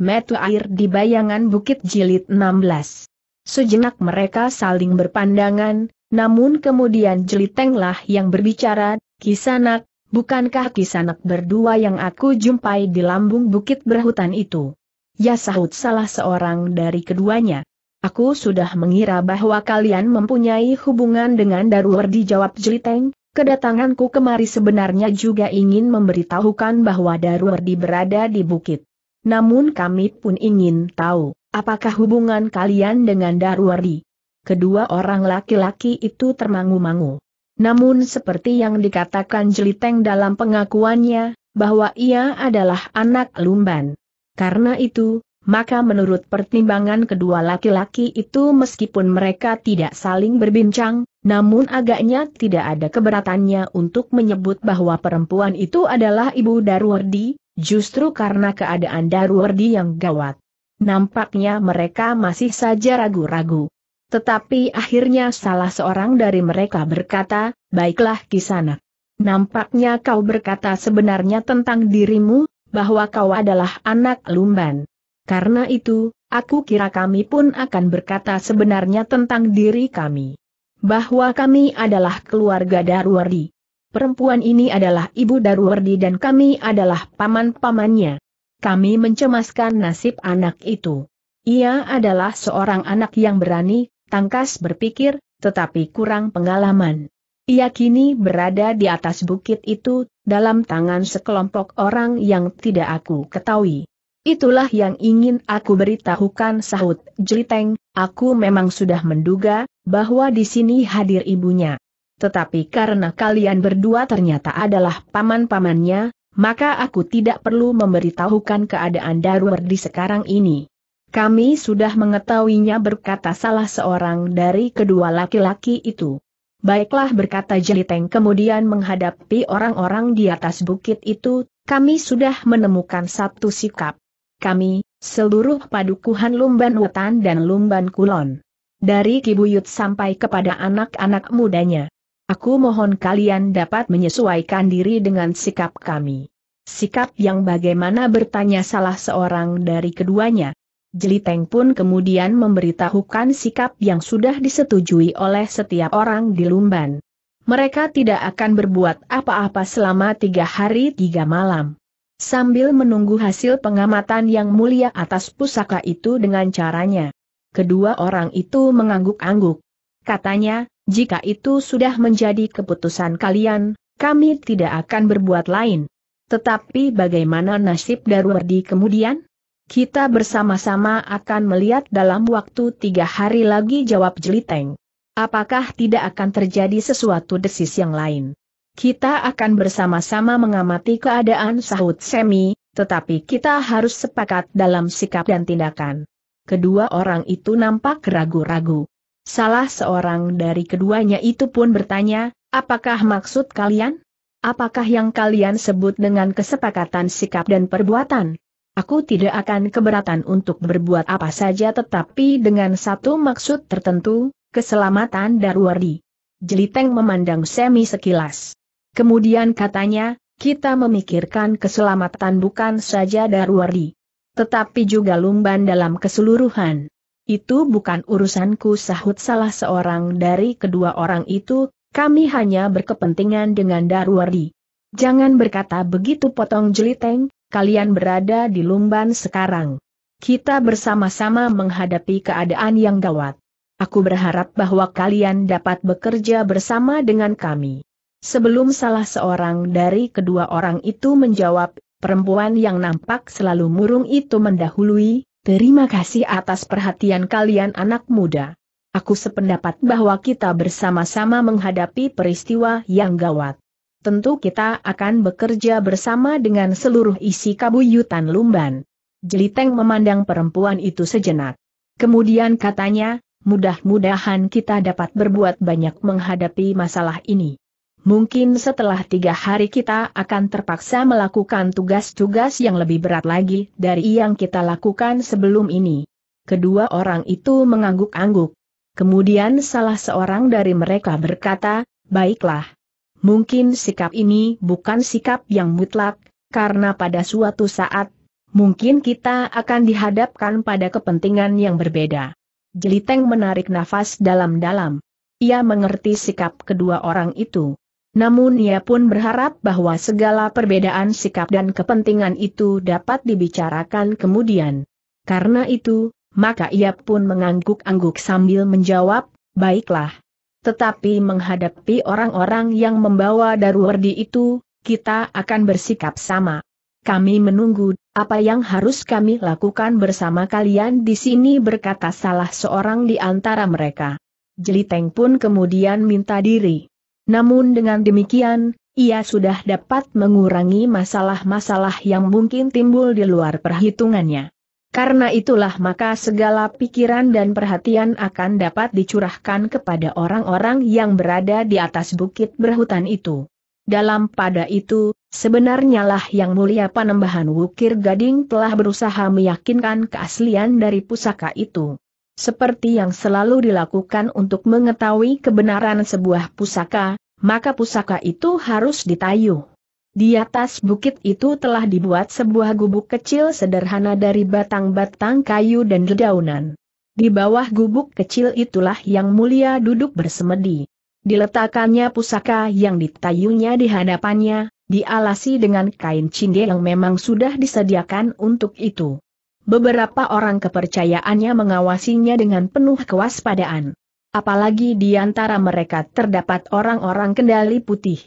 metu air di bayangan bukit jilid 16. Sejenak mereka saling berpandangan, namun kemudian jelitenglah yang berbicara, kisanak, bukankah kisanak berdua yang aku jumpai di lambung bukit berhutan itu? Ya sahut salah seorang dari keduanya. Aku sudah mengira bahwa kalian mempunyai hubungan dengan Darwardi jawab Jeliteng, kedatanganku kemari sebenarnya juga ingin memberitahukan bahwa Darwardi berada di bukit namun kami pun ingin tahu, apakah hubungan kalian dengan Darwari? Kedua orang laki-laki itu termangu-mangu. Namun seperti yang dikatakan Jeliteng dalam pengakuannya, bahwa ia adalah anak lumban. Karena itu, maka menurut pertimbangan kedua laki-laki itu meskipun mereka tidak saling berbincang, namun agaknya tidak ada keberatannya untuk menyebut bahwa perempuan itu adalah ibu Darwardi, justru karena keadaan Darwardi yang gawat. Nampaknya mereka masih saja ragu-ragu. Tetapi akhirnya salah seorang dari mereka berkata, baiklah kisana. Nampaknya kau berkata sebenarnya tentang dirimu, bahwa kau adalah anak lumban. Karena itu, aku kira kami pun akan berkata sebenarnya tentang diri kami. Bahwa kami adalah keluarga Darwardi perempuan ini adalah ibu darwardi dan kami adalah paman-pamannya. Kami mencemaskan nasib anak itu. Ia adalah seorang anak yang berani, tangkas berpikir, tetapi kurang pengalaman. Ia kini berada di atas bukit itu, dalam tangan sekelompok orang yang tidak aku ketahui. Itulah yang ingin aku beritahukan sahut jeliteng. aku memang sudah menduga, bahwa di sini hadir ibunya. Tetapi karena kalian berdua ternyata adalah paman-pamannya, maka aku tidak perlu memberitahukan keadaan di sekarang ini. Kami sudah mengetahuinya berkata salah seorang dari kedua laki-laki itu. Baiklah berkata Jeliteng kemudian menghadapi orang-orang di atas bukit itu, kami sudah menemukan satu sikap. Kami, seluruh padukuhan Lumban Wetan dan Lumban Kulon. Dari Kibuyut sampai kepada anak-anak mudanya. Aku mohon kalian dapat menyesuaikan diri dengan sikap kami. Sikap yang bagaimana bertanya salah seorang dari keduanya. Jeliteng pun kemudian memberitahukan sikap yang sudah disetujui oleh setiap orang di Lumban. Mereka tidak akan berbuat apa-apa selama tiga hari tiga malam. Sambil menunggu hasil pengamatan yang mulia atas pusaka itu dengan caranya. Kedua orang itu mengangguk-angguk. Katanya, jika itu sudah menjadi keputusan kalian, kami tidak akan berbuat lain. Tetapi bagaimana nasib Darwardi kemudian? Kita bersama-sama akan melihat dalam waktu tiga hari lagi jawab Jeliteng. Apakah tidak akan terjadi sesuatu desis yang lain? Kita akan bersama-sama mengamati keadaan sahut Semi, tetapi kita harus sepakat dalam sikap dan tindakan. Kedua orang itu nampak ragu-ragu. Salah seorang dari keduanya itu pun bertanya, apakah maksud kalian? Apakah yang kalian sebut dengan kesepakatan sikap dan perbuatan? Aku tidak akan keberatan untuk berbuat apa saja tetapi dengan satu maksud tertentu, keselamatan Darwardi. Jeliteng memandang Semi sekilas. Kemudian katanya, kita memikirkan keselamatan bukan saja Darwardi. Tetapi juga Lumban dalam keseluruhan. Itu bukan urusanku sahut salah seorang dari kedua orang itu, kami hanya berkepentingan dengan Darwardi. Jangan berkata begitu potong jeliteng, kalian berada di Lumban sekarang. Kita bersama-sama menghadapi keadaan yang gawat. Aku berharap bahwa kalian dapat bekerja bersama dengan kami. Sebelum salah seorang dari kedua orang itu menjawab, perempuan yang nampak selalu murung itu mendahului, Terima kasih atas perhatian kalian anak muda. Aku sependapat bahwa kita bersama-sama menghadapi peristiwa yang gawat. Tentu kita akan bekerja bersama dengan seluruh isi kabuyutan Lumban. Jeliteng memandang perempuan itu sejenak. Kemudian katanya, mudah-mudahan kita dapat berbuat banyak menghadapi masalah ini mungkin setelah tiga hari kita akan terpaksa melakukan tugas-tugas yang lebih berat lagi dari yang kita lakukan sebelum ini. Kedua orang itu mengangguk-angguk. Kemudian salah seorang dari mereka berkata, baiklah. Mungkin sikap ini bukan sikap yang mutlak, karena pada suatu saat, mungkin kita akan dihadapkan pada kepentingan yang berbeda. Jeliteng menarik nafas dalam-dalam. Ia mengerti sikap kedua orang itu. Namun ia pun berharap bahwa segala perbedaan sikap dan kepentingan itu dapat dibicarakan kemudian. Karena itu, maka ia pun mengangguk-angguk sambil menjawab, baiklah. Tetapi menghadapi orang-orang yang membawa Daruwardi itu, kita akan bersikap sama. Kami menunggu, apa yang harus kami lakukan bersama kalian di sini berkata salah seorang di antara mereka. Jeliteng pun kemudian minta diri. Namun dengan demikian, ia sudah dapat mengurangi masalah-masalah yang mungkin timbul di luar perhitungannya. Karena itulah maka segala pikiran dan perhatian akan dapat dicurahkan kepada orang-orang yang berada di atas bukit berhutan itu. Dalam pada itu, sebenarnya lah yang mulia panembahan Wukir Gading telah berusaha meyakinkan keaslian dari pusaka itu. Seperti yang selalu dilakukan untuk mengetahui kebenaran sebuah pusaka, maka pusaka itu harus ditayu. Di atas bukit itu telah dibuat sebuah gubuk kecil sederhana dari batang-batang kayu dan dedaunan. Di bawah gubuk kecil itulah yang mulia duduk bersemedi. Diletakkannya pusaka yang ditayunya di hadapannya, dialasi dengan kain cinde yang memang sudah disediakan untuk itu beberapa orang kepercayaannya mengawasinya dengan penuh kewaspadaan. Apalagi di antara mereka terdapat orang-orang kendali putih.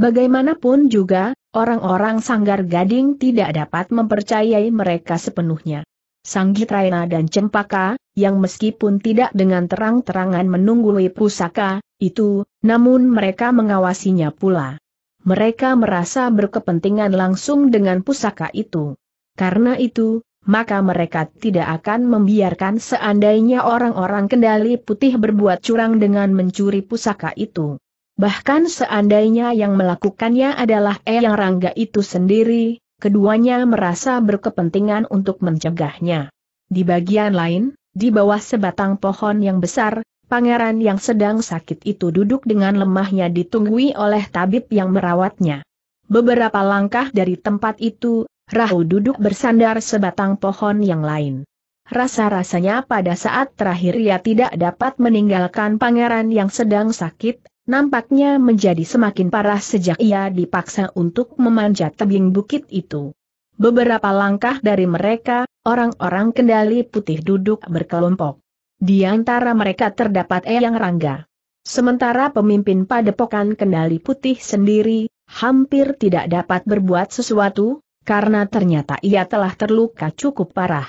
Bagaimanapun juga, orang-orang sanggar gading tidak dapat mempercayai mereka sepenuhnya. Sanggit Raina dan Cempaka, yang meskipun tidak dengan terang-terangan menunggui pusaka, itu, namun mereka mengawasinya pula. Mereka merasa berkepentingan langsung dengan pusaka itu. Karena itu, maka mereka tidak akan membiarkan seandainya orang-orang kendali putih berbuat curang dengan mencuri pusaka itu. Bahkan seandainya yang melakukannya adalah Eyang Rangga itu sendiri, keduanya merasa berkepentingan untuk mencegahnya. Di bagian lain, di bawah sebatang pohon yang besar, pangeran yang sedang sakit itu duduk dengan lemahnya ditunggui oleh tabib yang merawatnya. Beberapa langkah dari tempat itu, Rahu duduk bersandar sebatang pohon yang lain. Rasa-rasanya pada saat terakhir ia tidak dapat meninggalkan pangeran yang sedang sakit, nampaknya menjadi semakin parah sejak ia dipaksa untuk memanjat tebing bukit itu. Beberapa langkah dari mereka, orang-orang kendali putih duduk berkelompok. Di antara mereka terdapat Eyang Rangga. Sementara pemimpin padepokan kendali putih sendiri, hampir tidak dapat berbuat sesuatu, karena ternyata ia telah terluka cukup parah.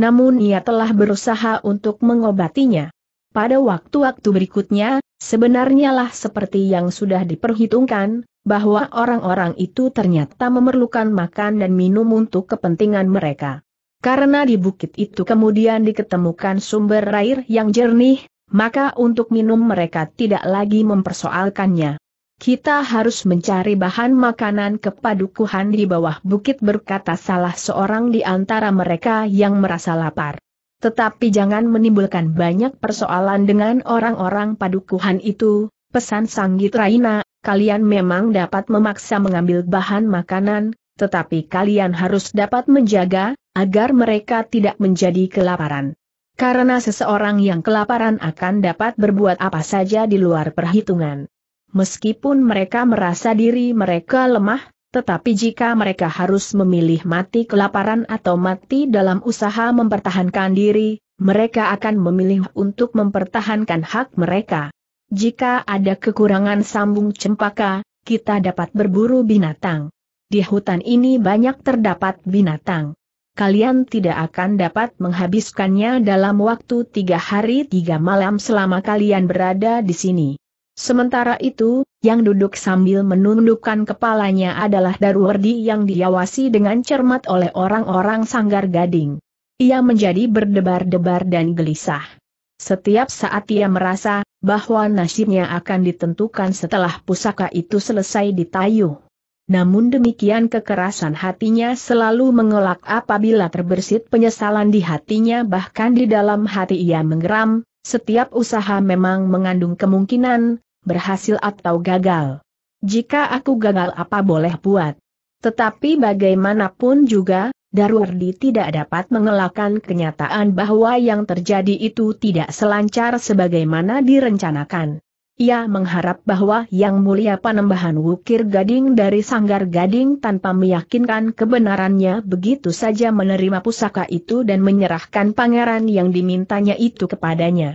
Namun ia telah berusaha untuk mengobatinya. Pada waktu-waktu berikutnya, sebenarnya lah seperti yang sudah diperhitungkan, bahwa orang-orang itu ternyata memerlukan makan dan minum untuk kepentingan mereka. Karena di bukit itu kemudian diketemukan sumber air yang jernih, maka untuk minum mereka tidak lagi mempersoalkannya. Kita harus mencari bahan makanan ke padukuhan di bawah bukit berkata salah seorang di antara mereka yang merasa lapar. Tetapi jangan menimbulkan banyak persoalan dengan orang-orang padukuhan itu, pesan Sanggit Raina, kalian memang dapat memaksa mengambil bahan makanan, tetapi kalian harus dapat menjaga, agar mereka tidak menjadi kelaparan. Karena seseorang yang kelaparan akan dapat berbuat apa saja di luar perhitungan. Meskipun mereka merasa diri mereka lemah, tetapi jika mereka harus memilih mati kelaparan atau mati dalam usaha mempertahankan diri, mereka akan memilih untuk mempertahankan hak mereka. Jika ada kekurangan sambung cempaka, kita dapat berburu binatang. Di hutan ini banyak terdapat binatang kalian tidak akan dapat menghabiskannya dalam waktu tiga hari tiga malam selama kalian berada di sini. Sementara itu, yang duduk sambil menundukkan kepalanya adalah Darwardi yang diawasi dengan cermat oleh orang-orang sanggar gading. Ia menjadi berdebar-debar dan gelisah. Setiap saat ia merasa bahwa nasibnya akan ditentukan setelah pusaka itu selesai ditayu. Namun demikian kekerasan hatinya selalu mengelak apabila terbersit penyesalan di hatinya bahkan di dalam hati ia menggeram, setiap usaha memang mengandung kemungkinan, berhasil atau gagal. Jika aku gagal apa boleh buat. Tetapi bagaimanapun juga, Darwardi tidak dapat mengelakkan kenyataan bahwa yang terjadi itu tidak selancar sebagaimana direncanakan. Ia mengharap bahwa Yang Mulia Panembahan Wukir Gading dari Sanggar Gading tanpa meyakinkan kebenarannya begitu saja menerima pusaka itu dan menyerahkan pangeran yang dimintanya itu kepadanya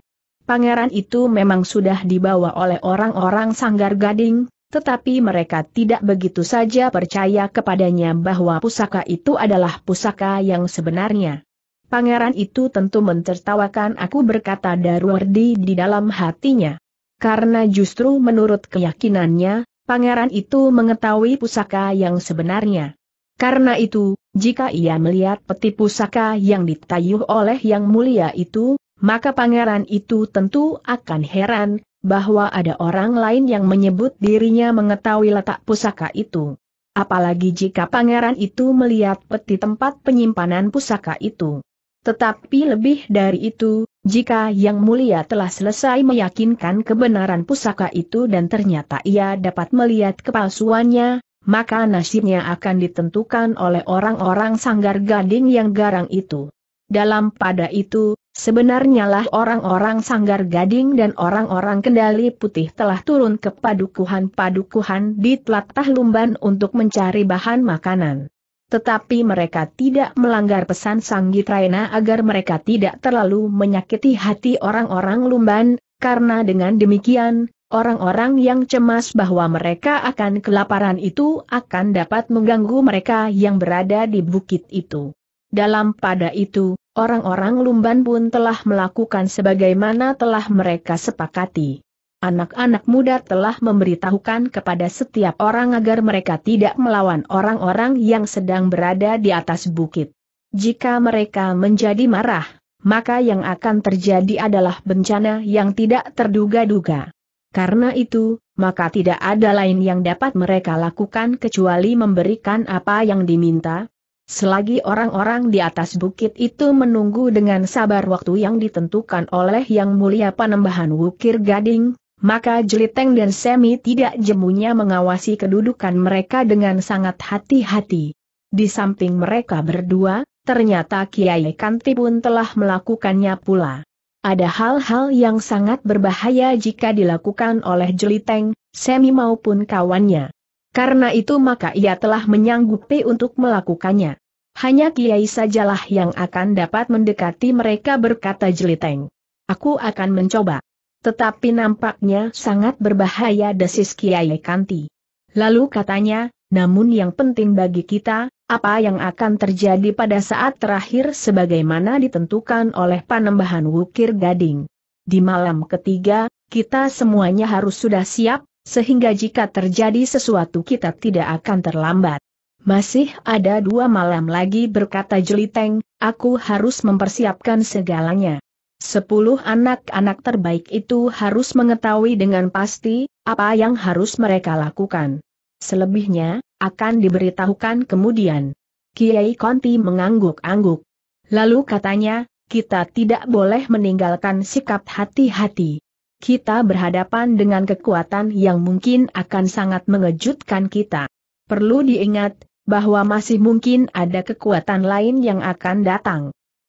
pangeran itu memang sudah dibawa oleh orang-orang sanggar gading, tetapi mereka tidak begitu saja percaya kepadanya bahwa pusaka itu adalah pusaka yang sebenarnya. Pangeran itu tentu mentertawakan aku berkata Darwardi di dalam hatinya. Karena justru menurut keyakinannya, pangeran itu mengetahui pusaka yang sebenarnya. Karena itu, jika ia melihat peti pusaka yang ditayuh oleh yang mulia itu, maka pangeran itu tentu akan heran bahwa ada orang lain yang menyebut dirinya mengetahui letak pusaka itu. Apalagi jika pangeran itu melihat peti tempat penyimpanan pusaka itu. Tetapi lebih dari itu, jika Yang Mulia telah selesai meyakinkan kebenaran pusaka itu dan ternyata ia dapat melihat kepalsuannya, maka nasibnya akan ditentukan oleh orang-orang sanggar gading yang garang itu. Dalam pada itu, Sebenarnya lah orang-orang Sanggar Gading dan orang-orang Kendali Putih telah turun ke padukuhan-padukuhan di Tlatah Lumban untuk mencari bahan makanan. Tetapi mereka tidak melanggar pesan Sanggi Raina agar mereka tidak terlalu menyakiti hati orang-orang Lumban, karena dengan demikian, orang-orang yang cemas bahwa mereka akan kelaparan itu akan dapat mengganggu mereka yang berada di bukit itu. Dalam pada itu, Orang-orang Lumban pun telah melakukan sebagaimana telah mereka sepakati. Anak-anak muda telah memberitahukan kepada setiap orang agar mereka tidak melawan orang-orang yang sedang berada di atas bukit. Jika mereka menjadi marah, maka yang akan terjadi adalah bencana yang tidak terduga-duga. Karena itu, maka tidak ada lain yang dapat mereka lakukan kecuali memberikan apa yang diminta, Selagi orang-orang di atas bukit itu menunggu dengan sabar waktu yang ditentukan oleh Yang Mulia Panembahan Wukir Gading, maka Jeliteng dan Semi tidak jemunya mengawasi kedudukan mereka dengan sangat hati-hati. Di samping mereka berdua, ternyata Kiai Kanti pun telah melakukannya pula. Ada hal-hal yang sangat berbahaya jika dilakukan oleh Jeliteng, Semi maupun kawannya. Karena itu maka ia telah menyanggupi untuk melakukannya. Hanya kiai sajalah yang akan dapat mendekati mereka berkata jeliteng. Aku akan mencoba. Tetapi nampaknya sangat berbahaya desis kiai kanti. Lalu katanya, namun yang penting bagi kita, apa yang akan terjadi pada saat terakhir sebagaimana ditentukan oleh panembahan Wukir Gading. Di malam ketiga, kita semuanya harus sudah siap, sehingga jika terjadi sesuatu kita tidak akan terlambat. Masih ada dua malam lagi berkata Jeliteng, aku harus mempersiapkan segalanya. Sepuluh anak-anak terbaik itu harus mengetahui dengan pasti, apa yang harus mereka lakukan. Selebihnya, akan diberitahukan kemudian. Kiai Konti mengangguk-angguk. Lalu katanya, kita tidak boleh meninggalkan sikap hati-hati kita berhadapan dengan kekuatan yang mungkin akan sangat mengejutkan kita. Perlu diingat, bahwa masih mungkin ada kekuatan lain yang akan datang.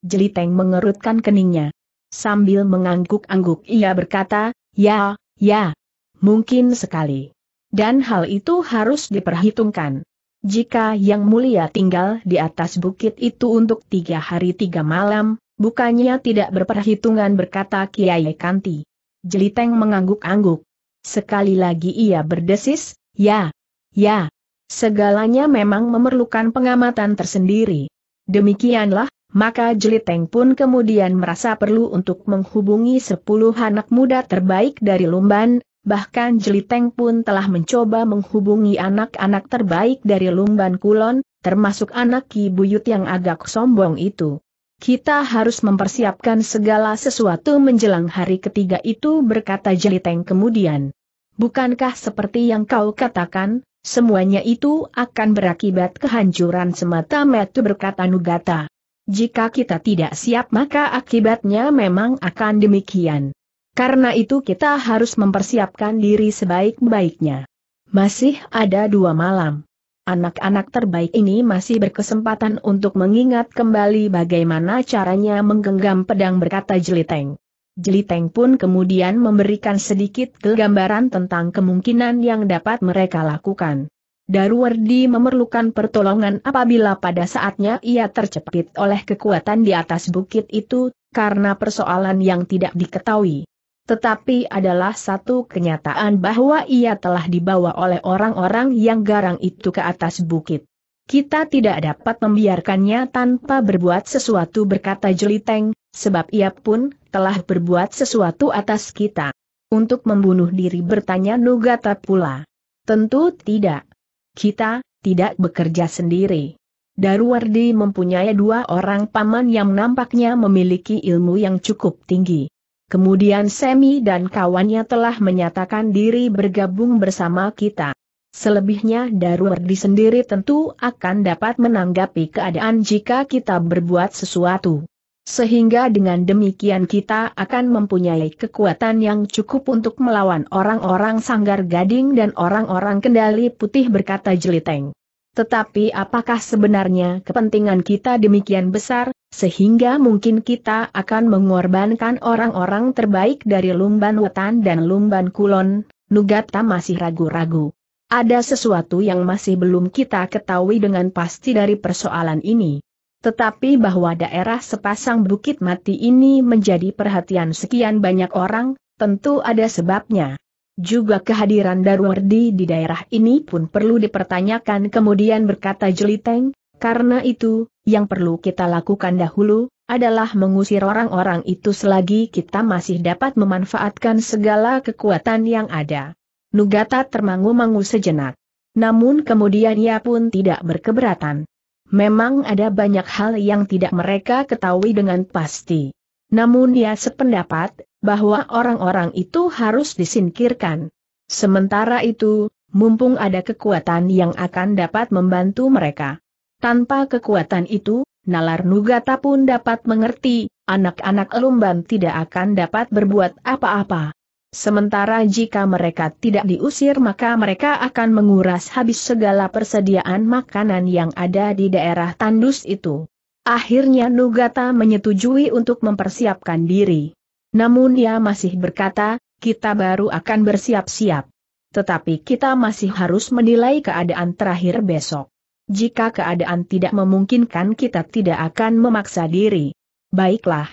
Jeliteng mengerutkan keningnya. Sambil mengangguk-angguk ia berkata, ya, ya, mungkin sekali. Dan hal itu harus diperhitungkan. Jika Yang Mulia tinggal di atas bukit itu untuk tiga hari tiga malam, bukannya tidak berperhitungan berkata Kiai Kanti. Jeliteng mengangguk-angguk. Sekali lagi ia berdesis, ya, ya. Segalanya memang memerlukan pengamatan tersendiri. Demikianlah, maka Jeliteng pun kemudian merasa perlu untuk menghubungi sepuluh anak muda terbaik dari Lumban, bahkan Jeliteng pun telah mencoba menghubungi anak-anak terbaik dari Lumban Kulon, termasuk anak Ki Buyut yang agak sombong itu. Kita harus mempersiapkan segala sesuatu menjelang hari ketiga itu berkata Jeliteng kemudian. Bukankah seperti yang kau katakan, semuanya itu akan berakibat kehancuran semata Metu berkata Nugata. Jika kita tidak siap maka akibatnya memang akan demikian. Karena itu kita harus mempersiapkan diri sebaik-baiknya. Masih ada dua malam. Anak-anak terbaik ini masih berkesempatan untuk mengingat kembali bagaimana caranya menggenggam pedang berkata Jeliteng. Jeliteng pun kemudian memberikan sedikit kegambaran tentang kemungkinan yang dapat mereka lakukan. Darwardi memerlukan pertolongan apabila pada saatnya ia tercepit oleh kekuatan di atas bukit itu, karena persoalan yang tidak diketahui. Tetapi adalah satu kenyataan bahwa ia telah dibawa oleh orang-orang yang garang itu ke atas bukit. Kita tidak dapat membiarkannya tanpa berbuat sesuatu berkata Jeliteng, sebab ia pun telah berbuat sesuatu atas kita. Untuk membunuh diri bertanya Nugata pula. Tentu tidak. Kita, tidak bekerja sendiri. Darwardi mempunyai dua orang paman yang nampaknya memiliki ilmu yang cukup tinggi. Kemudian Semi dan kawannya telah menyatakan diri bergabung bersama kita. Selebihnya Darwardi sendiri tentu akan dapat menanggapi keadaan jika kita berbuat sesuatu. Sehingga dengan demikian kita akan mempunyai kekuatan yang cukup untuk melawan orang-orang sanggar gading dan orang-orang kendali putih berkata jeliteng. Tetapi apakah sebenarnya kepentingan kita demikian besar? Sehingga mungkin kita akan mengorbankan orang-orang terbaik dari Lumban Wetan dan Lumban Kulon, Nugata masih ragu-ragu. Ada sesuatu yang masih belum kita ketahui dengan pasti dari persoalan ini. Tetapi bahwa daerah sepasang bukit mati ini menjadi perhatian sekian banyak orang, tentu ada sebabnya. Juga kehadiran Darwardi di daerah ini pun perlu dipertanyakan kemudian berkata Jeliteng, karena itu, yang perlu kita lakukan dahulu, adalah mengusir orang-orang itu selagi kita masih dapat memanfaatkan segala kekuatan yang ada. Nugata termangu-mangu sejenak. Namun kemudian ia pun tidak berkeberatan. Memang ada banyak hal yang tidak mereka ketahui dengan pasti. Namun ia sependapat, bahwa orang-orang itu harus disingkirkan. Sementara itu, mumpung ada kekuatan yang akan dapat membantu mereka. Tanpa kekuatan itu, Nalar Nugata pun dapat mengerti, anak-anak Lumban tidak akan dapat berbuat apa-apa. Sementara jika mereka tidak diusir maka mereka akan menguras habis segala persediaan makanan yang ada di daerah tandus itu. Akhirnya Nugata menyetujui untuk mempersiapkan diri. Namun ia masih berkata, kita baru akan bersiap-siap. Tetapi kita masih harus menilai keadaan terakhir besok. Jika keadaan tidak memungkinkan kita tidak akan memaksa diri. Baiklah.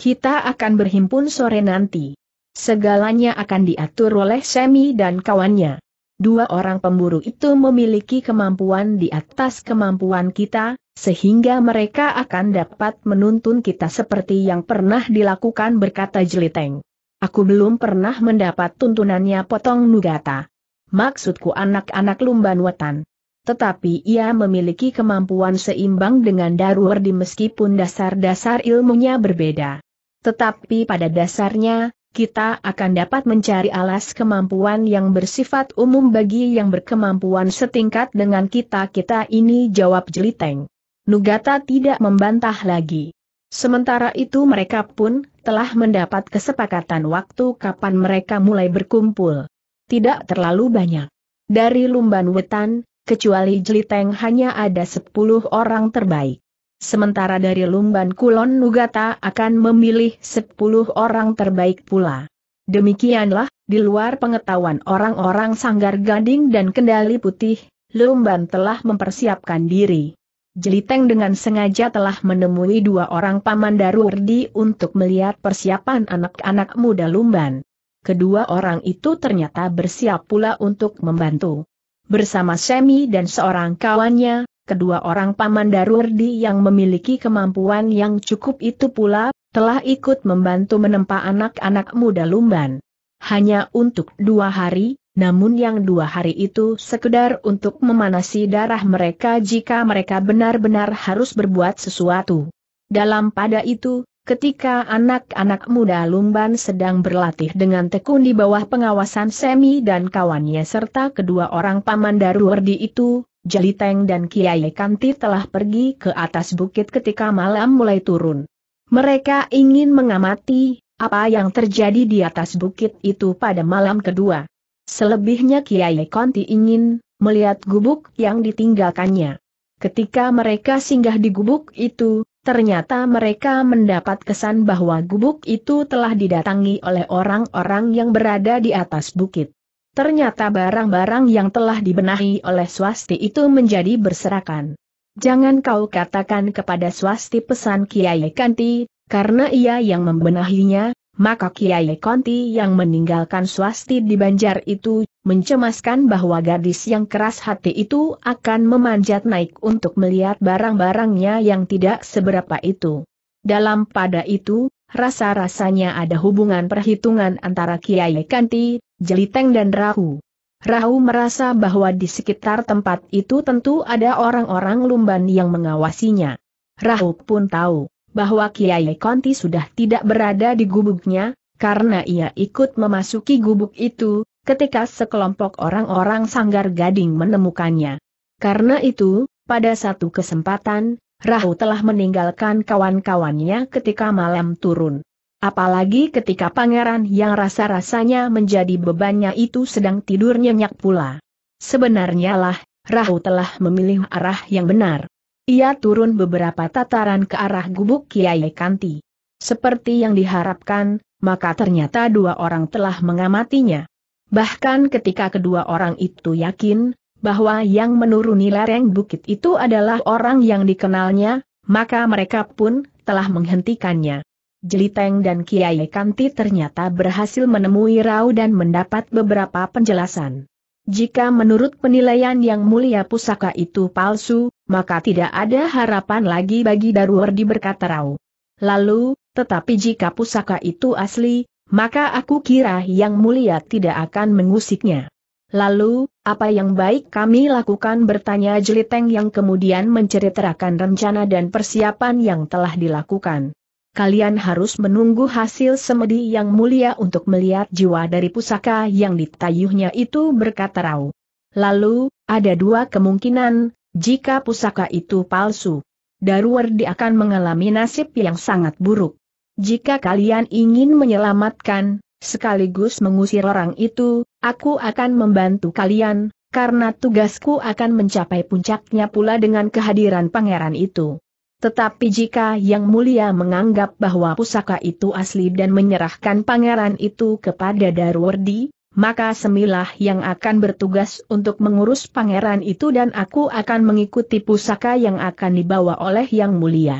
Kita akan berhimpun sore nanti. Segalanya akan diatur oleh Semi dan kawannya. Dua orang pemburu itu memiliki kemampuan di atas kemampuan kita, sehingga mereka akan dapat menuntun kita seperti yang pernah dilakukan berkata Jeliteng. Aku belum pernah mendapat tuntunannya potong Nugata. Maksudku anak-anak Lumban Wetan tetapi ia memiliki kemampuan seimbang dengan Darwardi meskipun dasar-dasar ilmunya berbeda. Tetapi pada dasarnya, kita akan dapat mencari alas kemampuan yang bersifat umum bagi yang berkemampuan setingkat dengan kita-kita ini jawab Jeliteng. Nugata tidak membantah lagi. Sementara itu mereka pun telah mendapat kesepakatan waktu kapan mereka mulai berkumpul. Tidak terlalu banyak. Dari Lumban Wetan, kecuali Jeliteng hanya ada sepuluh orang terbaik. Sementara dari Lumban Kulon Nugata akan memilih sepuluh orang terbaik pula. Demikianlah, di luar pengetahuan orang-orang sanggar gading dan kendali putih, Lumban telah mempersiapkan diri. Jeliteng dengan sengaja telah menemui dua orang paman Darurdi untuk melihat persiapan anak-anak muda Lumban. Kedua orang itu ternyata bersiap pula untuk membantu. Bersama Semi dan seorang kawannya, kedua orang paman Darurdi yang memiliki kemampuan yang cukup itu pula, telah ikut membantu menempa anak-anak muda Lumban. Hanya untuk dua hari, namun yang dua hari itu sekedar untuk memanasi darah mereka jika mereka benar-benar harus berbuat sesuatu. Dalam pada itu, Ketika anak-anak muda Lumban sedang berlatih dengan tekun di bawah pengawasan Semi dan kawannya serta kedua orang paman Daruwerdi itu, Jeliteng dan Kiai Kanti telah pergi ke atas bukit ketika malam mulai turun. Mereka ingin mengamati apa yang terjadi di atas bukit itu pada malam kedua. Selebihnya Kiai Kanti ingin melihat gubuk yang ditinggalkannya. Ketika mereka singgah di gubuk itu, Ternyata mereka mendapat kesan bahwa gubuk itu telah didatangi oleh orang-orang yang berada di atas bukit. Ternyata barang-barang yang telah dibenahi oleh swasti itu menjadi berserakan. Jangan kau katakan kepada swasti pesan Kiai Kanti, karena ia yang membenahinya, maka Kiai Konti yang meninggalkan swasti di banjar itu, mencemaskan bahwa gadis yang keras hati itu akan memanjat naik untuk melihat barang-barangnya yang tidak seberapa itu. Dalam pada itu, rasa-rasanya ada hubungan perhitungan antara Kiai Kanti, Jeliteng dan Rahu. Rahu merasa bahwa di sekitar tempat itu tentu ada orang-orang lumban yang mengawasinya. Rahu pun tahu bahwa Kiai Konti sudah tidak berada di gubuknya, karena ia ikut memasuki gubuk itu, ketika sekelompok orang-orang sanggar gading menemukannya. Karena itu, pada satu kesempatan, Rahu telah meninggalkan kawan-kawannya ketika malam turun. Apalagi ketika pangeran yang rasa-rasanya menjadi bebannya itu sedang tidur nyenyak pula. Sebenarnya lah, Rahu telah memilih arah yang benar. Ia turun beberapa tataran ke arah gubuk Kiai Kanti. Seperti yang diharapkan, maka ternyata dua orang telah mengamatinya. Bahkan ketika kedua orang itu yakin bahwa yang menuruni lereng bukit itu adalah orang yang dikenalnya, maka mereka pun telah menghentikannya. Jeliteng dan Kiai Kanti ternyata berhasil menemui Rao dan mendapat beberapa penjelasan. Jika menurut penilaian yang mulia pusaka itu palsu, maka tidak ada harapan lagi bagi Daruwardi berkata Rau. Lalu, tetapi jika pusaka itu asli, maka aku kira yang mulia tidak akan mengusiknya. Lalu, apa yang baik kami lakukan bertanya Jeliteng yang kemudian menceritakan rencana dan persiapan yang telah dilakukan. Kalian harus menunggu hasil semedi yang mulia untuk melihat jiwa dari pusaka yang ditayuhnya itu berkata Rau. Lalu, ada dua kemungkinan, jika pusaka itu palsu, Darwardi akan mengalami nasib yang sangat buruk. Jika kalian ingin menyelamatkan, sekaligus mengusir orang itu, aku akan membantu kalian, karena tugasku akan mencapai puncaknya pula dengan kehadiran pangeran itu. Tetapi jika Yang Mulia menganggap bahwa pusaka itu asli dan menyerahkan pangeran itu kepada Darwardi, maka semilah yang akan bertugas untuk mengurus pangeran itu dan aku akan mengikuti pusaka yang akan dibawa oleh Yang Mulia.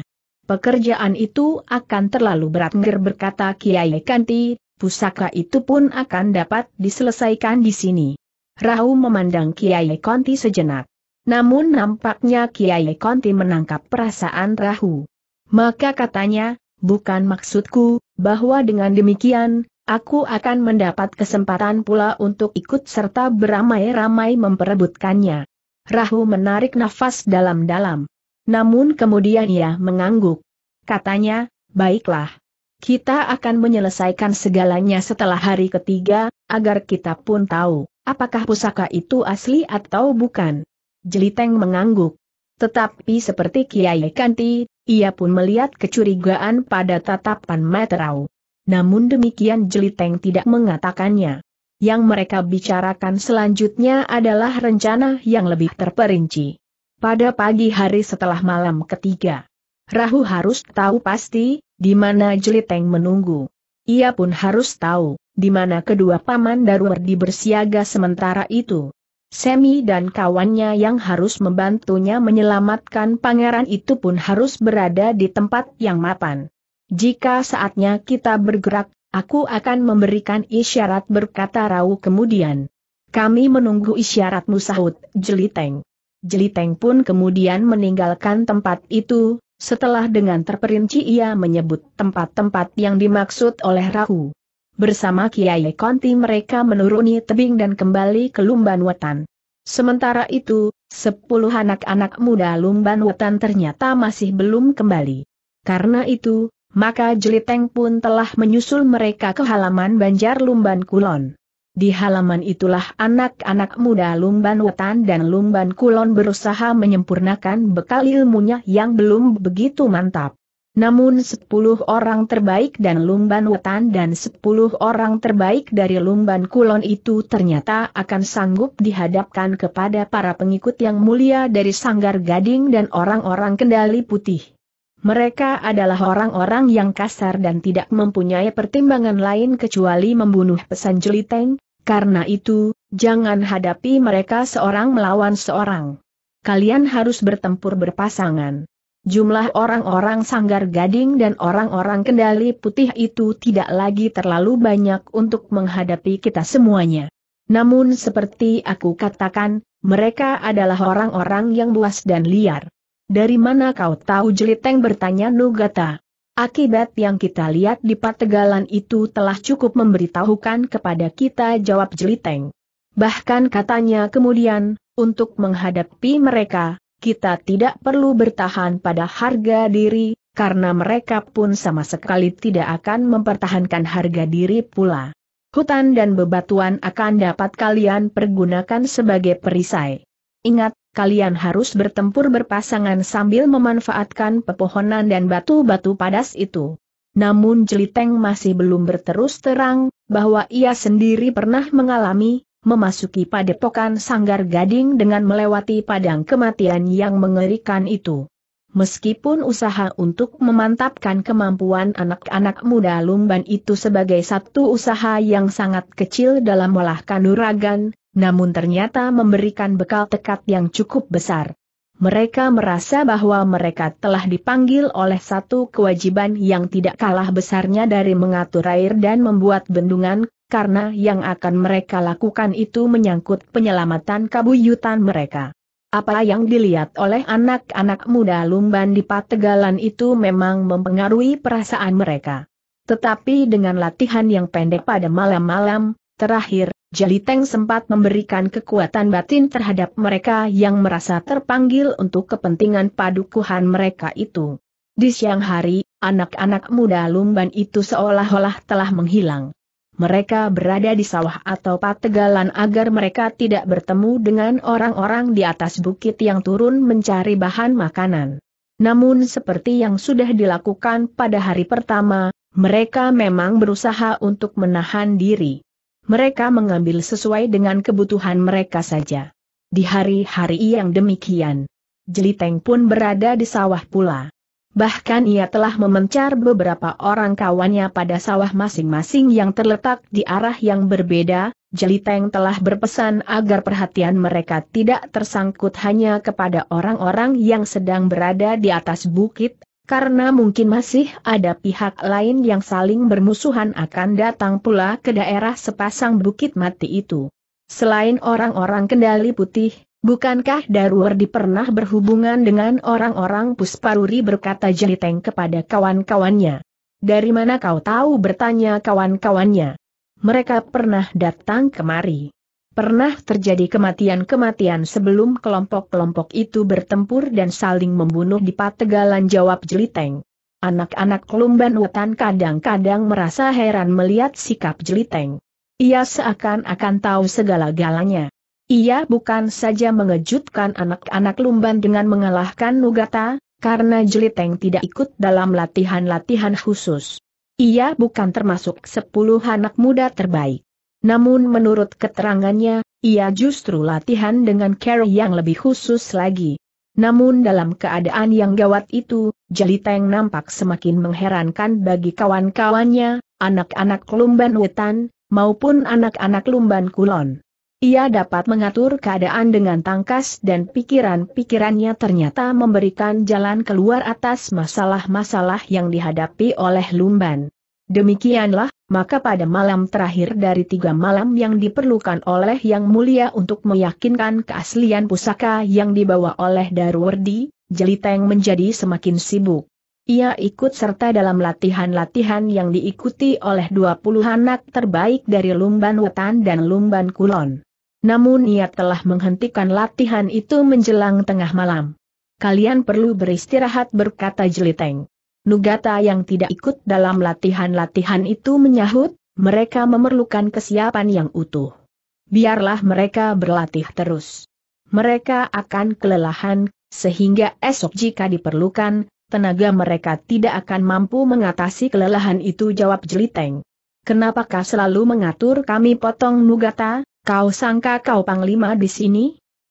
Pekerjaan itu akan terlalu berat Ngger berkata Kiai Kanti, pusaka itu pun akan dapat diselesaikan di sini. Rahu memandang Kiai Kanti sejenak. Namun nampaknya Kiai Kanti menangkap perasaan Rahu. Maka katanya, bukan maksudku, bahwa dengan demikian, aku akan mendapat kesempatan pula untuk ikut serta beramai-ramai memperebutkannya. Rahu menarik nafas dalam-dalam. Namun kemudian ia mengangguk. Katanya, baiklah. Kita akan menyelesaikan segalanya setelah hari ketiga, agar kita pun tahu, apakah pusaka itu asli atau bukan. Jeliteng mengangguk. Tetapi seperti Kiai Kanti, ia pun melihat kecurigaan pada tatapan Materau namun demikian Jeliteng tidak mengatakannya. Yang mereka bicarakan selanjutnya adalah rencana yang lebih terperinci. Pada pagi hari setelah malam ketiga, Rahu harus tahu pasti di mana Jeliteng menunggu. Ia pun harus tahu di mana kedua paman Darwardi bersiaga sementara itu. Semi dan kawannya yang harus membantunya menyelamatkan pangeran itu pun harus berada di tempat yang mapan. Jika saatnya kita bergerak, aku akan memberikan isyarat berkata Rau kemudian. Kami menunggu isyaratmu sahut, Jeliteng. Jeliteng pun kemudian meninggalkan tempat itu, setelah dengan terperinci ia menyebut tempat-tempat yang dimaksud oleh Rahu. Bersama Kiai Konti mereka menuruni tebing dan kembali ke Lumban Wetan. Sementara itu, sepuluh anak-anak muda Lumban Wetan ternyata masih belum kembali. Karena itu, maka Jeliteng pun telah menyusul mereka ke halaman Banjar Lumban Kulon. Di halaman itulah anak-anak muda Lumban Wetan dan Lumban Kulon berusaha menyempurnakan bekal ilmunya yang belum begitu mantap. Namun sepuluh orang terbaik dan Lumban Wetan dan sepuluh orang terbaik dari Lumban Kulon itu ternyata akan sanggup dihadapkan kepada para pengikut yang mulia dari Sanggar Gading dan orang-orang kendali putih. Mereka adalah orang-orang yang kasar dan tidak mempunyai pertimbangan lain kecuali membunuh pesan jeliteng, karena itu, jangan hadapi mereka seorang melawan seorang. Kalian harus bertempur berpasangan. Jumlah orang-orang sanggar gading dan orang-orang kendali putih itu tidak lagi terlalu banyak untuk menghadapi kita semuanya. Namun seperti aku katakan, mereka adalah orang-orang yang buas dan liar. Dari mana kau tahu Jeliteng bertanya Nugata? Akibat yang kita lihat di Pategalan itu telah cukup memberitahukan kepada kita jawab Jeliteng. Bahkan katanya kemudian, untuk menghadapi mereka, kita tidak perlu bertahan pada harga diri, karena mereka pun sama sekali tidak akan mempertahankan harga diri pula. Hutan dan bebatuan akan dapat kalian pergunakan sebagai perisai. Ingat, kalian harus bertempur berpasangan sambil memanfaatkan pepohonan dan batu-batu padas itu. Namun Jeliteng masih belum berterus terang, bahwa ia sendiri pernah mengalami, memasuki padepokan sanggar gading dengan melewati padang kematian yang mengerikan itu. Meskipun usaha untuk memantapkan kemampuan anak-anak muda Lumban itu sebagai satu usaha yang sangat kecil dalam melahkan nuragan namun ternyata memberikan bekal tekad yang cukup besar. Mereka merasa bahwa mereka telah dipanggil oleh satu kewajiban yang tidak kalah besarnya dari mengatur air dan membuat bendungan, karena yang akan mereka lakukan itu menyangkut penyelamatan kabuyutan mereka. Apa yang dilihat oleh anak-anak muda Lumban di Pategalan itu memang mempengaruhi perasaan mereka. Tetapi dengan latihan yang pendek pada malam-malam, Terakhir, Jaliteng sempat memberikan kekuatan batin terhadap mereka yang merasa terpanggil untuk kepentingan padukuhan mereka itu. Di siang hari, anak-anak muda lumban itu seolah-olah telah menghilang. Mereka berada di sawah atau pategalan agar mereka tidak bertemu dengan orang-orang di atas bukit yang turun mencari bahan makanan. Namun seperti yang sudah dilakukan pada hari pertama, mereka memang berusaha untuk menahan diri mereka mengambil sesuai dengan kebutuhan mereka saja. Di hari-hari yang demikian, Jeliteng pun berada di sawah pula. Bahkan ia telah memencar beberapa orang kawannya pada sawah masing-masing yang terletak di arah yang berbeda, Jeliteng telah berpesan agar perhatian mereka tidak tersangkut hanya kepada orang-orang yang sedang berada di atas bukit, karena mungkin masih ada pihak lain yang saling bermusuhan akan datang pula ke daerah sepasang bukit mati itu. Selain orang-orang kendali putih, bukankah Darwardi pernah berhubungan dengan orang-orang Pusparuri berkata Jeliteng kepada kawan-kawannya. Dari mana kau tahu bertanya kawan-kawannya. Mereka pernah datang kemari pernah terjadi kematian-kematian sebelum kelompok-kelompok itu bertempur dan saling membunuh di Pategalan jawab Jeliteng. Anak-anak Lumban Wetan kadang-kadang merasa heran melihat sikap Jeliteng. Ia seakan-akan tahu segala-galanya. Ia bukan saja mengejutkan anak-anak Lumban dengan mengalahkan Nugata, karena Jeliteng tidak ikut dalam latihan-latihan khusus. Ia bukan termasuk sepuluh anak muda terbaik. Namun menurut keterangannya, ia justru latihan dengan carry yang lebih khusus lagi. Namun dalam keadaan yang gawat itu, yang nampak semakin mengherankan bagi kawan-kawannya, anak-anak lumban wetan, maupun anak-anak lumban kulon. Ia dapat mengatur keadaan dengan tangkas dan pikiran-pikirannya ternyata memberikan jalan keluar atas masalah-masalah yang dihadapi oleh Lumban. Demikianlah maka pada malam terakhir dari tiga malam yang diperlukan oleh Yang Mulia untuk meyakinkan keaslian pusaka yang dibawa oleh Darwardi, Jeliteng menjadi semakin sibuk. Ia ikut serta dalam latihan-latihan yang diikuti oleh dua puluh anak terbaik dari Lumban Wetan dan Lumban Kulon. Namun ia telah menghentikan latihan itu menjelang tengah malam. Kalian perlu beristirahat berkata Jeliteng. Nugata yang tidak ikut dalam latihan-latihan itu menyahut, mereka memerlukan kesiapan yang utuh. Biarlah mereka berlatih terus. Mereka akan kelelahan, sehingga esok jika diperlukan, tenaga mereka tidak akan mampu mengatasi kelelahan itu jawab Jeliteng. Kenapakah selalu mengatur kami potong Nugata, kau sangka kau panglima di sini?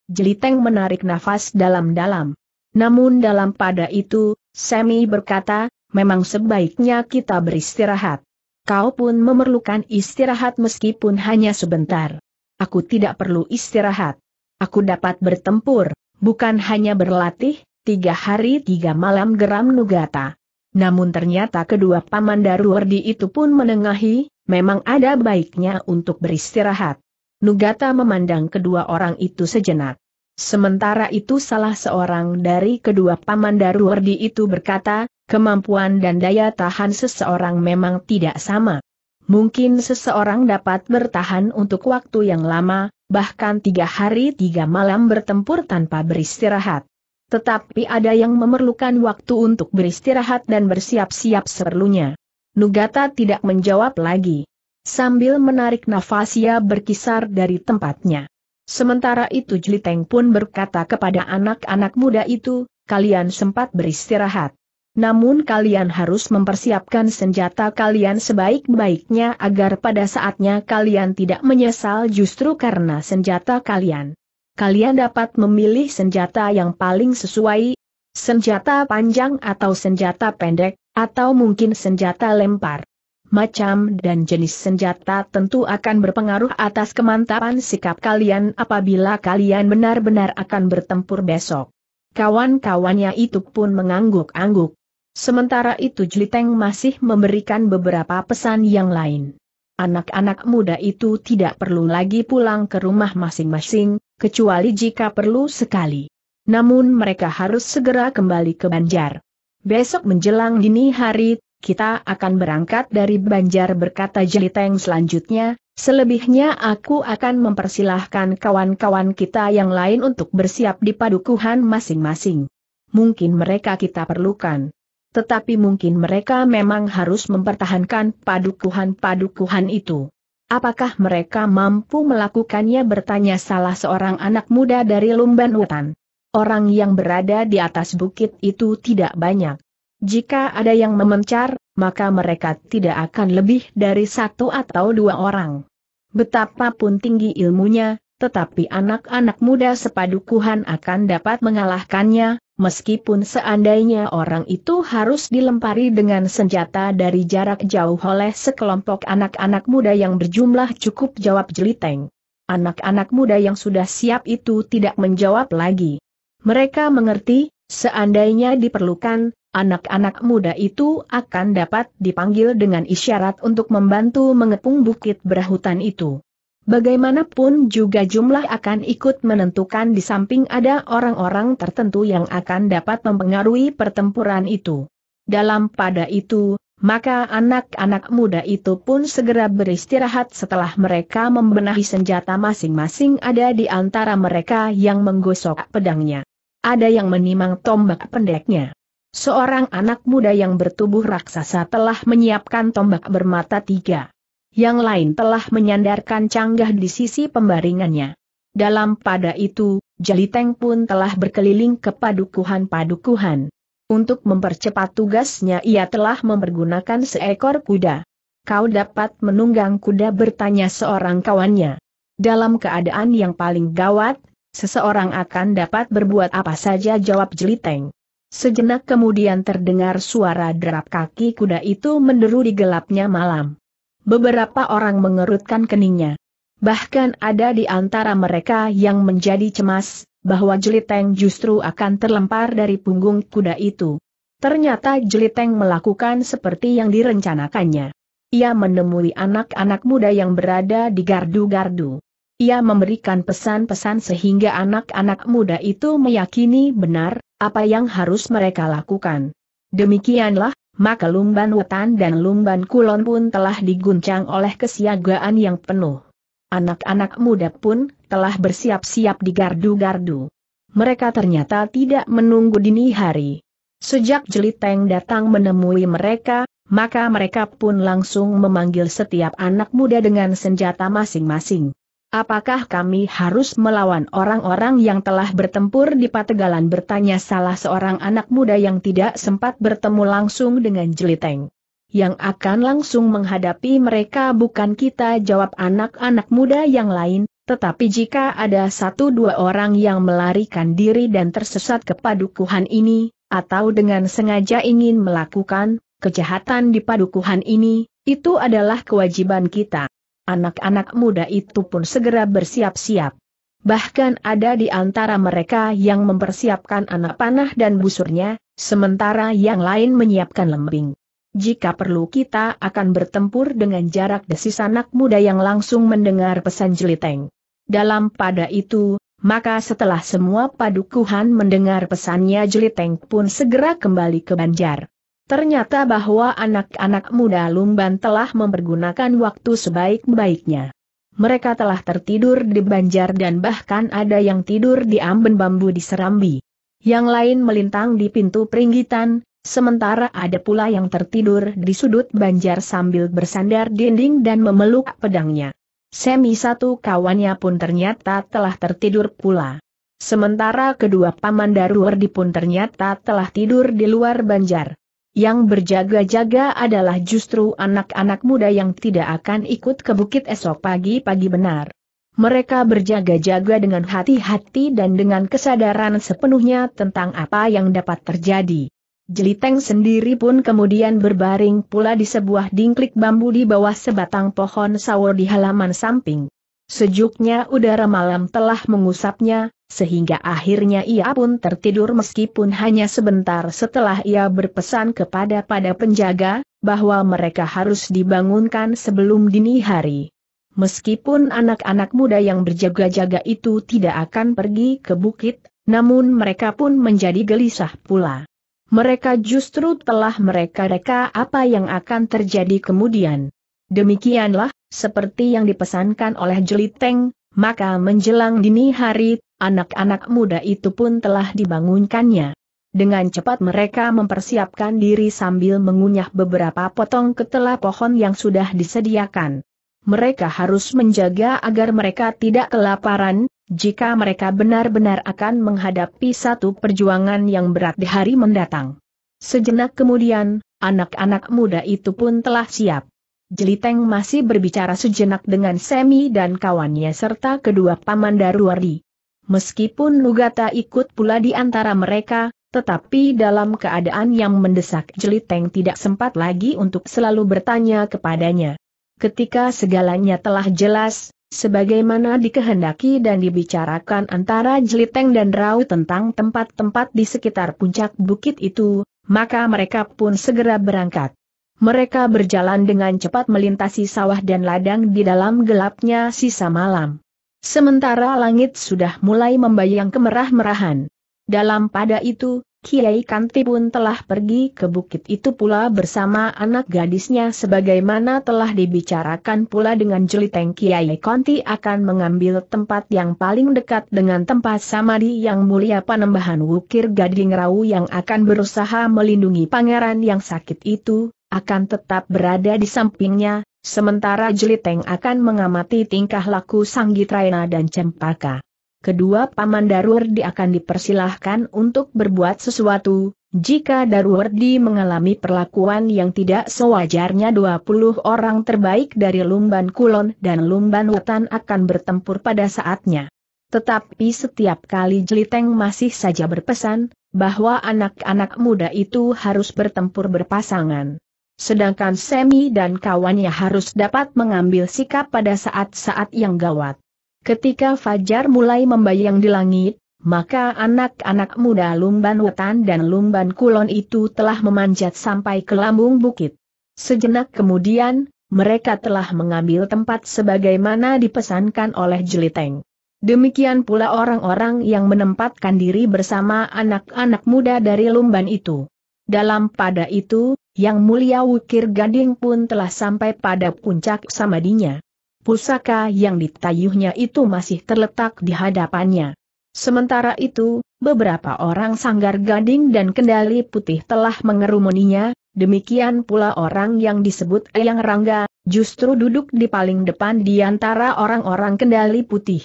Jeliteng menarik nafas dalam-dalam. Namun dalam pada itu, Semi berkata, memang sebaiknya kita beristirahat. Kau pun memerlukan istirahat meskipun hanya sebentar. Aku tidak perlu istirahat. Aku dapat bertempur, bukan hanya berlatih, tiga hari tiga malam geram Nugata. Namun ternyata kedua paman Daruwardi itu pun menengahi, memang ada baiknya untuk beristirahat. Nugata memandang kedua orang itu sejenak. Sementara itu salah seorang dari kedua paman Daruwardi itu berkata, kemampuan dan daya tahan seseorang memang tidak sama. Mungkin seseorang dapat bertahan untuk waktu yang lama, bahkan tiga hari tiga malam bertempur tanpa beristirahat. Tetapi ada yang memerlukan waktu untuk beristirahat dan bersiap-siap seperlunya. Nugata tidak menjawab lagi. Sambil menarik nafas ia berkisar dari tempatnya. Sementara itu Jliteng pun berkata kepada anak-anak muda itu, kalian sempat beristirahat. Namun kalian harus mempersiapkan senjata kalian sebaik-baiknya agar pada saatnya kalian tidak menyesal justru karena senjata kalian. Kalian dapat memilih senjata yang paling sesuai, senjata panjang atau senjata pendek, atau mungkin senjata lempar macam dan jenis senjata tentu akan berpengaruh atas kemantapan sikap kalian apabila kalian benar-benar akan bertempur besok. Kawan-kawannya itu pun mengangguk-angguk. Sementara itu Jliteng masih memberikan beberapa pesan yang lain. Anak-anak muda itu tidak perlu lagi pulang ke rumah masing-masing, kecuali jika perlu sekali. Namun mereka harus segera kembali ke Banjar. Besok menjelang dini hari kita akan berangkat dari Banjar berkata Jeliteng selanjutnya, selebihnya aku akan mempersilahkan kawan-kawan kita yang lain untuk bersiap di padukuhan masing-masing. Mungkin mereka kita perlukan. Tetapi mungkin mereka memang harus mempertahankan padukuhan-padukuhan itu. Apakah mereka mampu melakukannya bertanya salah seorang anak muda dari Lumban Hutan. Orang yang berada di atas bukit itu tidak banyak. Jika ada yang memencar, maka mereka tidak akan lebih dari satu atau dua orang. Betapapun tinggi ilmunya, tetapi anak-anak muda sepadukuhan akan dapat mengalahkannya, meskipun seandainya orang itu harus dilempari dengan senjata dari jarak jauh oleh sekelompok anak-anak muda yang berjumlah cukup jawab jeliteng. Anak-anak muda yang sudah siap itu tidak menjawab lagi. Mereka mengerti, seandainya diperlukan, anak-anak muda itu akan dapat dipanggil dengan isyarat untuk membantu mengepung bukit berahutan itu. Bagaimanapun juga jumlah akan ikut menentukan di samping ada orang-orang tertentu yang akan dapat mempengaruhi pertempuran itu. Dalam pada itu, maka anak-anak muda itu pun segera beristirahat setelah mereka membenahi senjata masing-masing ada di antara mereka yang menggosok pedangnya. Ada yang menimang tombak pendeknya. Seorang anak muda yang bertubuh raksasa telah menyiapkan tombak bermata tiga. Yang lain telah menyandarkan canggah di sisi pembaringannya. Dalam pada itu, Jaliteng pun telah berkeliling ke padukuhan-padukuhan. Untuk mempercepat tugasnya ia telah mempergunakan seekor kuda. Kau dapat menunggang kuda bertanya seorang kawannya. Dalam keadaan yang paling gawat, seseorang akan dapat berbuat apa saja jawab Jeliteng. Sejenak kemudian terdengar suara derap kaki kuda itu menderu di gelapnya malam. Beberapa orang mengerutkan keningnya. Bahkan ada di antara mereka yang menjadi cemas, bahwa Jeliteng justru akan terlempar dari punggung kuda itu. Ternyata Jeliteng melakukan seperti yang direncanakannya. Ia menemui anak-anak muda yang berada di gardu-gardu. Ia memberikan pesan-pesan sehingga anak-anak muda itu meyakini benar apa yang harus mereka lakukan. Demikianlah, maka Lumban Wetan dan Lumban Kulon pun telah diguncang oleh kesiagaan yang penuh. Anak-anak muda pun telah bersiap-siap di gardu-gardu. Mereka ternyata tidak menunggu dini hari. Sejak Jeliteng datang menemui mereka, maka mereka pun langsung memanggil setiap anak muda dengan senjata masing-masing. Apakah kami harus melawan orang-orang yang telah bertempur di Pategalan bertanya salah seorang anak muda yang tidak sempat bertemu langsung dengan Jeliteng. Yang akan langsung menghadapi mereka bukan kita jawab anak-anak muda yang lain, tetapi jika ada satu dua orang yang melarikan diri dan tersesat ke padukuhan ini, atau dengan sengaja ingin melakukan kejahatan di padukuhan ini, itu adalah kewajiban kita. Anak-anak muda itu pun segera bersiap-siap. Bahkan ada di antara mereka yang mempersiapkan anak panah dan busurnya, sementara yang lain menyiapkan lembing. Jika perlu kita akan bertempur dengan jarak desis anak muda yang langsung mendengar pesan jeliteng. Dalam pada itu, maka setelah semua padukuhan mendengar pesannya Jeliteng pun segera kembali ke Banjar. Ternyata bahwa anak-anak muda Lumban telah mempergunakan waktu sebaik-baiknya. Mereka telah tertidur di banjar dan bahkan ada yang tidur di amben bambu di Serambi. Yang lain melintang di pintu peringgitan, sementara ada pula yang tertidur di sudut banjar sambil bersandar dinding dan memeluk pedangnya. Semi satu kawannya pun ternyata telah tertidur pula. Sementara kedua paman Daruwer pun ternyata telah tidur di luar banjar. Yang berjaga-jaga adalah justru anak-anak muda yang tidak akan ikut ke bukit esok pagi-pagi benar. Mereka berjaga-jaga dengan hati-hati dan dengan kesadaran sepenuhnya tentang apa yang dapat terjadi. Jeliteng sendiri pun kemudian berbaring pula di sebuah dingklik bambu di bawah sebatang pohon sawo di halaman samping. Sejuknya udara malam telah mengusapnya, sehingga akhirnya ia pun tertidur meskipun hanya sebentar setelah ia berpesan kepada pada penjaga, bahwa mereka harus dibangunkan sebelum dini hari. Meskipun anak-anak muda yang berjaga-jaga itu tidak akan pergi ke bukit, namun mereka pun menjadi gelisah pula. Mereka justru telah mereka reka apa yang akan terjadi kemudian. Demikianlah, seperti yang dipesankan oleh Jeliteng, maka menjelang dini hari, anak-anak muda itu pun telah dibangunkannya. Dengan cepat mereka mempersiapkan diri sambil mengunyah beberapa potong ketela pohon yang sudah disediakan. Mereka harus menjaga agar mereka tidak kelaparan, jika mereka benar-benar akan menghadapi satu perjuangan yang berat di hari mendatang. Sejenak kemudian, anak-anak muda itu pun telah siap. Jeliteng masih berbicara sejenak dengan Semi dan kawannya serta kedua paman Daruwari. Meskipun Nugata ikut pula di antara mereka, tetapi dalam keadaan yang mendesak Jeliteng tidak sempat lagi untuk selalu bertanya kepadanya. Ketika segalanya telah jelas, sebagaimana dikehendaki dan dibicarakan antara Jeliteng dan Rau tentang tempat-tempat di sekitar puncak bukit itu, maka mereka pun segera berangkat mereka berjalan dengan cepat melintasi sawah dan ladang di dalam gelapnya sisa malam. Sementara langit sudah mulai membayang kemerah-merahan. Dalam pada itu, Kiai Kanti pun telah pergi ke bukit itu pula bersama anak gadisnya sebagaimana telah dibicarakan pula dengan Jeliteng Kiai Kanti akan mengambil tempat yang paling dekat dengan tempat Samadi yang mulia panembahan Wukir Gading Rau yang akan berusaha melindungi pangeran yang sakit itu, akan tetap berada di sampingnya, sementara Jeliteng akan mengamati tingkah laku Sanggitrayana dan Cempaka. Kedua paman Darwardi akan dipersilahkan untuk berbuat sesuatu, jika Darwardi mengalami perlakuan yang tidak sewajarnya 20 orang terbaik dari Lumban Kulon dan Lumban Wetan akan bertempur pada saatnya. Tetapi setiap kali Jeliteng masih saja berpesan, bahwa anak-anak muda itu harus bertempur berpasangan. Sedangkan Semi dan kawannya harus dapat mengambil sikap pada saat-saat yang gawat. Ketika Fajar mulai membayang di langit, maka anak-anak muda Lumban Wetan dan Lumban Kulon itu telah memanjat sampai ke lambung bukit. Sejenak kemudian, mereka telah mengambil tempat sebagaimana dipesankan oleh Jeliteng. Demikian pula orang-orang yang menempatkan diri bersama anak-anak muda dari Lumban itu. Dalam pada itu, yang mulia Wukir Gading pun telah sampai pada puncak samadinya. Pusaka yang ditayuhnya itu masih terletak di hadapannya. Sementara itu, beberapa orang sanggar gading dan kendali putih telah mengerumuninya, demikian pula orang yang disebut Eyang Rangga, justru duduk di paling depan di antara orang-orang kendali putih.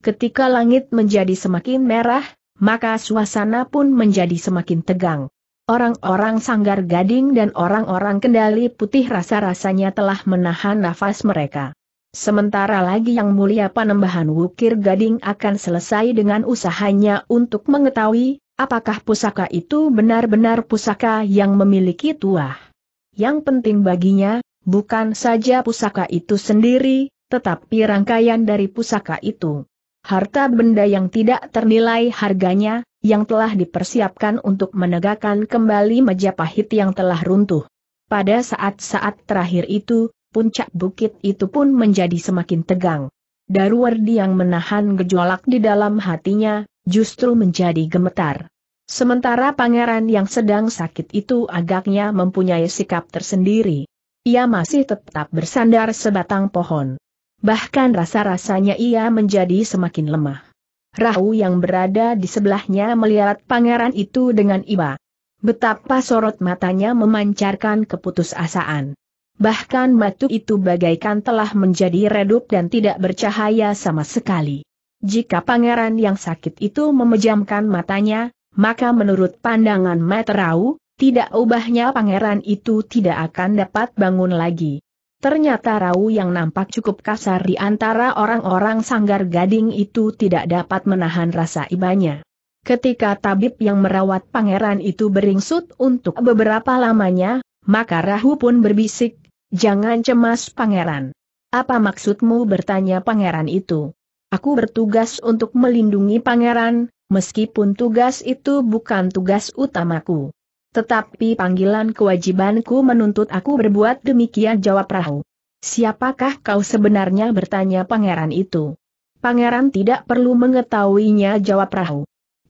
Ketika langit menjadi semakin merah, maka suasana pun menjadi semakin tegang. Orang-orang sanggar gading dan orang-orang kendali putih rasa-rasanya telah menahan nafas mereka. Sementara lagi yang mulia panembahan wukir gading akan selesai dengan usahanya untuk mengetahui, apakah pusaka itu benar-benar pusaka yang memiliki tuah. Yang penting baginya, bukan saja pusaka itu sendiri, tetapi rangkaian dari pusaka itu harta benda yang tidak ternilai harganya, yang telah dipersiapkan untuk menegakkan kembali Majapahit yang telah runtuh. Pada saat-saat terakhir itu, puncak bukit itu pun menjadi semakin tegang. Darwardi yang menahan gejolak di dalam hatinya, justru menjadi gemetar. Sementara pangeran yang sedang sakit itu agaknya mempunyai sikap tersendiri. Ia masih tetap bersandar sebatang pohon. Bahkan rasa-rasanya ia menjadi semakin lemah. Rahu yang berada di sebelahnya melihat pangeran itu dengan iba. Betapa sorot matanya memancarkan keputusasaan. Bahkan batu itu bagaikan telah menjadi redup dan tidak bercahaya sama sekali. Jika pangeran yang sakit itu memejamkan matanya, maka menurut pandangan Rau, tidak ubahnya pangeran itu tidak akan dapat bangun lagi. Ternyata Rau yang nampak cukup kasar di antara orang-orang sanggar gading itu tidak dapat menahan rasa ibanya. Ketika tabib yang merawat pangeran itu beringsut untuk beberapa lamanya, maka Rahu pun berbisik, jangan cemas pangeran. Apa maksudmu bertanya pangeran itu? Aku bertugas untuk melindungi pangeran, meskipun tugas itu bukan tugas utamaku. Tetapi panggilan kewajibanku menuntut aku berbuat demikian jawab perahu. Siapakah kau sebenarnya bertanya pangeran itu? Pangeran tidak perlu mengetahuinya jawab perahu.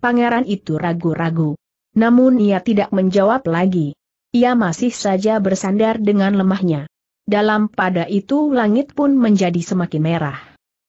Pangeran itu ragu-ragu. Namun ia tidak menjawab lagi. Ia masih saja bersandar dengan lemahnya. Dalam pada itu langit pun menjadi semakin merah.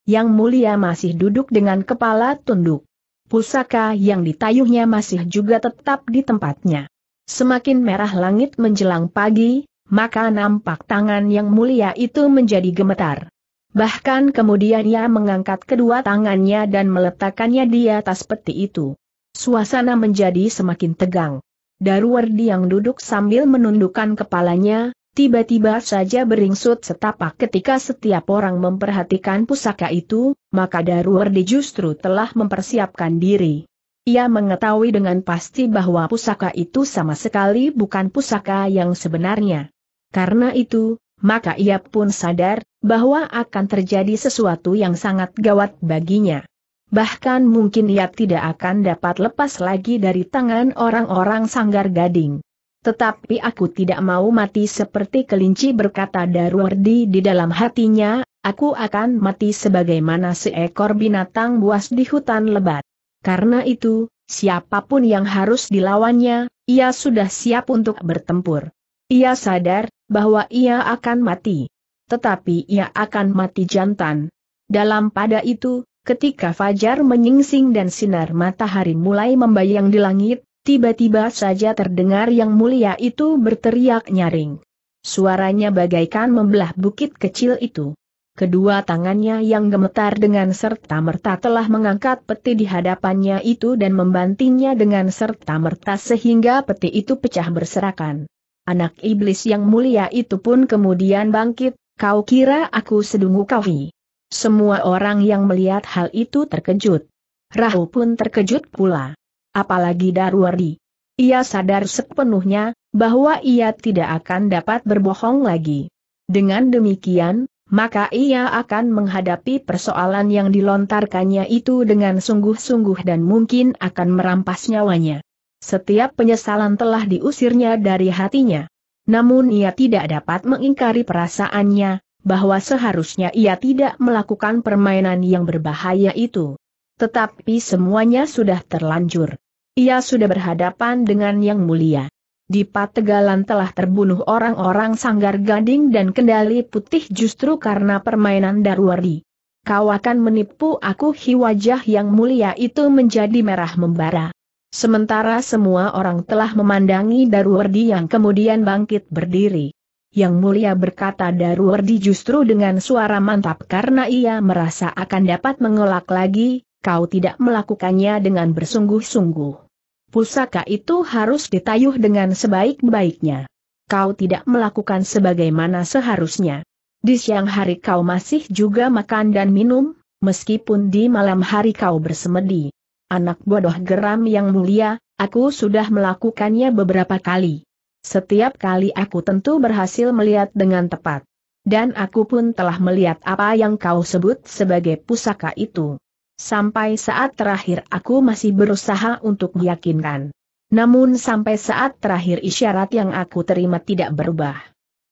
Yang mulia masih duduk dengan kepala tunduk. Pusaka yang ditayuhnya masih juga tetap di tempatnya. Semakin merah langit menjelang pagi, maka nampak tangan yang mulia itu menjadi gemetar. Bahkan kemudian ia mengangkat kedua tangannya dan meletakkannya di atas peti itu. Suasana menjadi semakin tegang. Darwardi yang duduk sambil menundukkan kepalanya, tiba-tiba saja beringsut setapak ketika setiap orang memperhatikan pusaka itu, maka Darwardi justru telah mempersiapkan diri. Ia mengetahui dengan pasti bahwa pusaka itu sama sekali bukan pusaka yang sebenarnya. Karena itu, maka ia pun sadar bahwa akan terjadi sesuatu yang sangat gawat baginya. Bahkan mungkin ia tidak akan dapat lepas lagi dari tangan orang-orang sanggar gading. Tetapi aku tidak mau mati seperti kelinci berkata Darwardi di dalam hatinya, aku akan mati sebagaimana seekor binatang buas di hutan lebat. Karena itu, siapapun yang harus dilawannya, ia sudah siap untuk bertempur. Ia sadar bahwa ia akan mati. Tetapi ia akan mati jantan. Dalam pada itu, ketika fajar menyingsing dan sinar matahari mulai membayang di langit, tiba-tiba saja terdengar yang mulia itu berteriak nyaring. Suaranya bagaikan membelah bukit kecil itu. Kedua tangannya yang gemetar dengan serta-merta telah mengangkat peti di hadapannya itu dan membantingnya dengan serta-merta sehingga peti itu pecah berserakan. Anak iblis yang mulia itu pun kemudian bangkit, kau kira aku sedungu kawi. Semua orang yang melihat hal itu terkejut. Rahu pun terkejut pula. Apalagi Darwari. Ia sadar sepenuhnya, bahwa ia tidak akan dapat berbohong lagi. Dengan demikian, maka ia akan menghadapi persoalan yang dilontarkannya itu dengan sungguh-sungguh dan mungkin akan merampas nyawanya. Setiap penyesalan telah diusirnya dari hatinya. Namun ia tidak dapat mengingkari perasaannya, bahwa seharusnya ia tidak melakukan permainan yang berbahaya itu. Tetapi semuanya sudah terlanjur. Ia sudah berhadapan dengan yang mulia. Di Pategalan telah terbunuh orang-orang Sanggar Gading dan Kendali Putih justru karena permainan Darwari. Kau akan menipu aku hi wajah yang mulia itu menjadi merah membara. Sementara semua orang telah memandangi Darwardi yang kemudian bangkit berdiri. Yang mulia berkata Darwardi justru dengan suara mantap karena ia merasa akan dapat mengelak lagi, kau tidak melakukannya dengan bersungguh-sungguh pusaka itu harus ditayuh dengan sebaik-baiknya. Kau tidak melakukan sebagaimana seharusnya. Di siang hari kau masih juga makan dan minum, meskipun di malam hari kau bersemedi. Anak bodoh geram yang mulia, aku sudah melakukannya beberapa kali. Setiap kali aku tentu berhasil melihat dengan tepat. Dan aku pun telah melihat apa yang kau sebut sebagai pusaka itu. Sampai saat terakhir aku masih berusaha untuk meyakinkan. Namun sampai saat terakhir isyarat yang aku terima tidak berubah.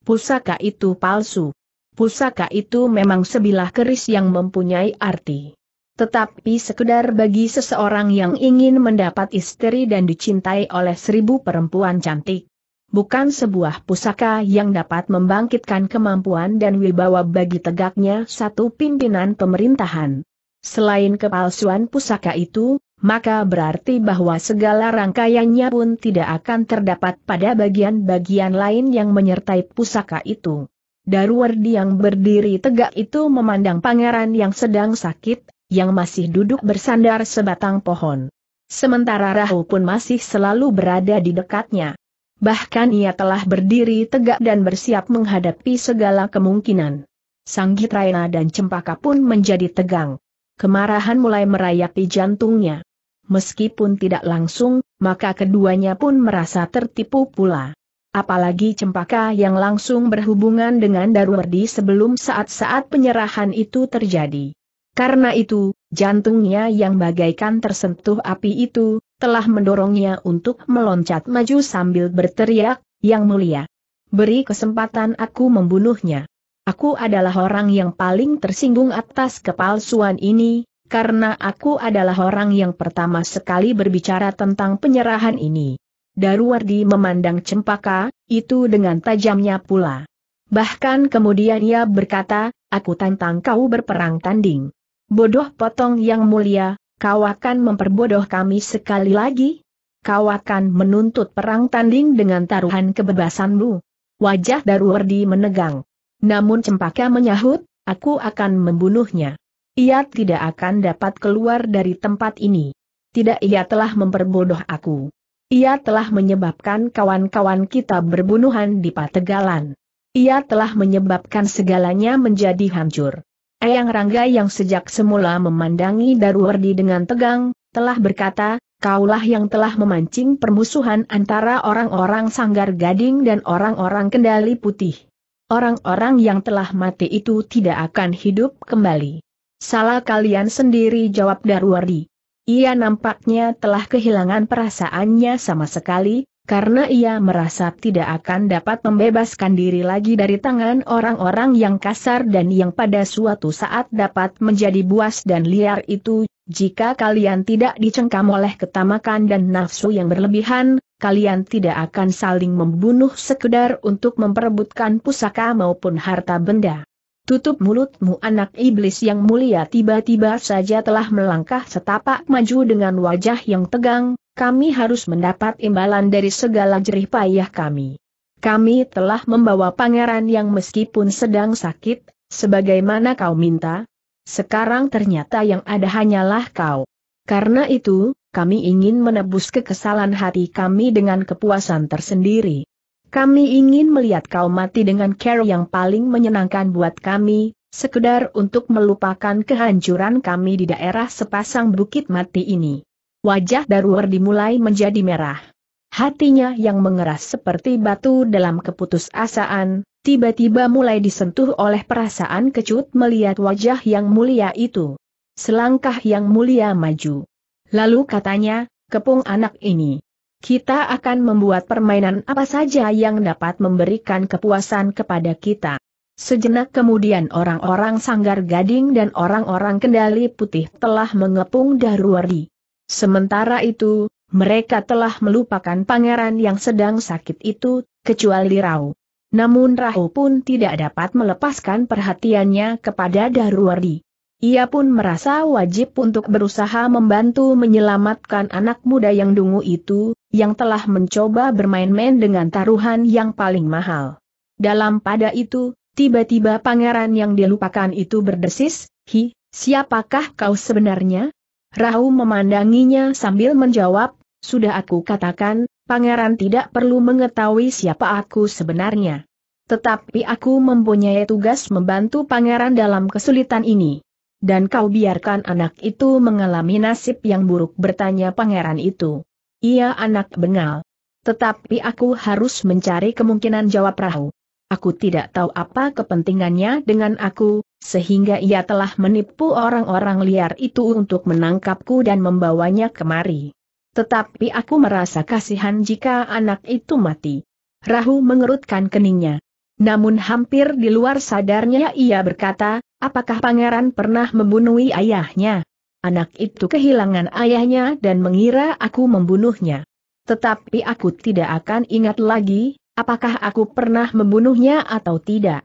Pusaka itu palsu. Pusaka itu memang sebilah keris yang mempunyai arti. Tetapi sekedar bagi seseorang yang ingin mendapat istri dan dicintai oleh seribu perempuan cantik. Bukan sebuah pusaka yang dapat membangkitkan kemampuan dan wibawa bagi tegaknya satu pimpinan pemerintahan. Selain kepalsuan pusaka itu, maka berarti bahwa segala rangkaiannya pun tidak akan terdapat pada bagian-bagian lain yang menyertai pusaka itu. Darwardi yang berdiri tegak itu memandang pangeran yang sedang sakit, yang masih duduk bersandar sebatang pohon. Sementara Rahu pun masih selalu berada di dekatnya. Bahkan ia telah berdiri tegak dan bersiap menghadapi segala kemungkinan. Sanggit Raina dan Cempaka pun menjadi tegang. Kemarahan mulai merayapi jantungnya. Meskipun tidak langsung, maka keduanya pun merasa tertipu pula. Apalagi cempaka yang langsung berhubungan dengan Darwardi sebelum saat-saat penyerahan itu terjadi. Karena itu, jantungnya yang bagaikan tersentuh api itu, telah mendorongnya untuk meloncat maju sambil berteriak, Yang mulia, beri kesempatan aku membunuhnya. Aku adalah orang yang paling tersinggung atas kepalsuan ini, karena aku adalah orang yang pertama sekali berbicara tentang penyerahan ini. Daruwardi memandang cempaka, itu dengan tajamnya pula. Bahkan kemudian ia berkata, aku tantang kau berperang tanding. Bodoh potong yang mulia, kau akan memperbodoh kami sekali lagi? Kau akan menuntut perang tanding dengan taruhan kebebasanmu. Wajah Daruwardi menegang. Namun Cempaka menyahut, aku akan membunuhnya. Ia tidak akan dapat keluar dari tempat ini. Tidak ia telah memperbodoh aku. Ia telah menyebabkan kawan-kawan kita berbunuhan di Pategalan. Ia telah menyebabkan segalanya menjadi hancur. Eyang Rangga yang sejak semula memandangi Daruwardi dengan tegang, telah berkata, kaulah yang telah memancing permusuhan antara orang-orang Sanggar Gading dan orang-orang Kendali Putih orang-orang yang telah mati itu tidak akan hidup kembali. Salah kalian sendiri jawab Darwardi. Ia nampaknya telah kehilangan perasaannya sama sekali, karena ia merasa tidak akan dapat membebaskan diri lagi dari tangan orang-orang yang kasar dan yang pada suatu saat dapat menjadi buas dan liar itu, jika kalian tidak dicengkam oleh ketamakan dan nafsu yang berlebihan, kalian tidak akan saling membunuh sekedar untuk memperebutkan pusaka maupun harta benda. Tutup mulutmu anak iblis yang mulia tiba-tiba saja telah melangkah setapak maju dengan wajah yang tegang, kami harus mendapat imbalan dari segala jerih payah kami. Kami telah membawa pangeran yang meskipun sedang sakit, sebagaimana kau minta, sekarang ternyata yang ada hanyalah kau. Karena itu, kami ingin menebus kekesalan hati kami dengan kepuasan tersendiri. Kami ingin melihat kau mati dengan cara yang paling menyenangkan buat kami, sekedar untuk melupakan kehancuran kami di daerah sepasang bukit mati ini. Wajah Darwar dimulai menjadi merah. Hatinya yang mengeras seperti batu dalam keputusasaan, tiba-tiba mulai disentuh oleh perasaan kecut melihat wajah yang mulia itu. Selangkah yang mulia maju. Lalu katanya, kepung anak ini. Kita akan membuat permainan apa saja yang dapat memberikan kepuasan kepada kita. Sejenak kemudian orang-orang Sanggar Gading dan orang-orang Kendali Putih telah mengepung Darwari. Sementara itu, mereka telah melupakan pangeran yang sedang sakit itu, kecuali Rau. Namun Rau pun tidak dapat melepaskan perhatiannya kepada Darwari. Ia pun merasa wajib untuk berusaha membantu menyelamatkan anak muda yang dungu itu, yang telah mencoba bermain-main dengan taruhan yang paling mahal. Dalam pada itu, tiba-tiba pangeran yang dilupakan itu berdesis, Hi, siapakah kau sebenarnya? Rahu memandanginya sambil menjawab, sudah aku katakan, pangeran tidak perlu mengetahui siapa aku sebenarnya. Tetapi aku mempunyai tugas membantu pangeran dalam kesulitan ini. Dan kau biarkan anak itu mengalami nasib yang buruk bertanya pangeran itu. Ia anak bengal. Tetapi aku harus mencari kemungkinan jawab Rahu. Aku tidak tahu apa kepentingannya dengan aku, sehingga ia telah menipu orang-orang liar itu untuk menangkapku dan membawanya kemari. Tetapi aku merasa kasihan jika anak itu mati. Rahu mengerutkan keningnya. Namun hampir di luar sadarnya ia berkata, Apakah pangeran pernah membunuhi ayahnya? Anak itu kehilangan ayahnya dan mengira aku membunuhnya. Tetapi aku tidak akan ingat lagi, apakah aku pernah membunuhnya atau tidak.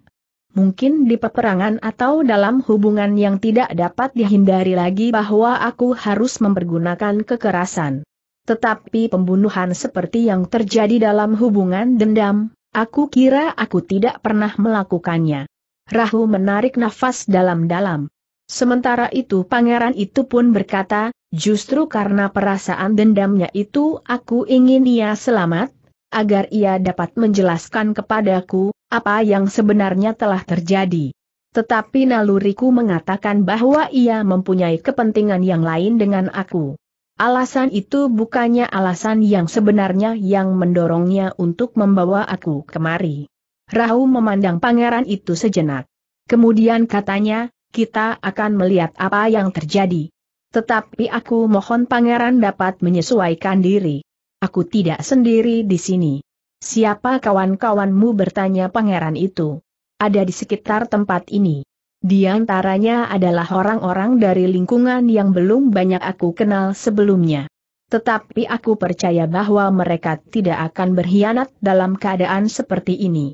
Mungkin di peperangan atau dalam hubungan yang tidak dapat dihindari lagi bahwa aku harus mempergunakan kekerasan. Tetapi pembunuhan seperti yang terjadi dalam hubungan dendam, aku kira aku tidak pernah melakukannya. Rahu menarik nafas dalam-dalam. Sementara itu pangeran itu pun berkata, justru karena perasaan dendamnya itu aku ingin ia selamat, agar ia dapat menjelaskan kepadaku, apa yang sebenarnya telah terjadi. Tetapi naluriku mengatakan bahwa ia mempunyai kepentingan yang lain dengan aku. Alasan itu bukannya alasan yang sebenarnya yang mendorongnya untuk membawa aku kemari. Rahu memandang pangeran itu sejenak. Kemudian katanya, kita akan melihat apa yang terjadi. Tetapi aku mohon pangeran dapat menyesuaikan diri. Aku tidak sendiri di sini. Siapa kawan-kawanmu bertanya pangeran itu? Ada di sekitar tempat ini. Di antaranya adalah orang-orang dari lingkungan yang belum banyak aku kenal sebelumnya. Tetapi aku percaya bahwa mereka tidak akan berkhianat dalam keadaan seperti ini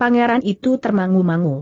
pangeran itu termangu-mangu.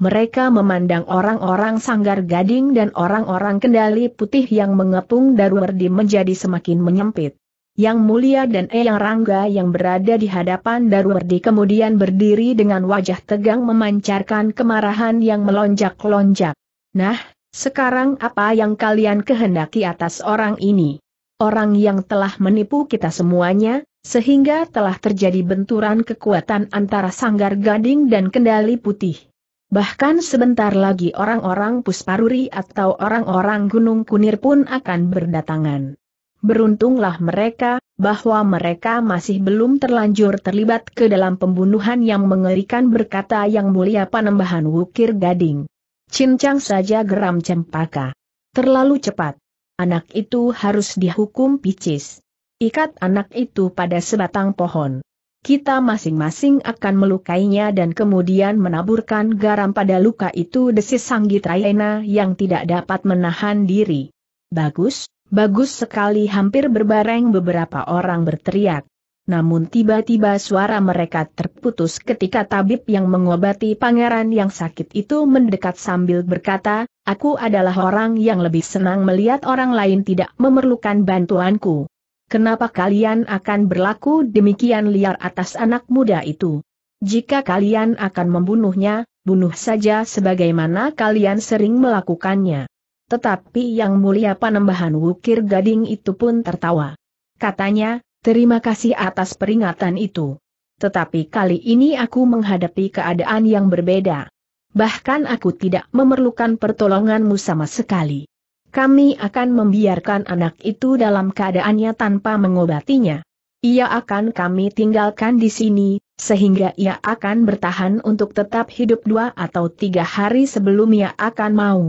Mereka memandang orang-orang sanggar gading dan orang-orang kendali putih yang mengepung Darwardi menjadi semakin menyempit. Yang mulia dan Eyang Rangga yang berada di hadapan Darwardi kemudian berdiri dengan wajah tegang memancarkan kemarahan yang melonjak-lonjak. Nah, sekarang apa yang kalian kehendaki atas orang ini? Orang yang telah menipu kita semuanya, sehingga telah terjadi benturan kekuatan antara sanggar gading dan kendali putih. Bahkan sebentar lagi orang-orang Pusparuri atau orang-orang Gunung Kunir pun akan berdatangan. Beruntunglah mereka, bahwa mereka masih belum terlanjur terlibat ke dalam pembunuhan yang mengerikan berkata yang mulia panembahan Wukir Gading. Cincang saja geram cempaka. Terlalu cepat. Anak itu harus dihukum picis. Ikat anak itu pada sebatang pohon. Kita masing-masing akan melukainya dan kemudian menaburkan garam pada luka itu desis Sanggitrayana yang tidak dapat menahan diri. Bagus, bagus sekali hampir berbareng beberapa orang berteriak. Namun tiba-tiba suara mereka terputus ketika tabib yang mengobati pangeran yang sakit itu mendekat sambil berkata, Aku adalah orang yang lebih senang melihat orang lain tidak memerlukan bantuanku. Kenapa kalian akan berlaku demikian liar atas anak muda itu? Jika kalian akan membunuhnya, bunuh saja sebagaimana kalian sering melakukannya. Tetapi yang mulia panembahan wukir gading itu pun tertawa. Katanya, terima kasih atas peringatan itu. Tetapi kali ini aku menghadapi keadaan yang berbeda. Bahkan aku tidak memerlukan pertolonganmu sama sekali. Kami akan membiarkan anak itu dalam keadaannya tanpa mengobatinya. Ia akan kami tinggalkan di sini, sehingga ia akan bertahan untuk tetap hidup dua atau tiga hari sebelum ia akan mau.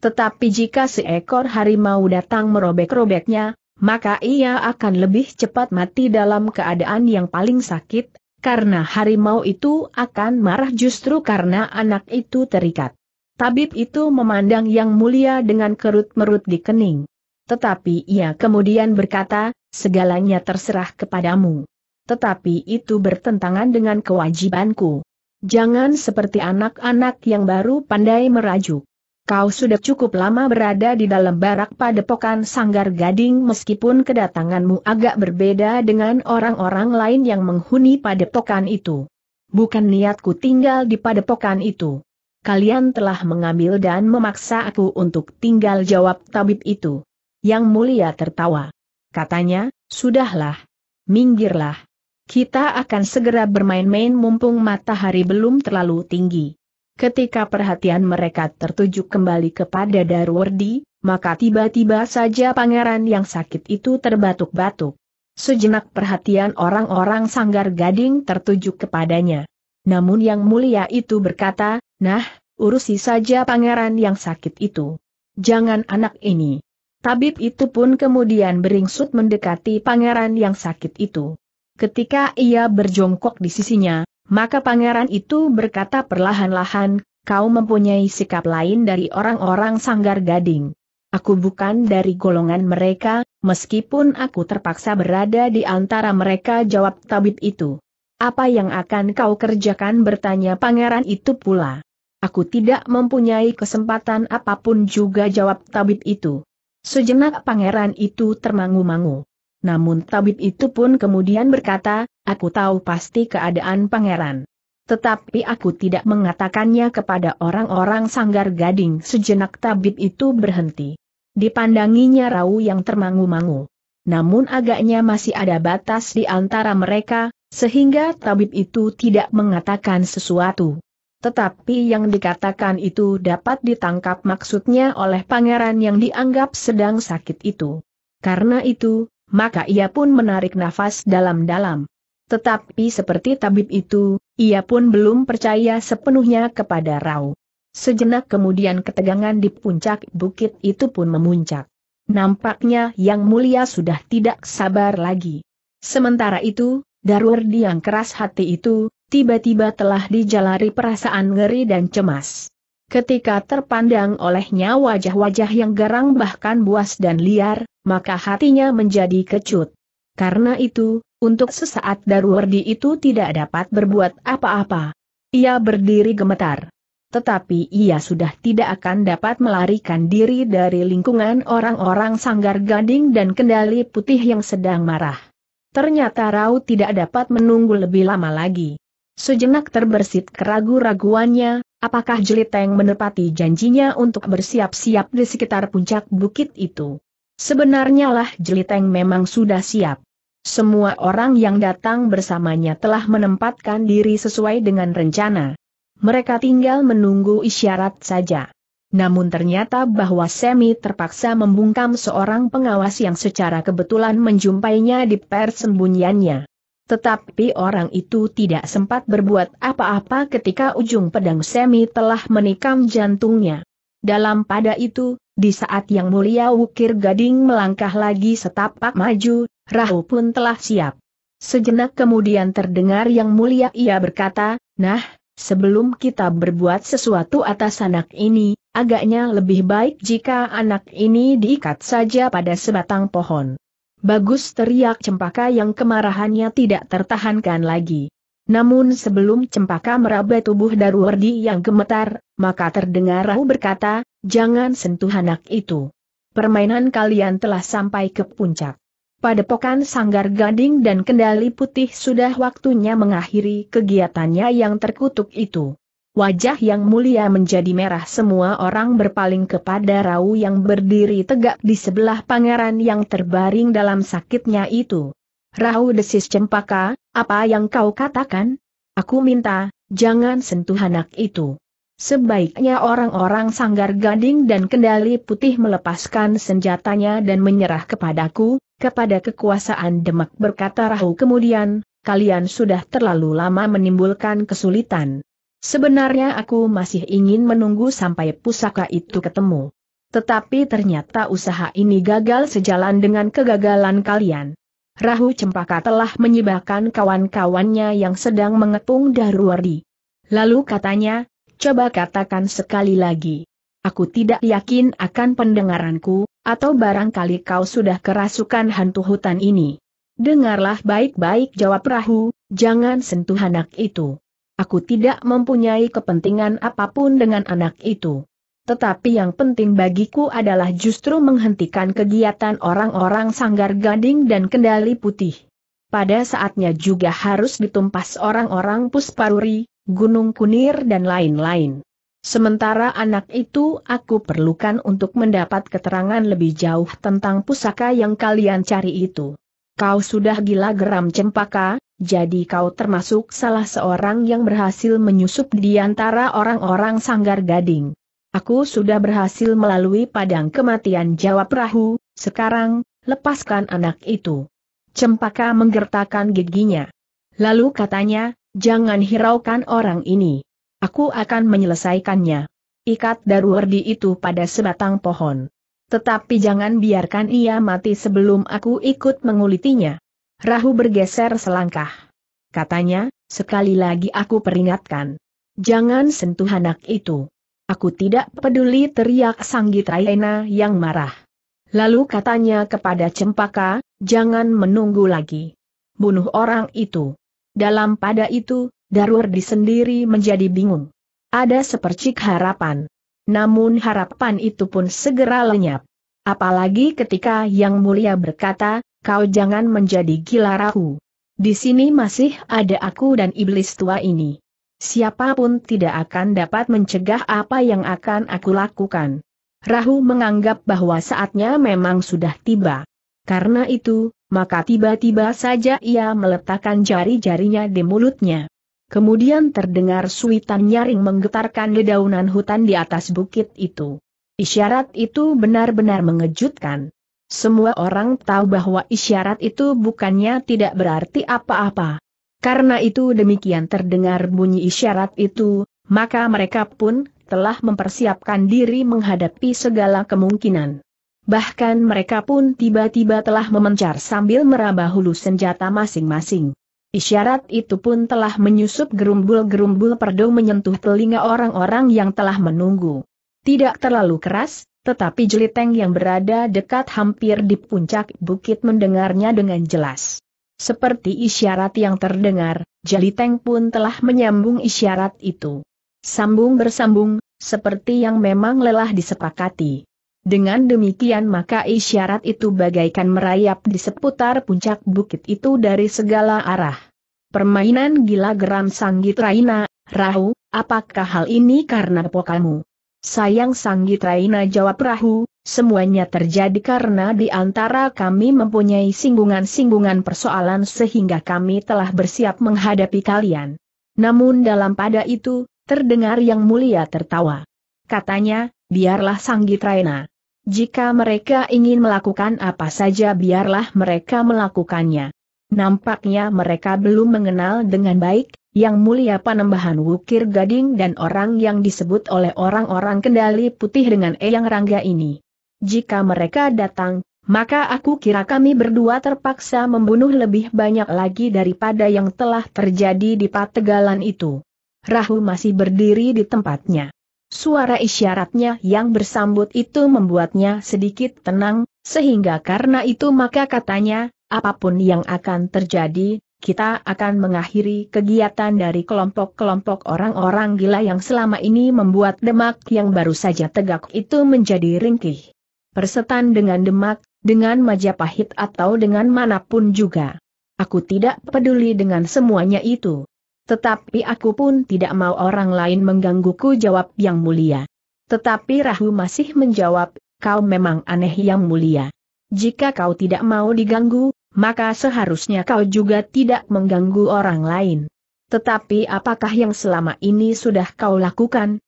Tetapi jika seekor harimau datang merobek-robeknya, maka ia akan lebih cepat mati dalam keadaan yang paling sakit, karena harimau itu akan marah justru karena anak itu terikat. Tabib itu memandang yang mulia dengan kerut merut di kening. Tetapi ia kemudian berkata, segalanya terserah kepadamu. Tetapi itu bertentangan dengan kewajibanku. Jangan seperti anak-anak yang baru pandai merajuk. Kau sudah cukup lama berada di dalam barak padepokan Sanggar Gading meskipun kedatanganmu agak berbeda dengan orang-orang lain yang menghuni padepokan itu. Bukan niatku tinggal di padepokan itu kalian telah mengambil dan memaksa aku untuk tinggal jawab tabib itu. Yang mulia tertawa. Katanya, sudahlah. Minggirlah. Kita akan segera bermain-main mumpung matahari belum terlalu tinggi. Ketika perhatian mereka tertuju kembali kepada Darwardi, maka tiba-tiba saja pangeran yang sakit itu terbatuk-batuk. Sejenak perhatian orang-orang sanggar gading tertuju kepadanya. Namun yang mulia itu berkata, Nah, urusi saja pangeran yang sakit itu. Jangan anak ini. Tabib itu pun kemudian beringsut mendekati pangeran yang sakit itu. Ketika ia berjongkok di sisinya, maka pangeran itu berkata perlahan-lahan, kau mempunyai sikap lain dari orang-orang sanggar gading. Aku bukan dari golongan mereka, meskipun aku terpaksa berada di antara mereka jawab tabib itu. Apa yang akan kau kerjakan bertanya pangeran itu pula. Aku tidak mempunyai kesempatan apapun juga jawab tabib itu. Sejenak pangeran itu termangu-mangu. Namun tabib itu pun kemudian berkata, aku tahu pasti keadaan pangeran. Tetapi aku tidak mengatakannya kepada orang-orang sanggar gading sejenak tabib itu berhenti. Dipandanginya Rau yang termangu-mangu. Namun agaknya masih ada batas di antara mereka, sehingga tabib itu tidak mengatakan sesuatu. Tetapi yang dikatakan itu dapat ditangkap maksudnya oleh pangeran yang dianggap sedang sakit itu. Karena itu, maka ia pun menarik nafas dalam-dalam. Tetapi seperti tabib itu, ia pun belum percaya sepenuhnya kepada Rao. Sejenak kemudian ketegangan di puncak bukit itu pun memuncak. Nampaknya Yang Mulia sudah tidak sabar lagi. Sementara itu, Darwardi yang keras hati itu, tiba-tiba telah dijalari perasaan ngeri dan cemas. Ketika terpandang olehnya wajah-wajah yang garang bahkan buas dan liar, maka hatinya menjadi kecut. Karena itu, untuk sesaat Darwardi itu tidak dapat berbuat apa-apa. Ia berdiri gemetar. Tetapi ia sudah tidak akan dapat melarikan diri dari lingkungan orang-orang sanggar gading dan kendali putih yang sedang marah. Ternyata Rau tidak dapat menunggu lebih lama lagi. Sejenak terbersit keragu-raguannya, apakah Jeliteng menepati janjinya untuk bersiap-siap di sekitar puncak bukit itu. Sebenarnya lah Jeliteng memang sudah siap. Semua orang yang datang bersamanya telah menempatkan diri sesuai dengan rencana. Mereka tinggal menunggu isyarat saja. Namun ternyata bahwa Semi terpaksa membungkam seorang pengawas yang secara kebetulan menjumpainya di persembunyiannya. Tetapi orang itu tidak sempat berbuat apa-apa ketika ujung pedang semi telah menikam jantungnya. Dalam pada itu, di saat yang mulia Wukir Gading melangkah lagi setapak maju, Rahu pun telah siap. Sejenak kemudian terdengar yang mulia ia berkata, Nah, sebelum kita berbuat sesuatu atas anak ini, agaknya lebih baik jika anak ini diikat saja pada sebatang pohon. Bagus teriak cempaka yang kemarahannya tidak tertahankan lagi. Namun sebelum cempaka meraba tubuh Daruwardi yang gemetar, maka terdengar Rahu berkata, jangan sentuh anak itu. Permainan kalian telah sampai ke puncak. Padepokan Sanggar Gading dan Kendali Putih sudah waktunya mengakhiri kegiatannya yang terkutuk itu. Wajah yang mulia menjadi merah semua orang berpaling kepada Rau yang berdiri tegak di sebelah pangeran yang terbaring dalam sakitnya itu. Rau desis cempaka, apa yang kau katakan? Aku minta, jangan sentuh anak itu. Sebaiknya orang-orang sanggar gading dan kendali putih melepaskan senjatanya dan menyerah kepadaku, kepada kekuasaan Demak berkata Rahu kemudian, kalian sudah terlalu lama menimbulkan kesulitan. Sebenarnya aku masih ingin menunggu sampai pusaka itu ketemu. Tetapi ternyata usaha ini gagal sejalan dengan kegagalan kalian. Rahu Cempaka telah menyibahkan kawan-kawannya yang sedang mengepung Darwardi. Lalu katanya, coba katakan sekali lagi. Aku tidak yakin akan pendengaranku, atau barangkali kau sudah kerasukan hantu hutan ini. Dengarlah baik-baik jawab Rahu, jangan sentuh anak itu. Aku tidak mempunyai kepentingan apapun dengan anak itu. Tetapi yang penting bagiku adalah justru menghentikan kegiatan orang-orang sanggar gading dan kendali putih. Pada saatnya juga harus ditumpas orang-orang pusparuri, gunung kunir dan lain-lain. Sementara anak itu aku perlukan untuk mendapat keterangan lebih jauh tentang pusaka yang kalian cari itu. Kau sudah gila geram cempaka, jadi kau termasuk salah seorang yang berhasil menyusup di antara orang-orang sanggar gading. Aku sudah berhasil melalui padang kematian jawab Rahu, sekarang, lepaskan anak itu. Cempaka menggertakkan giginya. Lalu katanya, jangan hiraukan orang ini. Aku akan menyelesaikannya. Ikat darwardi itu pada sebatang pohon. Tetapi jangan biarkan ia mati sebelum aku ikut mengulitinya. Rahu bergeser selangkah. Katanya, sekali lagi aku peringatkan. Jangan sentuh anak itu. Aku tidak peduli teriak Raina yang marah. Lalu katanya kepada Cempaka, jangan menunggu lagi. Bunuh orang itu. Dalam pada itu, Darwardi sendiri menjadi bingung. Ada sepercik harapan. Namun harapan itu pun segera lenyap. Apalagi ketika Yang Mulia berkata, kau jangan menjadi gila rahu. Di sini masih ada aku dan iblis tua ini. Siapapun tidak akan dapat mencegah apa yang akan aku lakukan. Rahu menganggap bahwa saatnya memang sudah tiba. Karena itu, maka tiba-tiba saja ia meletakkan jari-jarinya di mulutnya. Kemudian terdengar suitan nyaring menggetarkan dedaunan hutan di atas bukit itu. Isyarat itu benar-benar mengejutkan. Semua orang tahu bahwa isyarat itu bukannya tidak berarti apa-apa. Karena itu demikian terdengar bunyi isyarat itu, maka mereka pun telah mempersiapkan diri menghadapi segala kemungkinan. Bahkan mereka pun tiba-tiba telah memencar sambil meraba hulu senjata masing-masing. Isyarat itu pun telah menyusup gerumbul-gerumbul perdo menyentuh telinga orang-orang yang telah menunggu. Tidak terlalu keras, tetapi Jeliteng yang berada dekat hampir di puncak bukit mendengarnya dengan jelas. Seperti isyarat yang terdengar, Jeliteng pun telah menyambung isyarat itu. Sambung bersambung, seperti yang memang lelah disepakati. Dengan demikian maka isyarat itu bagaikan merayap di seputar puncak bukit itu dari segala arah. Permainan gila geram sanggit Raina, Rahu, apakah hal ini karena pokamu? Sayang Sang Gitraina jawab Rahu, semuanya terjadi karena di antara kami mempunyai singgungan-singgungan persoalan sehingga kami telah bersiap menghadapi kalian. Namun dalam pada itu, terdengar yang mulia tertawa. Katanya, biarlah Sang Gitraina. Jika mereka ingin melakukan apa saja biarlah mereka melakukannya. Nampaknya mereka belum mengenal dengan baik, yang mulia Panembahan Wukir Gading dan orang yang disebut oleh orang-orang kendali putih dengan Eyang Rangga ini. Jika mereka datang, maka aku kira kami berdua terpaksa membunuh lebih banyak lagi daripada yang telah terjadi di Pategalan itu. Rahu masih berdiri di tempatnya. Suara isyaratnya yang bersambut itu membuatnya sedikit tenang, sehingga karena itu maka katanya, apapun yang akan terjadi, kita akan mengakhiri kegiatan dari kelompok-kelompok orang-orang gila yang selama ini membuat demak yang baru saja tegak itu menjadi ringkih. Persetan dengan demak, dengan Majapahit atau dengan manapun juga. Aku tidak peduli dengan semuanya itu. Tetapi aku pun tidak mau orang lain menggangguku jawab yang mulia. Tetapi Rahu masih menjawab, kau memang aneh yang mulia. Jika kau tidak mau diganggu, maka seharusnya kau juga tidak mengganggu orang lain. Tetapi apakah yang selama ini sudah kau lakukan?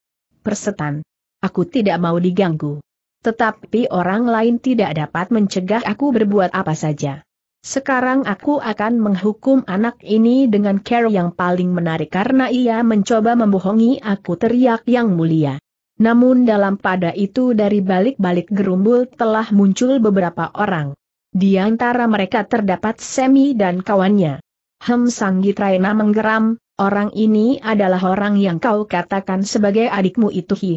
Persetan. Aku tidak mau diganggu. Tetapi orang lain tidak dapat mencegah aku berbuat apa saja. Sekarang aku akan menghukum anak ini dengan care yang paling menarik karena ia mencoba membohongi aku teriak yang mulia. Namun dalam pada itu dari balik-balik gerumbul telah muncul beberapa orang. Di antara mereka terdapat Semi dan kawannya. Hem Sanggitraena menggeram, orang ini adalah orang yang kau katakan sebagai adikmu itu hi.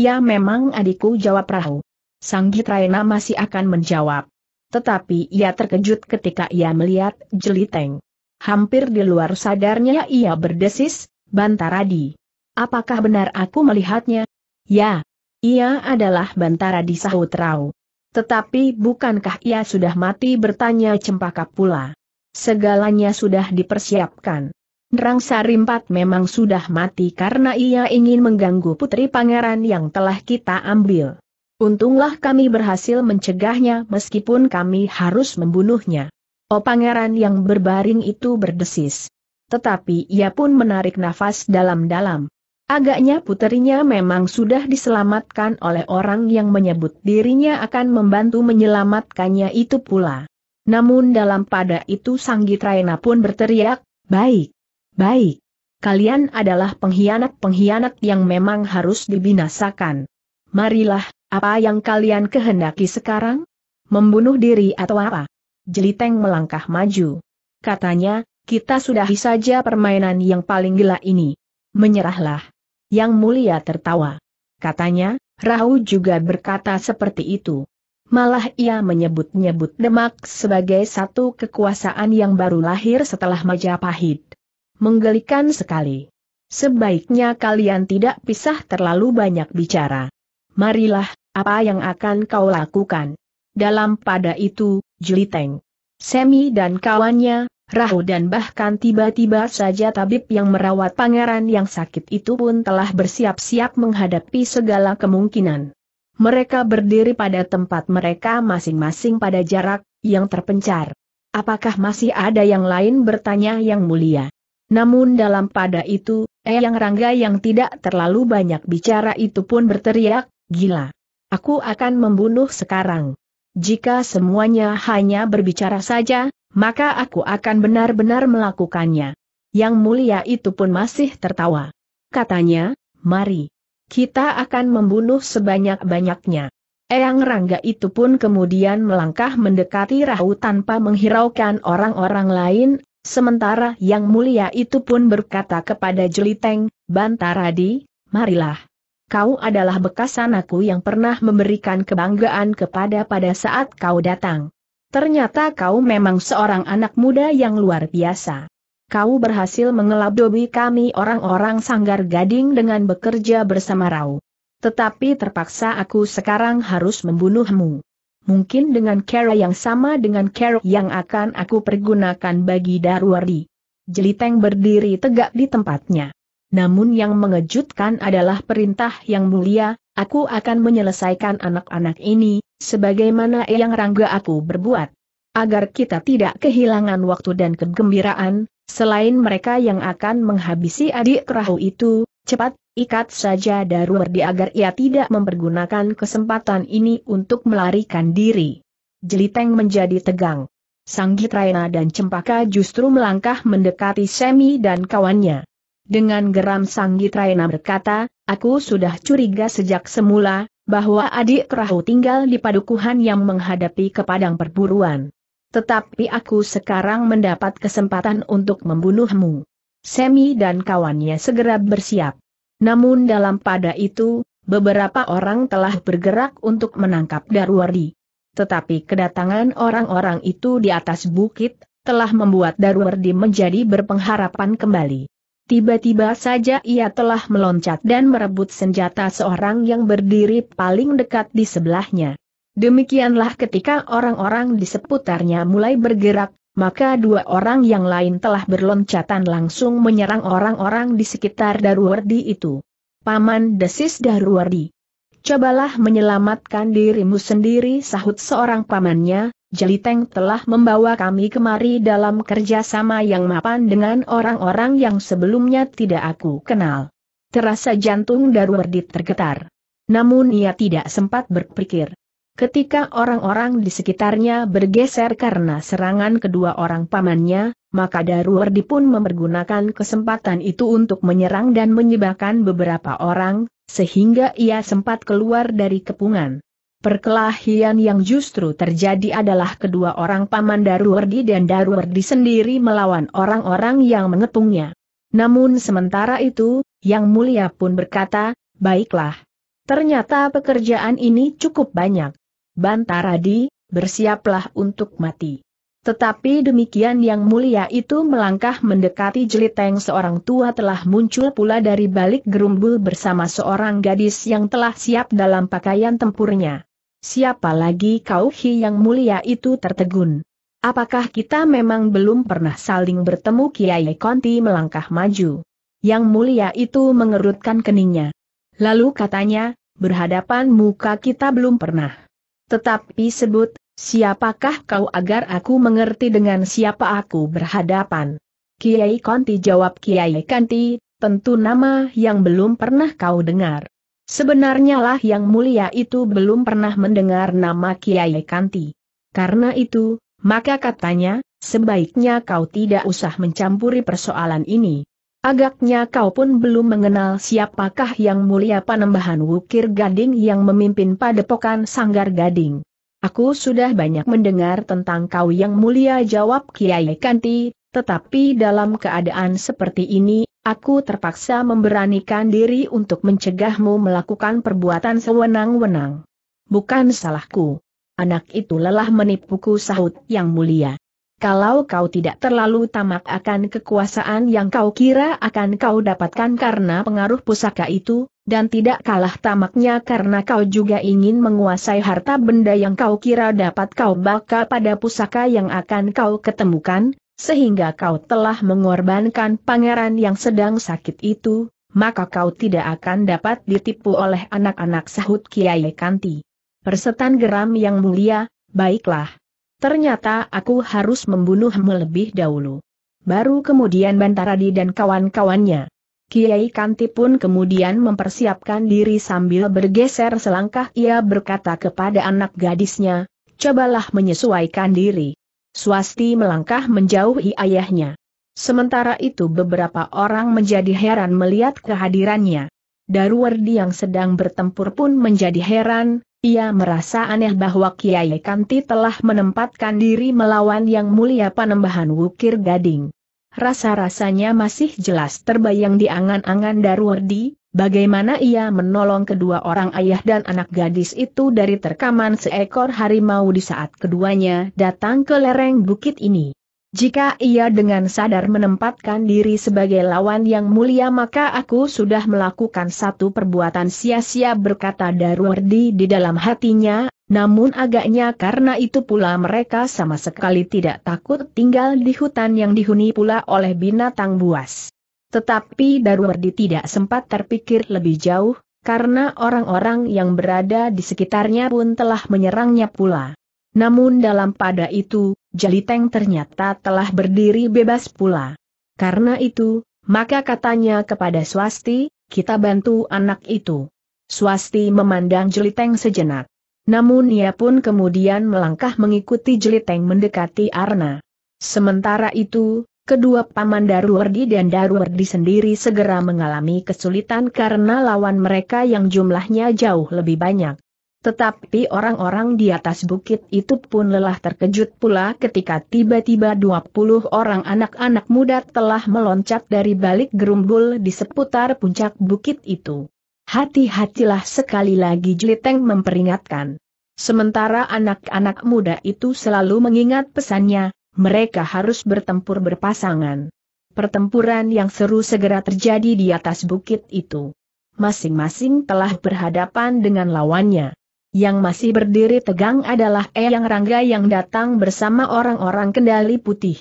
Ia ya, memang adikku jawab Rahu. Sanggitraena masih akan menjawab. Tetapi ia terkejut ketika ia melihat Jeliteng. Hampir di luar sadarnya ia berdesis, Bantaradi. Apakah benar aku melihatnya? Ya. Ia adalah Bantaradi sahut Rahu. Tetapi bukankah ia sudah mati bertanya cempaka pula. Segalanya sudah dipersiapkan. Nrang Sarimpat memang sudah mati karena ia ingin mengganggu putri pangeran yang telah kita ambil. Untunglah kami berhasil mencegahnya meskipun kami harus membunuhnya. Oh pangeran yang berbaring itu berdesis. Tetapi ia pun menarik nafas dalam-dalam. Agaknya puterinya memang sudah diselamatkan oleh orang yang menyebut dirinya akan membantu menyelamatkannya itu pula. Namun dalam pada itu Sang pun berteriak, baik, baik. Kalian adalah pengkhianat-pengkhianat yang memang harus dibinasakan. Marilah, apa yang kalian kehendaki sekarang? Membunuh diri atau apa? Jeliteng melangkah maju. Katanya, kita sudahi saja permainan yang paling gila ini. Menyerahlah. Yang mulia tertawa. Katanya, Rahu juga berkata seperti itu. Malah ia menyebut-nyebut Demak sebagai satu kekuasaan yang baru lahir setelah Majapahit. Menggelikan sekali. Sebaiknya kalian tidak pisah terlalu banyak bicara. Marilah, apa yang akan kau lakukan? Dalam pada itu, Juliteng. Semi dan kawannya, Rahu dan bahkan tiba-tiba saja tabib yang merawat pangeran yang sakit itu pun telah bersiap-siap menghadapi segala kemungkinan. Mereka berdiri pada tempat mereka masing-masing pada jarak yang terpencar. Apakah masih ada yang lain bertanya yang mulia? Namun dalam pada itu, Eyang Rangga yang tidak terlalu banyak bicara itu pun berteriak, gila. Aku akan membunuh sekarang. Jika semuanya hanya berbicara saja, maka aku akan benar-benar melakukannya. Yang mulia itu pun masih tertawa. Katanya, mari. Kita akan membunuh sebanyak-banyaknya. Eyang Rangga itu pun kemudian melangkah mendekati Rahu tanpa menghiraukan orang-orang lain, sementara yang mulia itu pun berkata kepada Jeliteng, Bantaradi, marilah. Kau adalah bekas anakku yang pernah memberikan kebanggaan kepada pada saat kau datang. Ternyata kau memang seorang anak muda yang luar biasa. Kau berhasil mengelabui kami orang-orang sanggar gading dengan bekerja bersama Rau. Tetapi terpaksa aku sekarang harus membunuhmu. Mungkin dengan cara yang sama dengan cara yang akan aku pergunakan bagi Darwari. Jeliteng berdiri tegak di tempatnya. Namun yang mengejutkan adalah perintah yang mulia, aku akan menyelesaikan anak-anak ini, sebagaimana yang Rangga aku berbuat. Agar kita tidak kehilangan waktu dan kegembiraan, selain mereka yang akan menghabisi adik perahu itu, cepat, ikat saja Daruwardi agar ia tidak mempergunakan kesempatan ini untuk melarikan diri. Jeliteng menjadi tegang. Sanggitraina dan Cempaka justru melangkah mendekati Semi dan kawannya. Dengan geram Sanggitraina berkata, aku sudah curiga sejak semula, bahwa adik perahu tinggal di padukuhan yang menghadapi kepadang perburuan. Tetapi aku sekarang mendapat kesempatan untuk membunuhmu. Semi dan kawannya segera bersiap. Namun dalam pada itu, beberapa orang telah bergerak untuk menangkap Darwari. Tetapi kedatangan orang-orang itu di atas bukit, telah membuat Darwardi menjadi berpengharapan kembali. Tiba-tiba saja ia telah meloncat dan merebut senjata seorang yang berdiri paling dekat di sebelahnya. Demikianlah ketika orang-orang di seputarnya mulai bergerak, maka dua orang yang lain telah berloncatan langsung menyerang orang-orang di sekitar Darwardi itu. Paman desis Darwardi. Cobalah menyelamatkan dirimu sendiri sahut seorang pamannya, Jeliteng telah membawa kami kemari dalam kerjasama yang mapan dengan orang-orang yang sebelumnya tidak aku kenal. Terasa jantung Darwardi tergetar. Namun ia tidak sempat berpikir. Ketika orang-orang di sekitarnya bergeser karena serangan kedua orang pamannya, maka Darwardi pun mempergunakan kesempatan itu untuk menyerang dan menyebabkan beberapa orang, sehingga ia sempat keluar dari kepungan. Perkelahian yang justru terjadi adalah kedua orang paman Daruwerdi dan Daruwerdi sendiri melawan orang-orang yang mengepungnya. Namun sementara itu, Yang Mulia pun berkata, baiklah. Ternyata pekerjaan ini cukup banyak. Bantaradi, bersiaplah untuk mati. Tetapi demikian Yang Mulia itu melangkah mendekati jeliteng seorang tua telah muncul pula dari balik gerumbul bersama seorang gadis yang telah siap dalam pakaian tempurnya. Siapa lagi kau Hi yang mulia itu tertegun? Apakah kita memang belum pernah saling bertemu Kiai Konti melangkah maju? Yang mulia itu mengerutkan keningnya. Lalu katanya, berhadapan muka kita belum pernah. Tetapi sebut, siapakah kau agar aku mengerti dengan siapa aku berhadapan? Kiai Konti jawab Kiai Kanti, tentu nama yang belum pernah kau dengar. Sebenarnya lah yang mulia itu belum pernah mendengar nama Kiai Kanti. Karena itu, maka katanya, sebaiknya kau tidak usah mencampuri persoalan ini. Agaknya kau pun belum mengenal siapakah yang mulia panembahan Wukir Gading yang memimpin padepokan Sanggar Gading. Aku sudah banyak mendengar tentang kau yang mulia jawab Kiai Kanti, tetapi dalam keadaan seperti ini, Aku terpaksa memberanikan diri untuk mencegahmu melakukan perbuatan sewenang-wenang. Bukan salahku. Anak itu lelah menipuku sahut yang mulia. Kalau kau tidak terlalu tamak akan kekuasaan yang kau kira akan kau dapatkan karena pengaruh pusaka itu, dan tidak kalah tamaknya karena kau juga ingin menguasai harta benda yang kau kira dapat kau bakal pada pusaka yang akan kau ketemukan, sehingga kau telah mengorbankan pangeran yang sedang sakit itu, maka kau tidak akan dapat ditipu oleh anak-anak sahut Kiai Kanti. Persetan geram yang mulia, baiklah. Ternyata aku harus membunuhmu lebih dahulu. Baru kemudian Bantaradi dan kawan-kawannya. Kiai Kanti pun kemudian mempersiapkan diri sambil bergeser selangkah ia berkata kepada anak gadisnya, cobalah menyesuaikan diri. Swasti melangkah menjauhi ayahnya. Sementara itu beberapa orang menjadi heran melihat kehadirannya. Darwardi yang sedang bertempur pun menjadi heran, ia merasa aneh bahwa Kiai Kanti telah menempatkan diri melawan yang mulia panembahan Wukir Gading. Rasa-rasanya masih jelas terbayang di angan-angan Darwardi, Bagaimana ia menolong kedua orang ayah dan anak gadis itu dari terkaman seekor harimau di saat keduanya datang ke lereng bukit ini. Jika ia dengan sadar menempatkan diri sebagai lawan yang mulia maka aku sudah melakukan satu perbuatan sia-sia berkata Darwardi di dalam hatinya, namun agaknya karena itu pula mereka sama sekali tidak takut tinggal di hutan yang dihuni pula oleh binatang buas. Tetapi Darwardi tidak sempat terpikir lebih jauh, karena orang-orang yang berada di sekitarnya pun telah menyerangnya pula. Namun dalam pada itu, Jaliteng ternyata telah berdiri bebas pula. Karena itu, maka katanya kepada Swasti, kita bantu anak itu. Swasti memandang Jeliteng sejenak. Namun ia pun kemudian melangkah mengikuti Jeliteng mendekati Arna. Sementara itu, Kedua paman Daruwardi dan Daruwardi sendiri segera mengalami kesulitan karena lawan mereka yang jumlahnya jauh lebih banyak. Tetapi orang-orang di atas bukit itu pun lelah terkejut pula ketika tiba-tiba 20 orang anak-anak muda telah meloncat dari balik gerumbul di seputar puncak bukit itu. Hati-hatilah sekali lagi Jeliteng memperingatkan. Sementara anak-anak muda itu selalu mengingat pesannya, mereka harus bertempur berpasangan. Pertempuran yang seru segera terjadi di atas bukit itu. Masing-masing telah berhadapan dengan lawannya. Yang masih berdiri tegang adalah Eyang Rangga yang datang bersama orang-orang kendali putih.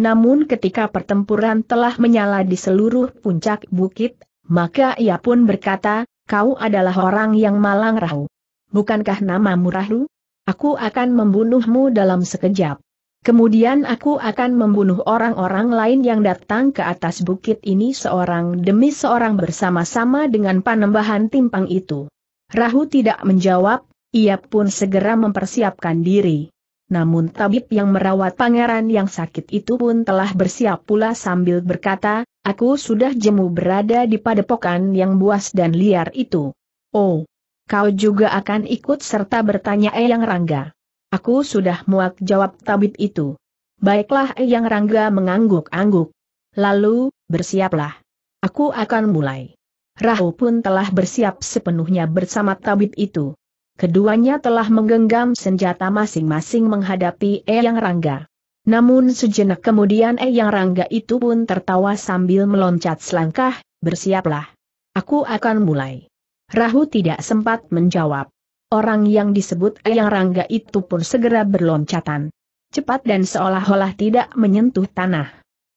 Namun ketika pertempuran telah menyala di seluruh puncak bukit, maka ia pun berkata, kau adalah orang yang malang rahu. Bukankah namamu rahu? Aku akan membunuhmu dalam sekejap. Kemudian aku akan membunuh orang-orang lain yang datang ke atas bukit ini seorang demi seorang bersama-sama dengan panembahan timpang itu. Rahu tidak menjawab, ia pun segera mempersiapkan diri. Namun tabib yang merawat pangeran yang sakit itu pun telah bersiap pula sambil berkata, aku sudah jemu berada di padepokan yang buas dan liar itu. Oh, kau juga akan ikut serta bertanya Eyang Rangga. Aku sudah muak jawab tabib itu. Baiklah Eyang Rangga mengangguk-angguk. Lalu, bersiaplah. Aku akan mulai. Rahu pun telah bersiap sepenuhnya bersama tabib itu. Keduanya telah menggenggam senjata masing-masing menghadapi Eyang Rangga. Namun sejenak kemudian Eyang Rangga itu pun tertawa sambil meloncat selangkah, bersiaplah. Aku akan mulai. Rahu tidak sempat menjawab. Orang yang disebut Eyang Rangga itu pun segera berloncatan. Cepat dan seolah-olah tidak menyentuh tanah.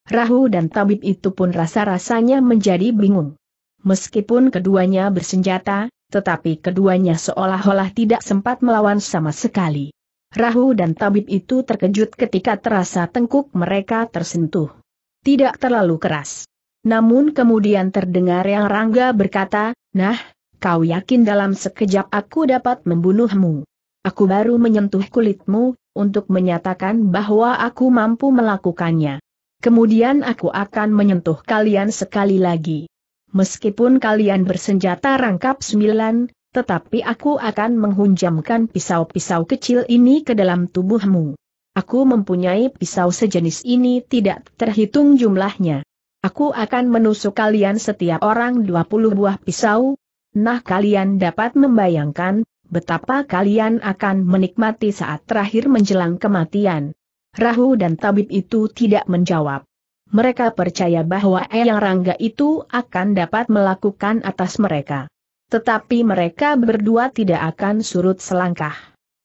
Rahu dan tabib itu pun rasa-rasanya menjadi bingung. Meskipun keduanya bersenjata, tetapi keduanya seolah-olah tidak sempat melawan sama sekali. Rahu dan tabib itu terkejut ketika terasa tengkuk mereka tersentuh. Tidak terlalu keras. Namun kemudian terdengar yang Rangga berkata, Nah, kau yakin dalam sekejap aku dapat membunuhmu. Aku baru menyentuh kulitmu, untuk menyatakan bahwa aku mampu melakukannya. Kemudian aku akan menyentuh kalian sekali lagi. Meskipun kalian bersenjata rangkap sembilan, tetapi aku akan menghunjamkan pisau-pisau kecil ini ke dalam tubuhmu. Aku mempunyai pisau sejenis ini tidak terhitung jumlahnya. Aku akan menusuk kalian setiap orang 20 buah pisau, Nah kalian dapat membayangkan, betapa kalian akan menikmati saat terakhir menjelang kematian. Rahu dan tabib itu tidak menjawab. Mereka percaya bahwa Eyang Rangga itu akan dapat melakukan atas mereka. Tetapi mereka berdua tidak akan surut selangkah.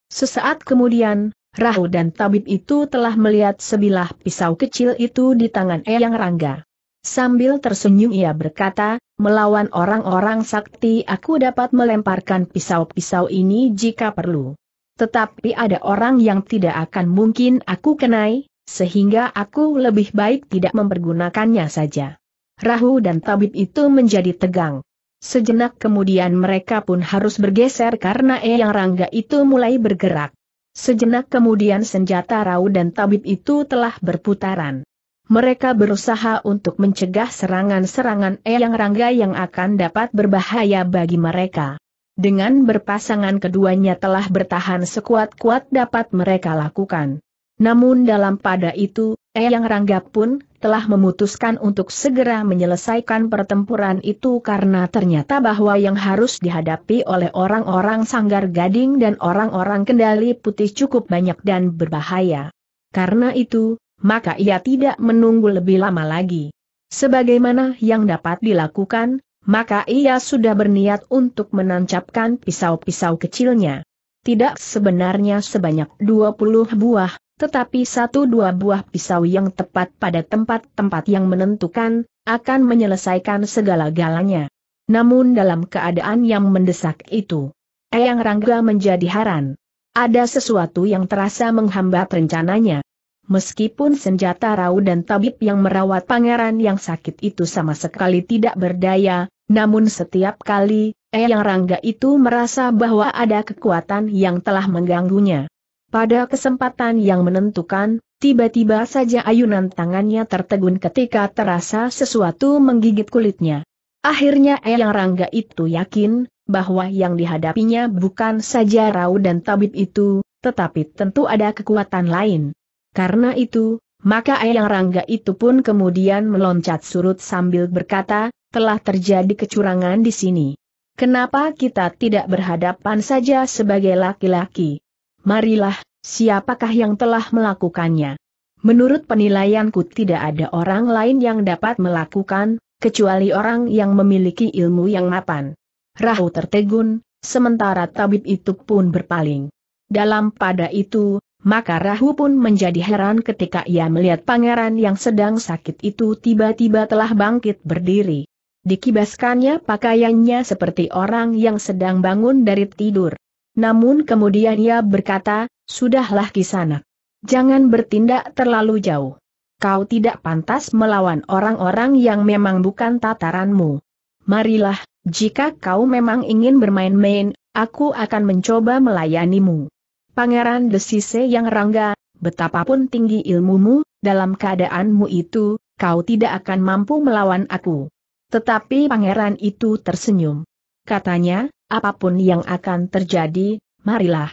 Sesaat kemudian, Rahu dan tabib itu telah melihat sebilah pisau kecil itu di tangan Eyang Rangga. Sambil tersenyum ia berkata, Melawan orang-orang sakti aku dapat melemparkan pisau-pisau ini jika perlu. Tetapi ada orang yang tidak akan mungkin aku kenai, sehingga aku lebih baik tidak mempergunakannya saja. Rahu dan tabib itu menjadi tegang. Sejenak kemudian mereka pun harus bergeser karena Eyang Rangga itu mulai bergerak. Sejenak kemudian senjata Rahu dan tabib itu telah berputaran mereka berusaha untuk mencegah serangan-serangan Eyang Rangga yang akan dapat berbahaya bagi mereka. Dengan berpasangan keduanya telah bertahan sekuat-kuat dapat mereka lakukan. Namun dalam pada itu, Eyang Rangga pun telah memutuskan untuk segera menyelesaikan pertempuran itu karena ternyata bahwa yang harus dihadapi oleh orang-orang Sanggar Gading dan orang-orang Kendali Putih cukup banyak dan berbahaya. Karena itu, maka ia tidak menunggu lebih lama lagi. Sebagaimana yang dapat dilakukan, maka ia sudah berniat untuk menancapkan pisau-pisau kecilnya. Tidak sebenarnya sebanyak 20 buah, tetapi satu dua buah pisau yang tepat pada tempat-tempat yang menentukan, akan menyelesaikan segala-galanya. Namun dalam keadaan yang mendesak itu, Eyang Rangga menjadi haran. Ada sesuatu yang terasa menghambat rencananya meskipun senjata rau dan tabib yang merawat pangeran yang sakit itu sama sekali tidak berdaya, namun setiap kali, Eyang Rangga itu merasa bahwa ada kekuatan yang telah mengganggunya. Pada kesempatan yang menentukan, tiba-tiba saja ayunan tangannya tertegun ketika terasa sesuatu menggigit kulitnya. Akhirnya Eyang Rangga itu yakin, bahwa yang dihadapinya bukan saja Rau dan Tabib itu, tetapi tentu ada kekuatan lain. Karena itu, maka Eyang Rangga itu pun kemudian meloncat surut sambil berkata, telah terjadi kecurangan di sini. Kenapa kita tidak berhadapan saja sebagai laki-laki? Marilah, siapakah yang telah melakukannya? Menurut penilaianku tidak ada orang lain yang dapat melakukan, kecuali orang yang memiliki ilmu yang mapan. Rahu tertegun, sementara tabib itu pun berpaling. Dalam pada itu, maka Rahu pun menjadi heran ketika ia melihat pangeran yang sedang sakit itu tiba-tiba telah bangkit berdiri. Dikibaskannya pakaiannya seperti orang yang sedang bangun dari tidur. Namun kemudian ia berkata, Sudahlah Kisana, Jangan bertindak terlalu jauh. Kau tidak pantas melawan orang-orang yang memang bukan tataranmu. Marilah, jika kau memang ingin bermain-main, aku akan mencoba melayanimu. Pangeran Desise yang rangga, betapapun tinggi ilmumu, dalam keadaanmu itu, kau tidak akan mampu melawan aku. Tetapi pangeran itu tersenyum. Katanya, apapun yang akan terjadi, marilah.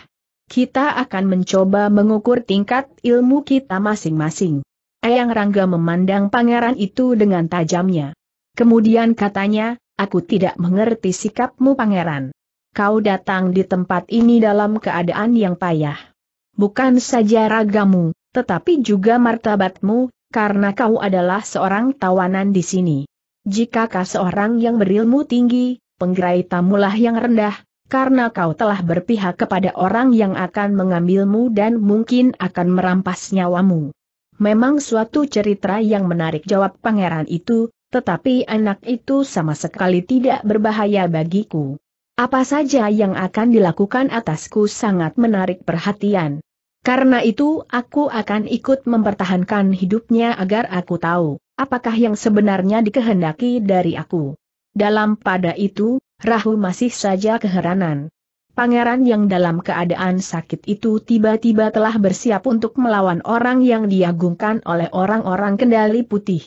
Kita akan mencoba mengukur tingkat ilmu kita masing-masing. Eyang Rangga memandang pangeran itu dengan tajamnya. Kemudian katanya, aku tidak mengerti sikapmu pangeran kau datang di tempat ini dalam keadaan yang payah. Bukan saja ragamu, tetapi juga martabatmu, karena kau adalah seorang tawanan di sini. Jika kau seorang yang berilmu tinggi, penggerai tamulah yang rendah, karena kau telah berpihak kepada orang yang akan mengambilmu dan mungkin akan merampas nyawamu. Memang suatu cerita yang menarik jawab pangeran itu, tetapi anak itu sama sekali tidak berbahaya bagiku. Apa saja yang akan dilakukan atasku sangat menarik perhatian. Karena itu aku akan ikut mempertahankan hidupnya agar aku tahu, apakah yang sebenarnya dikehendaki dari aku. Dalam pada itu, Rahu masih saja keheranan. Pangeran yang dalam keadaan sakit itu tiba-tiba telah bersiap untuk melawan orang yang diagungkan oleh orang-orang kendali putih.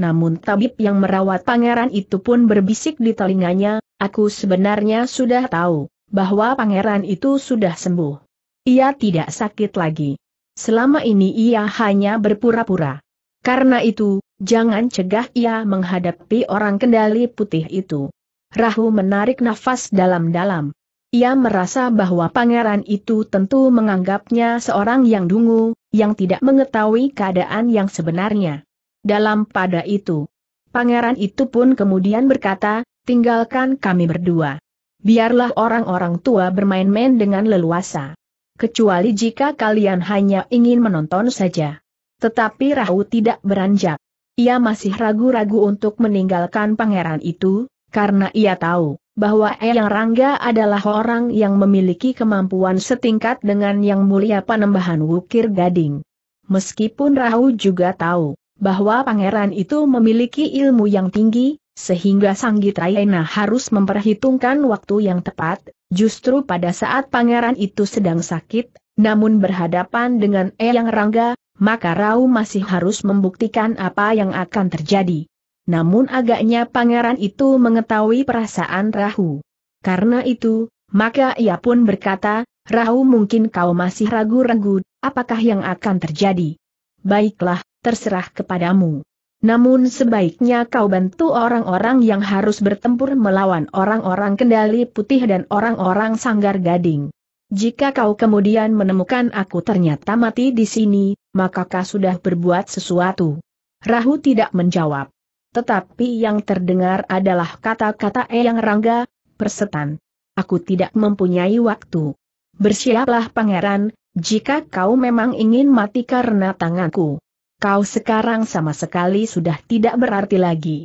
Namun tabib yang merawat pangeran itu pun berbisik di telinganya, Aku sebenarnya sudah tahu bahwa pangeran itu sudah sembuh. Ia tidak sakit lagi. Selama ini ia hanya berpura-pura. Karena itu, jangan cegah ia menghadapi orang kendali putih itu. Rahu menarik nafas dalam-dalam. Ia merasa bahwa pangeran itu tentu menganggapnya seorang yang dungu, yang tidak mengetahui keadaan yang sebenarnya. Dalam pada itu, pangeran itu pun kemudian berkata, tinggalkan kami berdua. Biarlah orang-orang tua bermain-main dengan leluasa. Kecuali jika kalian hanya ingin menonton saja. Tetapi Rahu tidak beranjak. Ia masih ragu-ragu untuk meninggalkan pangeran itu, karena ia tahu bahwa Eyang Rangga adalah orang yang memiliki kemampuan setingkat dengan yang mulia panembahan Wukir Gading. Meskipun Rahu juga tahu bahwa pangeran itu memiliki ilmu yang tinggi, sehingga Sang Gitraena harus memperhitungkan waktu yang tepat, justru pada saat pangeran itu sedang sakit, namun berhadapan dengan Eyang Rangga, maka Rau masih harus membuktikan apa yang akan terjadi. Namun agaknya pangeran itu mengetahui perasaan Rahu. Karena itu, maka ia pun berkata, Rahu mungkin kau masih ragu-ragu, apakah yang akan terjadi? Baiklah, terserah kepadamu. Namun sebaiknya kau bantu orang-orang yang harus bertempur melawan orang-orang kendali putih dan orang-orang sanggar gading. Jika kau kemudian menemukan aku ternyata mati di sini, maka kau sudah berbuat sesuatu. Rahu tidak menjawab. Tetapi yang terdengar adalah kata-kata Eyang Rangga, persetan. Aku tidak mempunyai waktu. Bersiaplah pangeran, jika kau memang ingin mati karena tanganku kau sekarang sama sekali sudah tidak berarti lagi.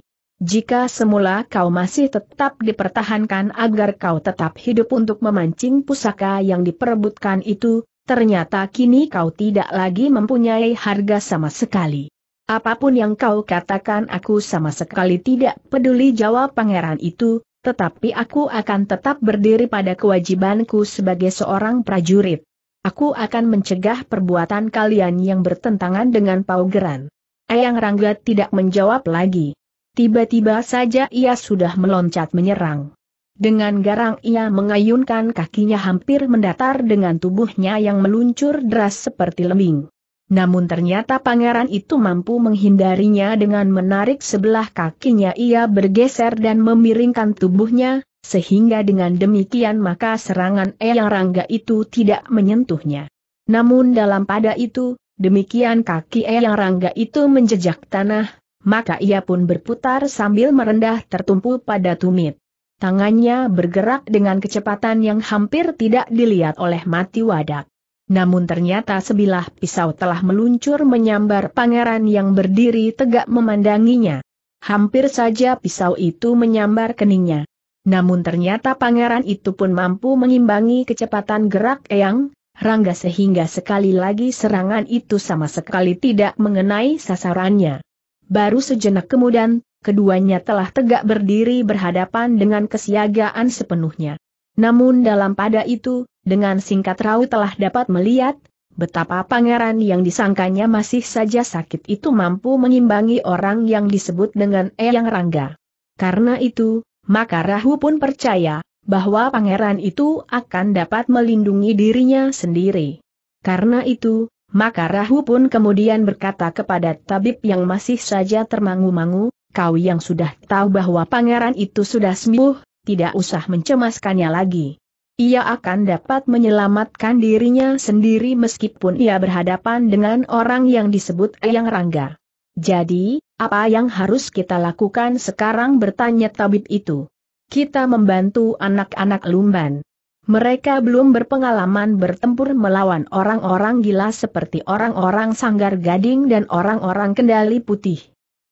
Jika semula kau masih tetap dipertahankan agar kau tetap hidup untuk memancing pusaka yang diperebutkan itu, ternyata kini kau tidak lagi mempunyai harga sama sekali. Apapun yang kau katakan aku sama sekali tidak peduli jawab pangeran itu, tetapi aku akan tetap berdiri pada kewajibanku sebagai seorang prajurit. Aku akan mencegah perbuatan kalian yang bertentangan dengan paugeran. Ayang Rangga tidak menjawab lagi. Tiba-tiba saja ia sudah meloncat menyerang. Dengan garang ia mengayunkan kakinya hampir mendatar dengan tubuhnya yang meluncur deras seperti lembing. Namun ternyata pangeran itu mampu menghindarinya dengan menarik sebelah kakinya ia bergeser dan memiringkan tubuhnya, sehingga dengan demikian maka serangan Eyang Rangga itu tidak menyentuhnya. Namun dalam pada itu, demikian kaki Eyang Rangga itu menjejak tanah, maka ia pun berputar sambil merendah tertumpu pada tumit. Tangannya bergerak dengan kecepatan yang hampir tidak dilihat oleh mati wadak. Namun ternyata sebilah pisau telah meluncur menyambar pangeran yang berdiri tegak memandanginya. Hampir saja pisau itu menyambar keningnya. Namun ternyata pangeran itu pun mampu mengimbangi kecepatan gerak Eyang, Rangga sehingga sekali lagi serangan itu sama sekali tidak mengenai sasarannya. Baru sejenak kemudian, keduanya telah tegak berdiri berhadapan dengan kesiagaan sepenuhnya. Namun dalam pada itu, dengan singkat Rau telah dapat melihat, Betapa pangeran yang disangkanya masih saja sakit itu mampu mengimbangi orang yang disebut dengan Eyang Rangga. Karena itu, maka Rahu pun percaya bahwa pangeran itu akan dapat melindungi dirinya sendiri. Karena itu, maka Rahu pun kemudian berkata kepada tabib yang masih saja termangu-mangu, kau yang sudah tahu bahwa pangeran itu sudah sembuh, tidak usah mencemaskannya lagi. Ia akan dapat menyelamatkan dirinya sendiri meskipun ia berhadapan dengan orang yang disebut Eyang Rangga. Jadi, apa yang harus kita lakukan sekarang bertanya tabib itu. Kita membantu anak-anak lumban. Mereka belum berpengalaman bertempur melawan orang-orang gila seperti orang-orang sanggar gading dan orang-orang kendali putih.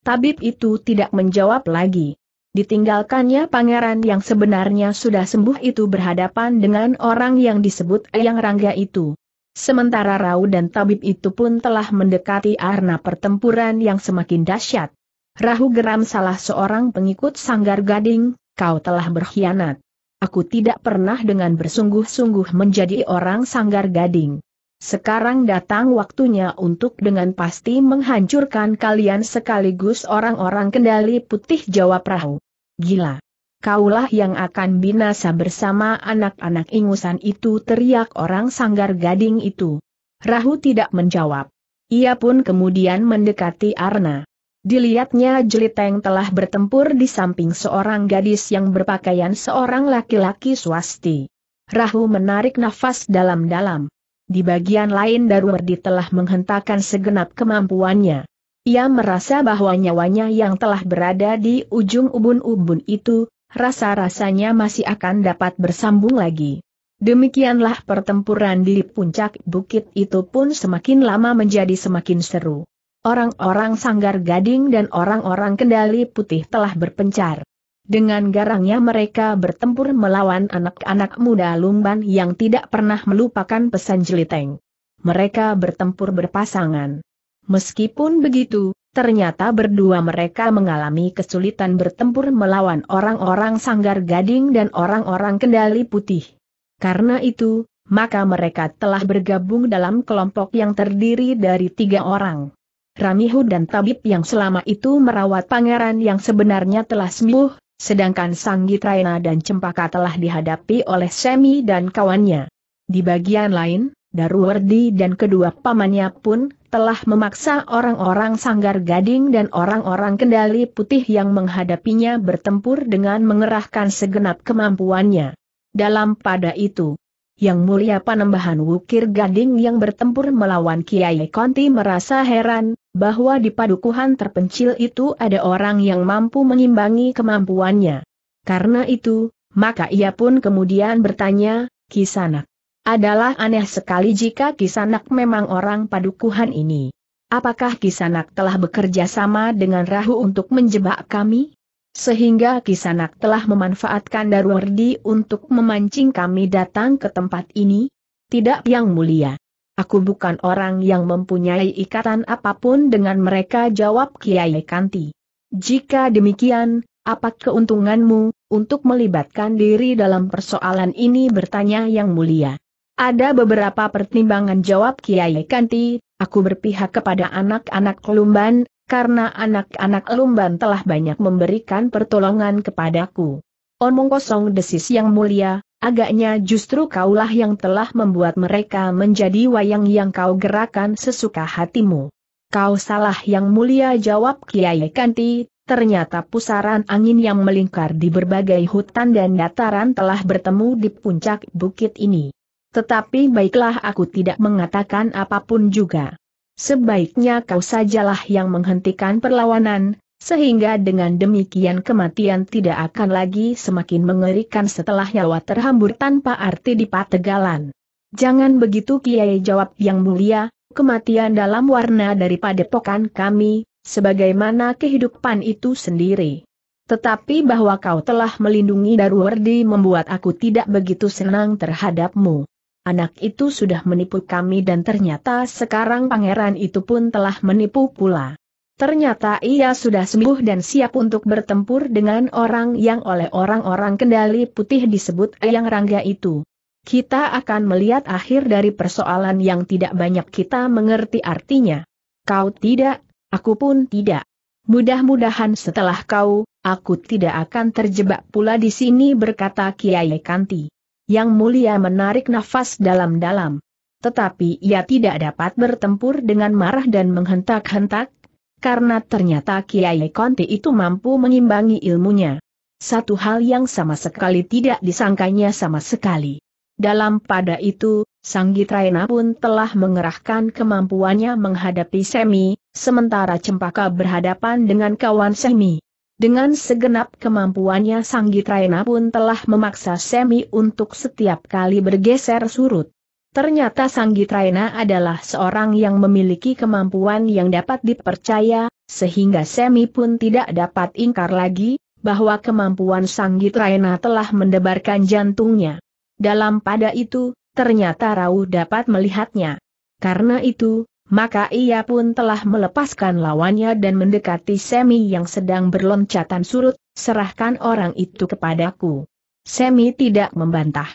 Tabib itu tidak menjawab lagi. Ditinggalkannya pangeran yang sebenarnya sudah sembuh itu berhadapan dengan orang yang disebut Eyang Rangga itu. Sementara Rau dan tabib itu pun telah mendekati Arna, pertempuran yang semakin dahsyat. Rahu geram salah seorang pengikut sanggar gading, kau telah berkhianat. Aku tidak pernah dengan bersungguh-sungguh menjadi orang sanggar gading. Sekarang datang waktunya untuk dengan pasti menghancurkan kalian sekaligus orang-orang kendali putih jawab Rahu. Gila kaulah yang akan binasa bersama anak-anak ingusan itu teriak orang sanggar gading itu. Rahu tidak menjawab. Ia pun kemudian mendekati Arna. Dilihatnya Jeliteng telah bertempur di samping seorang gadis yang berpakaian seorang laki-laki swasti. Rahu menarik nafas dalam-dalam. Di bagian lain Darwardi telah menghentakkan segenap kemampuannya. Ia merasa bahwa nyawanya yang telah berada di ujung ubun-ubun itu, rasa-rasanya masih akan dapat bersambung lagi. Demikianlah pertempuran di puncak bukit itu pun semakin lama menjadi semakin seru. Orang-orang Sanggar Gading dan orang-orang Kendali Putih telah berpencar. Dengan garangnya mereka bertempur melawan anak-anak muda Lumban yang tidak pernah melupakan pesan jeliteng. Mereka bertempur berpasangan. Meskipun begitu, Ternyata berdua mereka mengalami kesulitan bertempur melawan orang-orang sanggar gading dan orang-orang kendali putih. Karena itu, maka mereka telah bergabung dalam kelompok yang terdiri dari tiga orang. Ramihu dan tabib yang selama itu merawat pangeran yang sebenarnya telah sembuh, sedangkan Sanggitraina dan Cempaka telah dihadapi oleh Semi dan kawannya. Di bagian lain, Darwardi dan kedua pamannya pun telah memaksa orang-orang Sanggar Gading dan orang-orang Kendali Putih yang menghadapinya bertempur dengan mengerahkan segenap kemampuannya. Dalam pada itu, Yang Mulia Panembahan Wukir Gading yang bertempur melawan Kiai Konti merasa heran bahwa di padukuhan terpencil itu ada orang yang mampu mengimbangi kemampuannya. Karena itu, maka ia pun kemudian bertanya, Kisanak, adalah aneh sekali jika Kisanak memang orang padukuhan ini. Apakah Kisanak telah bekerja sama dengan Rahu untuk menjebak kami? Sehingga Kisanak telah memanfaatkan Darwardi untuk memancing kami datang ke tempat ini? Tidak yang mulia. Aku bukan orang yang mempunyai ikatan apapun dengan mereka jawab Kiai Kanti. Jika demikian, apa keuntunganmu untuk melibatkan diri dalam persoalan ini bertanya yang mulia? Ada beberapa pertimbangan jawab Kiai Kanti, aku berpihak kepada anak-anak Lumban, karena anak-anak Lumban telah banyak memberikan pertolongan kepadaku. Omong kosong desis yang mulia, agaknya justru kaulah yang telah membuat mereka menjadi wayang yang kau gerakan sesuka hatimu. Kau salah yang mulia jawab Kiai Kanti, Ternyata pusaran angin yang melingkar di berbagai hutan dan dataran telah bertemu di puncak bukit ini. Tetapi baiklah aku tidak mengatakan apapun juga. Sebaiknya kau sajalah yang menghentikan perlawanan, sehingga dengan demikian kematian tidak akan lagi semakin mengerikan setelah nyawa terhambur tanpa arti di pategalan. Jangan begitu Kiai jawab yang mulia, kematian dalam warna daripada pokan kami, sebagaimana kehidupan itu sendiri. Tetapi bahwa kau telah melindungi Darwardi membuat aku tidak begitu senang terhadapmu. Anak itu sudah menipu kami dan ternyata sekarang pangeran itu pun telah menipu pula. Ternyata ia sudah sembuh dan siap untuk bertempur dengan orang yang oleh orang-orang kendali putih disebut Eyang Rangga itu. Kita akan melihat akhir dari persoalan yang tidak banyak kita mengerti artinya. Kau tidak, aku pun tidak. Mudah-mudahan setelah kau, aku tidak akan terjebak pula di sini berkata Kiai Kanti. Yang mulia menarik nafas dalam-dalam. Tetapi ia tidak dapat bertempur dengan marah dan menghentak-hentak, karena ternyata Kiai Konti itu mampu mengimbangi ilmunya. Satu hal yang sama sekali tidak disangkanya sama sekali. Dalam pada itu, Sang Gitraena pun telah mengerahkan kemampuannya menghadapi Semi, sementara Cempaka berhadapan dengan kawan Semi. Dengan segenap kemampuannya Sang Gitraena pun telah memaksa Semi untuk setiap kali bergeser surut. Ternyata Sang Gitraena adalah seorang yang memiliki kemampuan yang dapat dipercaya, sehingga Semi pun tidak dapat ingkar lagi, bahwa kemampuan Sang Gitraena telah mendebarkan jantungnya. Dalam pada itu, ternyata Rauh dapat melihatnya. Karena itu, maka ia pun telah melepaskan lawannya dan mendekati Semi yang sedang berloncatan surut, serahkan orang itu kepadaku. Semi tidak membantah.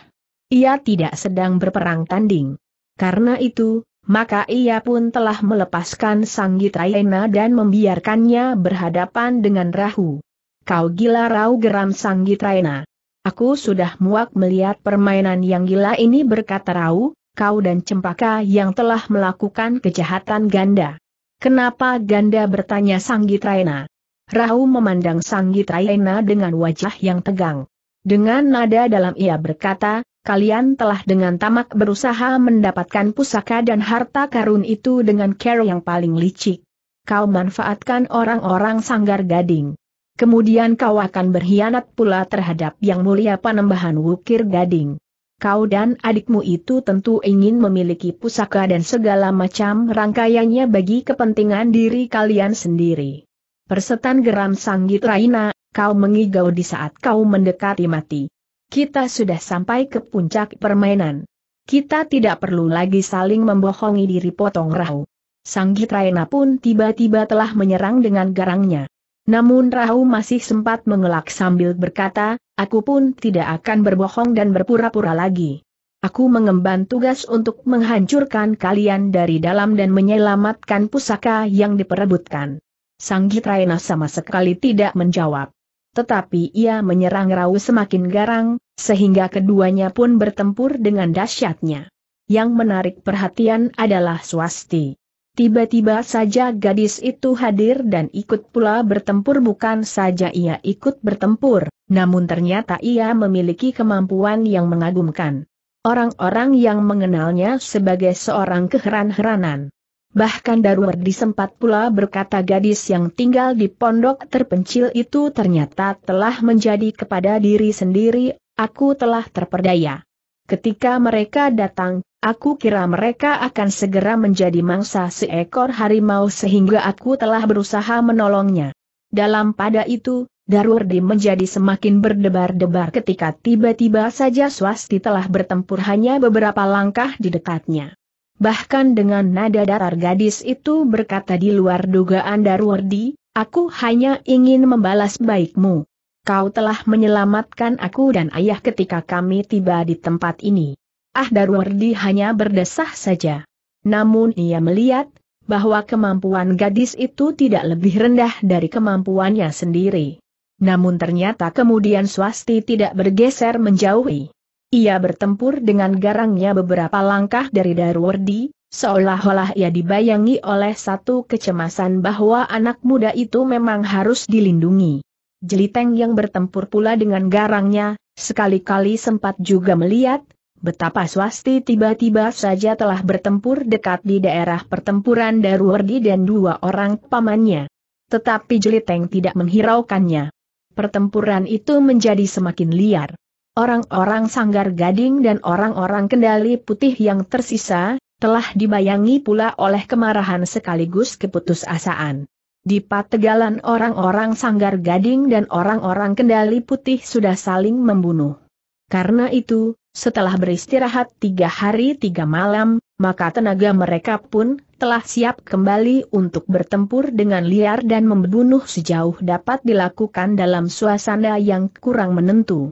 Ia tidak sedang berperang tanding. Karena itu, maka ia pun telah melepaskan Sang Sanggitrayana dan membiarkannya berhadapan dengan Rahu. Kau gila Rau geram Sang Sanggitrayana. Aku sudah muak melihat permainan yang gila ini berkata Rahu kau dan Cempaka yang telah melakukan kejahatan ganda. Kenapa ganda bertanya Sanggitraena? Rahu memandang Sanggitraena dengan wajah yang tegang. Dengan nada dalam ia berkata, kalian telah dengan tamak berusaha mendapatkan pusaka dan harta karun itu dengan cara yang paling licik. Kau manfaatkan orang-orang sanggar gading. Kemudian kau akan berkhianat pula terhadap yang mulia panembahan wukir gading kau dan adikmu itu tentu ingin memiliki pusaka dan segala macam rangkaiannya bagi kepentingan diri kalian sendiri. Persetan geram sanggit Raina, kau mengigau di saat kau mendekati mati. Kita sudah sampai ke puncak permainan. Kita tidak perlu lagi saling membohongi diri potong rahu. Sanggit Raina pun tiba-tiba telah menyerang dengan garangnya. Namun Rahu masih sempat mengelak sambil berkata, aku pun tidak akan berbohong dan berpura-pura lagi. Aku mengemban tugas untuk menghancurkan kalian dari dalam dan menyelamatkan pusaka yang diperebutkan. Sanggit Raina sama sekali tidak menjawab. Tetapi ia menyerang Rahu semakin garang, sehingga keduanya pun bertempur dengan dahsyatnya. Yang menarik perhatian adalah Swasti. Tiba-tiba saja gadis itu hadir dan ikut pula bertempur bukan saja ia ikut bertempur, namun ternyata ia memiliki kemampuan yang mengagumkan. Orang-orang yang mengenalnya sebagai seorang keheran-heranan. Bahkan Darwardi disempat pula berkata gadis yang tinggal di pondok terpencil itu ternyata telah menjadi kepada diri sendiri, aku telah terperdaya. Ketika mereka datang, Aku kira mereka akan segera menjadi mangsa seekor harimau sehingga aku telah berusaha menolongnya. Dalam pada itu, Darwardi menjadi semakin berdebar-debar ketika tiba-tiba saja Swasti telah bertempur hanya beberapa langkah di dekatnya. Bahkan dengan nada datar gadis itu berkata di luar dugaan Darwardi, aku hanya ingin membalas baikmu. Kau telah menyelamatkan aku dan ayah ketika kami tiba di tempat ini. Ah Darwardi hanya berdesah saja. Namun ia melihat, bahwa kemampuan gadis itu tidak lebih rendah dari kemampuannya sendiri. Namun ternyata kemudian swasti tidak bergeser menjauhi. Ia bertempur dengan garangnya beberapa langkah dari Darwardi, seolah-olah ia dibayangi oleh satu kecemasan bahwa anak muda itu memang harus dilindungi. Jeliteng yang bertempur pula dengan garangnya, sekali-kali sempat juga melihat, Betapa swasti tiba-tiba saja telah bertempur dekat di daerah pertempuran Daruwardi dan dua orang pamannya. Tetapi Jeliteng tidak menghiraukannya. Pertempuran itu menjadi semakin liar. Orang-orang sanggar gading dan orang-orang kendali putih yang tersisa, telah dibayangi pula oleh kemarahan sekaligus keputusasaan. Di Pategalan orang-orang sanggar gading dan orang-orang kendali putih sudah saling membunuh. Karena itu, setelah beristirahat tiga hari tiga malam, maka tenaga mereka pun telah siap kembali untuk bertempur dengan liar dan membunuh sejauh dapat dilakukan dalam suasana yang kurang menentu.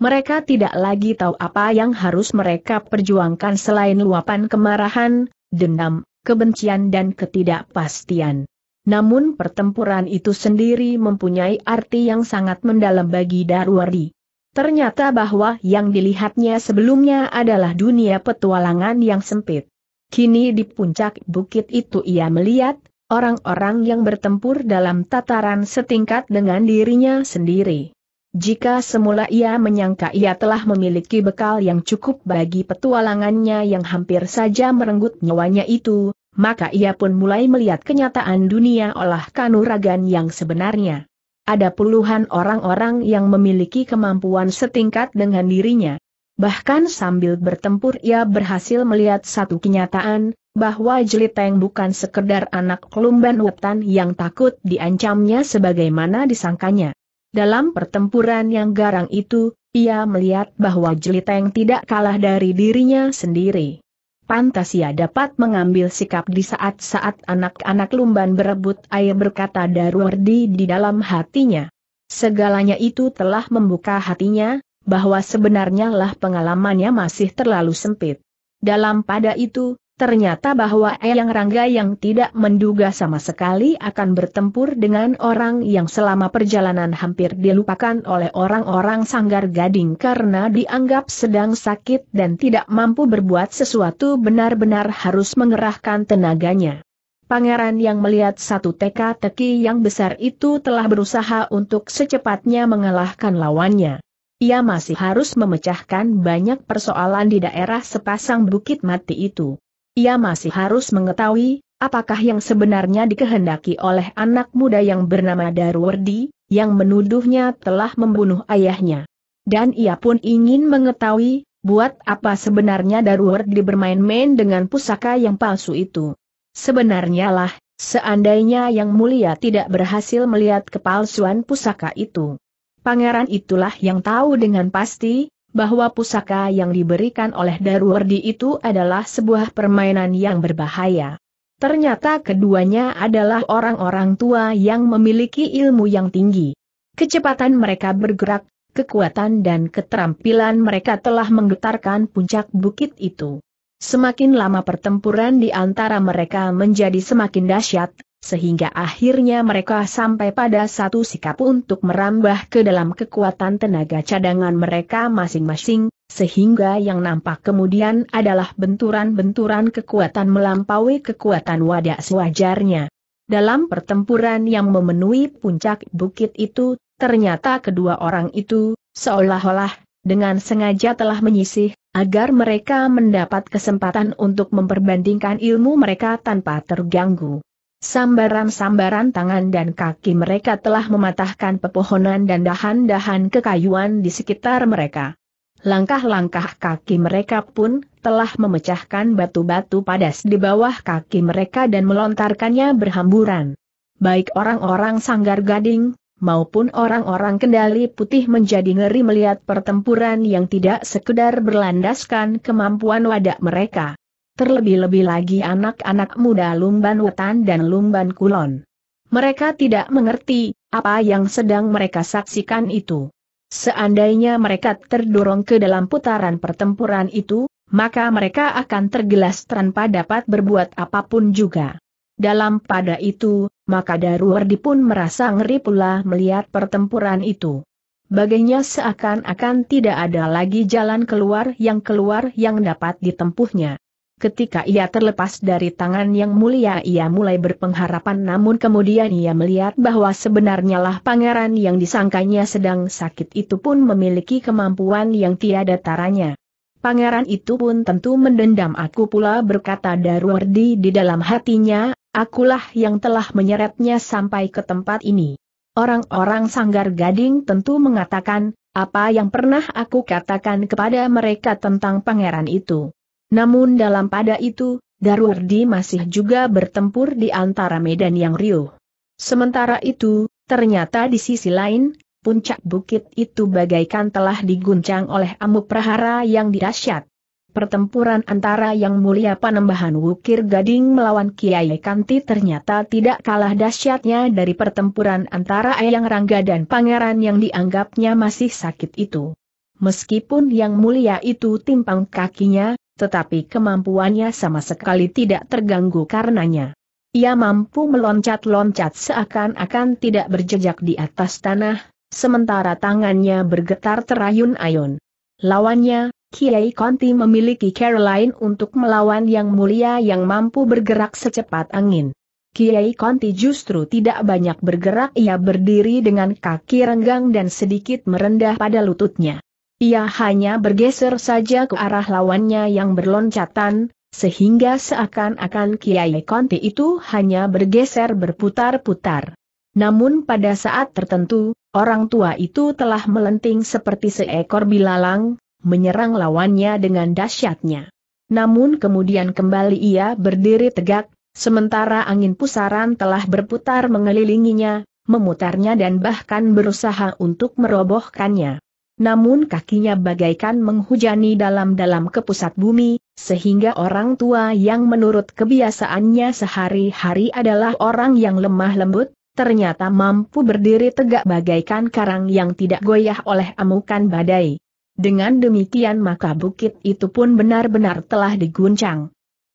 Mereka tidak lagi tahu apa yang harus mereka perjuangkan selain luapan kemarahan, dendam, kebencian dan ketidakpastian. Namun pertempuran itu sendiri mempunyai arti yang sangat mendalam bagi Darwari. Ternyata bahwa yang dilihatnya sebelumnya adalah dunia petualangan yang sempit. Kini di puncak bukit itu ia melihat, orang-orang yang bertempur dalam tataran setingkat dengan dirinya sendiri. Jika semula ia menyangka ia telah memiliki bekal yang cukup bagi petualangannya yang hampir saja merenggut nyawanya itu, maka ia pun mulai melihat kenyataan dunia olah kanuragan yang sebenarnya ada puluhan orang-orang yang memiliki kemampuan setingkat dengan dirinya. Bahkan sambil bertempur ia berhasil melihat satu kenyataan, bahwa Jeliteng bukan sekedar anak kelumban Wetan yang takut diancamnya sebagaimana disangkanya. Dalam pertempuran yang garang itu, ia melihat bahwa Jeliteng tidak kalah dari dirinya sendiri. Pantas ia dapat mengambil sikap di saat-saat anak-anak lumban berebut air berkata Darwardi di dalam hatinya. Segalanya itu telah membuka hatinya, bahwa sebenarnya lah pengalamannya masih terlalu sempit. Dalam pada itu, Ternyata bahwa Eyang Rangga yang tidak menduga sama sekali akan bertempur dengan orang yang selama perjalanan hampir dilupakan oleh orang-orang sanggar gading karena dianggap sedang sakit dan tidak mampu berbuat sesuatu benar-benar harus mengerahkan tenaganya. Pangeran yang melihat satu teka-teki yang besar itu telah berusaha untuk secepatnya mengalahkan lawannya. Ia masih harus memecahkan banyak persoalan di daerah sepasang bukit mati itu. Ia masih harus mengetahui, apakah yang sebenarnya dikehendaki oleh anak muda yang bernama Darwardi, yang menuduhnya telah membunuh ayahnya. Dan ia pun ingin mengetahui, buat apa sebenarnya Darwardi bermain-main dengan pusaka yang palsu itu. Sebenarnya lah, seandainya yang mulia tidak berhasil melihat kepalsuan pusaka itu. Pangeran itulah yang tahu dengan pasti, bahwa pusaka yang diberikan oleh Daruwardi itu adalah sebuah permainan yang berbahaya. Ternyata keduanya adalah orang-orang tua yang memiliki ilmu yang tinggi. Kecepatan mereka bergerak, kekuatan dan keterampilan mereka telah menggetarkan puncak bukit itu. Semakin lama pertempuran di antara mereka menjadi semakin dahsyat, sehingga akhirnya mereka sampai pada satu sikap untuk merambah ke dalam kekuatan tenaga cadangan mereka masing-masing, sehingga yang nampak kemudian adalah benturan-benturan kekuatan melampaui kekuatan wadah sewajarnya. Dalam pertempuran yang memenuhi puncak bukit itu, ternyata kedua orang itu, seolah-olah, dengan sengaja telah menyisih, agar mereka mendapat kesempatan untuk memperbandingkan ilmu mereka tanpa terganggu. Sambaran-sambaran tangan dan kaki mereka telah mematahkan pepohonan dan dahan-dahan kekayuan di sekitar mereka. Langkah-langkah kaki mereka pun telah memecahkan batu-batu padas di bawah kaki mereka dan melontarkannya berhamburan. Baik orang-orang sanggar gading, maupun orang-orang kendali putih menjadi ngeri melihat pertempuran yang tidak sekedar berlandaskan kemampuan wadak mereka terlebih-lebih lagi anak-anak muda Lumban Wetan dan Lumban Kulon. Mereka tidak mengerti apa yang sedang mereka saksikan itu. Seandainya mereka terdorong ke dalam putaran pertempuran itu, maka mereka akan tergelas tanpa dapat berbuat apapun juga. Dalam pada itu, maka Daruwardi pun merasa ngeri pula melihat pertempuran itu. Baginya seakan-akan tidak ada lagi jalan keluar yang keluar yang dapat ditempuhnya. Ketika ia terlepas dari tangan yang mulia ia mulai berpengharapan namun kemudian ia melihat bahwa sebenarnya lah pangeran yang disangkanya sedang sakit itu pun memiliki kemampuan yang tiada taranya. Pangeran itu pun tentu mendendam aku pula berkata Darwardi di dalam hatinya, akulah yang telah menyeretnya sampai ke tempat ini. Orang-orang sanggar gading tentu mengatakan, apa yang pernah aku katakan kepada mereka tentang pangeran itu. Namun dalam pada itu, Darwardi masih juga bertempur di antara medan yang riuh. Sementara itu, ternyata di sisi lain, puncak bukit itu bagaikan telah diguncang oleh amuk prahara yang dirasyat. Pertempuran antara yang mulia panembahan Wukir Gading melawan Kiai Kanti ternyata tidak kalah dahsyatnya dari pertempuran antara Eyang Rangga dan pangeran yang dianggapnya masih sakit itu. Meskipun yang mulia itu timpang kakinya, tetapi kemampuannya sama sekali tidak terganggu karenanya. Ia mampu meloncat-loncat seakan-akan tidak berjejak di atas tanah, sementara tangannya bergetar terayun-ayun. Lawannya, Kiai Conti memiliki Caroline untuk melawan yang mulia yang mampu bergerak secepat angin. Kiai Conti justru tidak banyak bergerak ia berdiri dengan kaki renggang dan sedikit merendah pada lututnya. Ia hanya bergeser saja ke arah lawannya yang berloncatan, sehingga seakan-akan Kiai Konti itu hanya bergeser berputar-putar. Namun pada saat tertentu, orang tua itu telah melenting seperti seekor bilalang, menyerang lawannya dengan dahsyatnya. Namun kemudian kembali ia berdiri tegak, sementara angin pusaran telah berputar mengelilinginya, memutarnya dan bahkan berusaha untuk merobohkannya namun kakinya bagaikan menghujani dalam-dalam ke pusat bumi, sehingga orang tua yang menurut kebiasaannya sehari-hari adalah orang yang lemah lembut, ternyata mampu berdiri tegak bagaikan karang yang tidak goyah oleh amukan badai. Dengan demikian maka bukit itu pun benar-benar telah diguncang.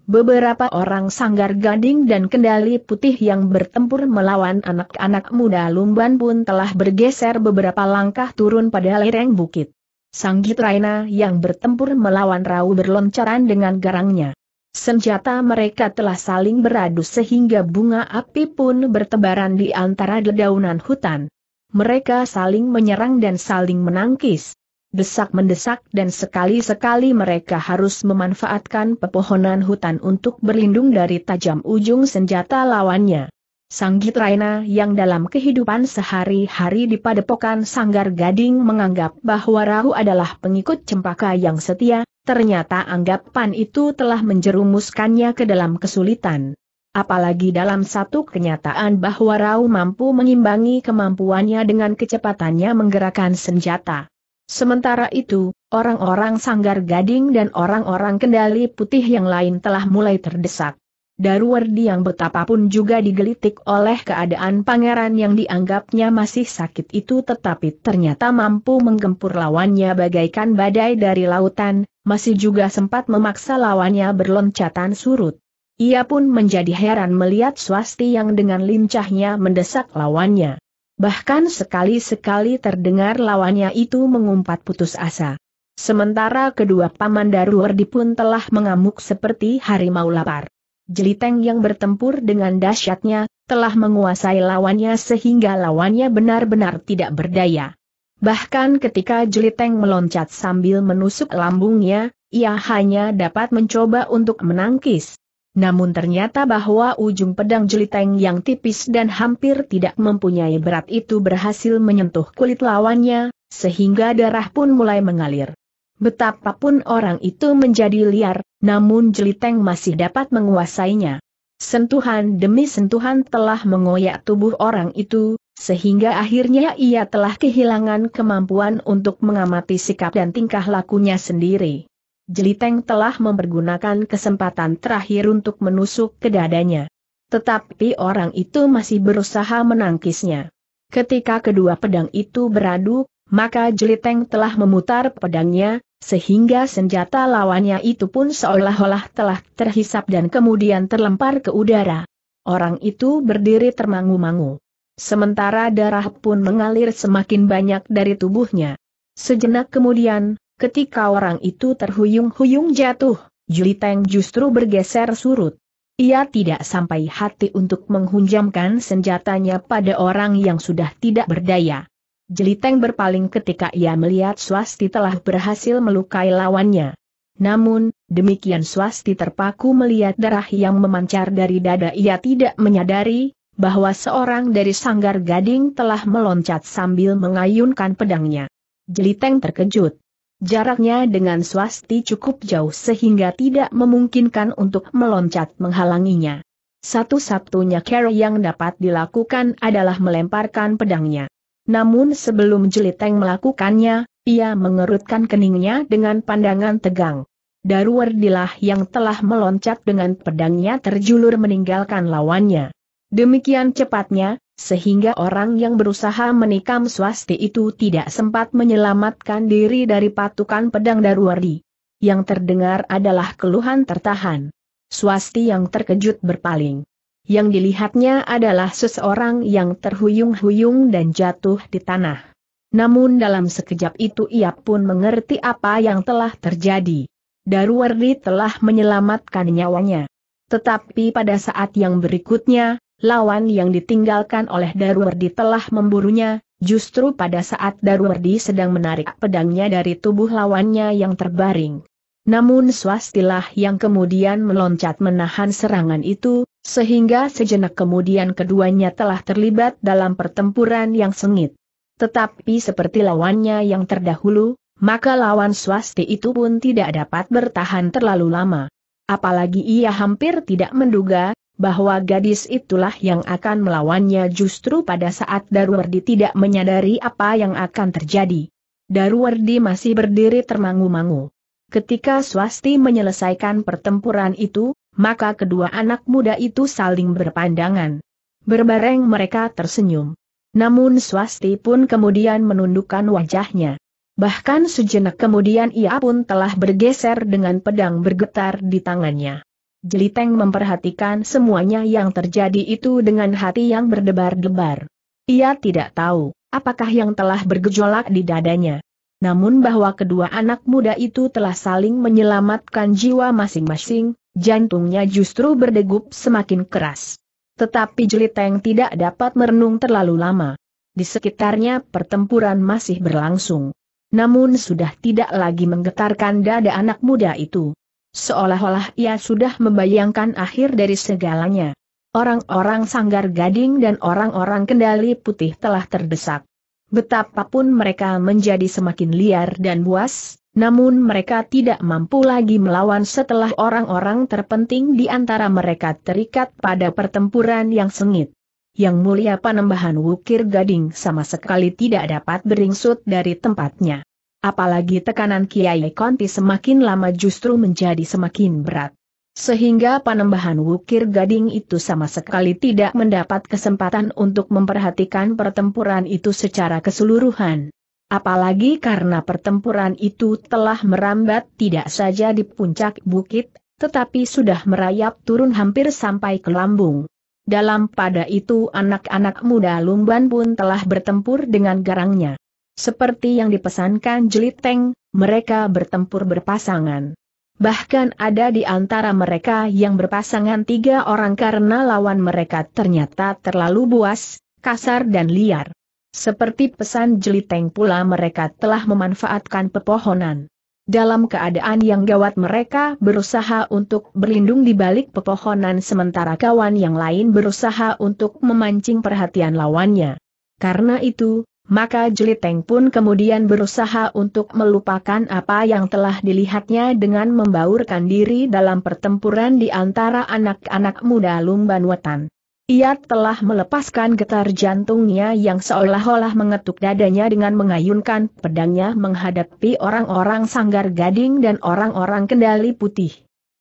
Beberapa orang sanggar gading dan kendali putih yang bertempur melawan anak-anak muda lumban pun telah bergeser beberapa langkah turun pada lereng bukit. Sanggit Raina yang bertempur melawan Rau berloncaran dengan garangnya. Senjata mereka telah saling beradu sehingga bunga api pun bertebaran di antara dedaunan hutan. Mereka saling menyerang dan saling menangkis desak-mendesak dan sekali-sekali mereka harus memanfaatkan pepohonan hutan untuk berlindung dari tajam ujung senjata lawannya. Sanggit Raina yang dalam kehidupan sehari-hari di padepokan Sanggar Gading menganggap bahwa Rahu adalah pengikut cempaka yang setia, ternyata anggapan itu telah menjerumuskannya ke dalam kesulitan. Apalagi dalam satu kenyataan bahwa Rahu mampu mengimbangi kemampuannya dengan kecepatannya menggerakkan senjata. Sementara itu, orang-orang Sanggar Gading dan orang-orang Kendali Putih yang lain telah mulai terdesak. Darwardi yang betapapun juga digelitik oleh keadaan pangeran yang dianggapnya masih sakit itu tetapi ternyata mampu menggempur lawannya bagaikan badai dari lautan, masih juga sempat memaksa lawannya berloncatan surut. Ia pun menjadi heran melihat swasti yang dengan lincahnya mendesak lawannya. Bahkan sekali-sekali terdengar lawannya itu mengumpat putus asa. Sementara kedua paman Daruwerdi pun telah mengamuk seperti harimau lapar. Jeliteng yang bertempur dengan dahsyatnya, telah menguasai lawannya sehingga lawannya benar-benar tidak berdaya. Bahkan ketika Jeliteng meloncat sambil menusuk lambungnya, ia hanya dapat mencoba untuk menangkis. Namun ternyata bahwa ujung pedang jeliteng yang tipis dan hampir tidak mempunyai berat itu berhasil menyentuh kulit lawannya, sehingga darah pun mulai mengalir. Betapapun orang itu menjadi liar, namun Jeliteng masih dapat menguasainya. Sentuhan demi sentuhan telah mengoyak tubuh orang itu, sehingga akhirnya ia telah kehilangan kemampuan untuk mengamati sikap dan tingkah lakunya sendiri. Jeliteng telah mempergunakan kesempatan terakhir untuk menusuk ke dadanya. Tetapi orang itu masih berusaha menangkisnya. Ketika kedua pedang itu beradu, maka Jeliteng telah memutar pedangnya, sehingga senjata lawannya itu pun seolah-olah telah terhisap dan kemudian terlempar ke udara. Orang itu berdiri termangu-mangu. Sementara darah pun mengalir semakin banyak dari tubuhnya. Sejenak kemudian, Ketika orang itu terhuyung-huyung jatuh, Juliteng justru bergeser surut. Ia tidak sampai hati untuk menghunjamkan senjatanya pada orang yang sudah tidak berdaya. Jeliteng berpaling ketika ia melihat Swasti telah berhasil melukai lawannya. Namun, demikian Swasti terpaku melihat darah yang memancar dari dada ia tidak menyadari, bahwa seorang dari sanggar gading telah meloncat sambil mengayunkan pedangnya. Jeliteng terkejut. Jaraknya dengan swasti cukup jauh sehingga tidak memungkinkan untuk meloncat menghalanginya. Satu-satunya cara yang dapat dilakukan adalah melemparkan pedangnya. Namun sebelum Jeliteng melakukannya, ia mengerutkan keningnya dengan pandangan tegang. Darwardilah yang telah meloncat dengan pedangnya terjulur meninggalkan lawannya. Demikian cepatnya, sehingga orang yang berusaha menikam swasti itu tidak sempat menyelamatkan diri dari patukan pedang Darwari. Yang terdengar adalah keluhan tertahan. Swasti yang terkejut berpaling. Yang dilihatnya adalah seseorang yang terhuyung-huyung dan jatuh di tanah. Namun dalam sekejap itu ia pun mengerti apa yang telah terjadi. Darwardi telah menyelamatkan nyawanya. Tetapi pada saat yang berikutnya, lawan yang ditinggalkan oleh Darwardi telah memburunya, justru pada saat Darwardi sedang menarik pedangnya dari tubuh lawannya yang terbaring. Namun swastilah yang kemudian meloncat menahan serangan itu, sehingga sejenak kemudian keduanya telah terlibat dalam pertempuran yang sengit. Tetapi seperti lawannya yang terdahulu, maka lawan swasti itu pun tidak dapat bertahan terlalu lama. Apalagi ia hampir tidak menduga, bahwa gadis itulah yang akan melawannya justru pada saat Darwardi tidak menyadari apa yang akan terjadi. Darwardi masih berdiri termangu-mangu. Ketika Swasti menyelesaikan pertempuran itu, maka kedua anak muda itu saling berpandangan. Berbareng mereka tersenyum. Namun Swasti pun kemudian menundukkan wajahnya. Bahkan sejenak kemudian ia pun telah bergeser dengan pedang bergetar di tangannya. Jeliteng memperhatikan semuanya yang terjadi itu dengan hati yang berdebar-debar. Ia tidak tahu, apakah yang telah bergejolak di dadanya. Namun bahwa kedua anak muda itu telah saling menyelamatkan jiwa masing-masing, jantungnya justru berdegup semakin keras. Tetapi Jeliteng tidak dapat merenung terlalu lama. Di sekitarnya pertempuran masih berlangsung namun sudah tidak lagi menggetarkan dada anak muda itu. Seolah-olah ia sudah membayangkan akhir dari segalanya. Orang-orang sanggar gading dan orang-orang kendali putih telah terdesak. Betapapun mereka menjadi semakin liar dan buas, namun mereka tidak mampu lagi melawan setelah orang-orang terpenting di antara mereka terikat pada pertempuran yang sengit yang mulia panembahan Wukir Gading sama sekali tidak dapat beringsut dari tempatnya. Apalagi tekanan Kiai Konti semakin lama justru menjadi semakin berat. Sehingga panembahan Wukir Gading itu sama sekali tidak mendapat kesempatan untuk memperhatikan pertempuran itu secara keseluruhan. Apalagi karena pertempuran itu telah merambat tidak saja di puncak bukit, tetapi sudah merayap turun hampir sampai ke lambung. Dalam pada itu anak-anak muda Lumban pun telah bertempur dengan garangnya. Seperti yang dipesankan Jeliteng, mereka bertempur berpasangan. Bahkan ada di antara mereka yang berpasangan tiga orang karena lawan mereka ternyata terlalu buas, kasar dan liar. Seperti pesan Jeliteng pula mereka telah memanfaatkan pepohonan. Dalam keadaan yang gawat mereka berusaha untuk berlindung di balik pepohonan sementara kawan yang lain berusaha untuk memancing perhatian lawannya. Karena itu, maka Jeliteng pun kemudian berusaha untuk melupakan apa yang telah dilihatnya dengan membaurkan diri dalam pertempuran di antara anak-anak muda Lumban Wetan. Ia telah melepaskan getar jantungnya yang seolah-olah mengetuk dadanya dengan mengayunkan pedangnya menghadapi orang-orang sanggar gading dan orang-orang kendali putih.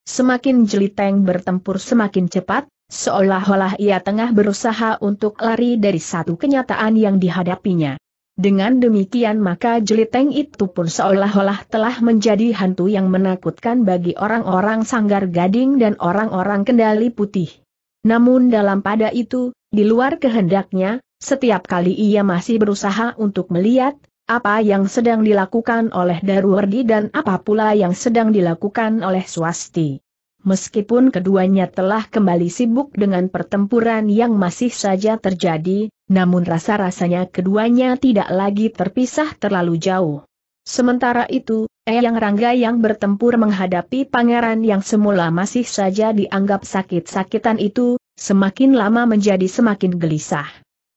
Semakin jeliteng bertempur semakin cepat, seolah-olah ia tengah berusaha untuk lari dari satu kenyataan yang dihadapinya. Dengan demikian maka jeliteng itu pun seolah-olah telah menjadi hantu yang menakutkan bagi orang-orang sanggar gading dan orang-orang kendali putih. Namun dalam pada itu, di luar kehendaknya, setiap kali ia masih berusaha untuk melihat, apa yang sedang dilakukan oleh Darwardi dan apa pula yang sedang dilakukan oleh Swasti. Meskipun keduanya telah kembali sibuk dengan pertempuran yang masih saja terjadi, namun rasa-rasanya keduanya tidak lagi terpisah terlalu jauh. Sementara itu, Eyang Rangga yang bertempur menghadapi pangeran yang semula masih saja dianggap sakit-sakitan itu, semakin lama menjadi semakin gelisah.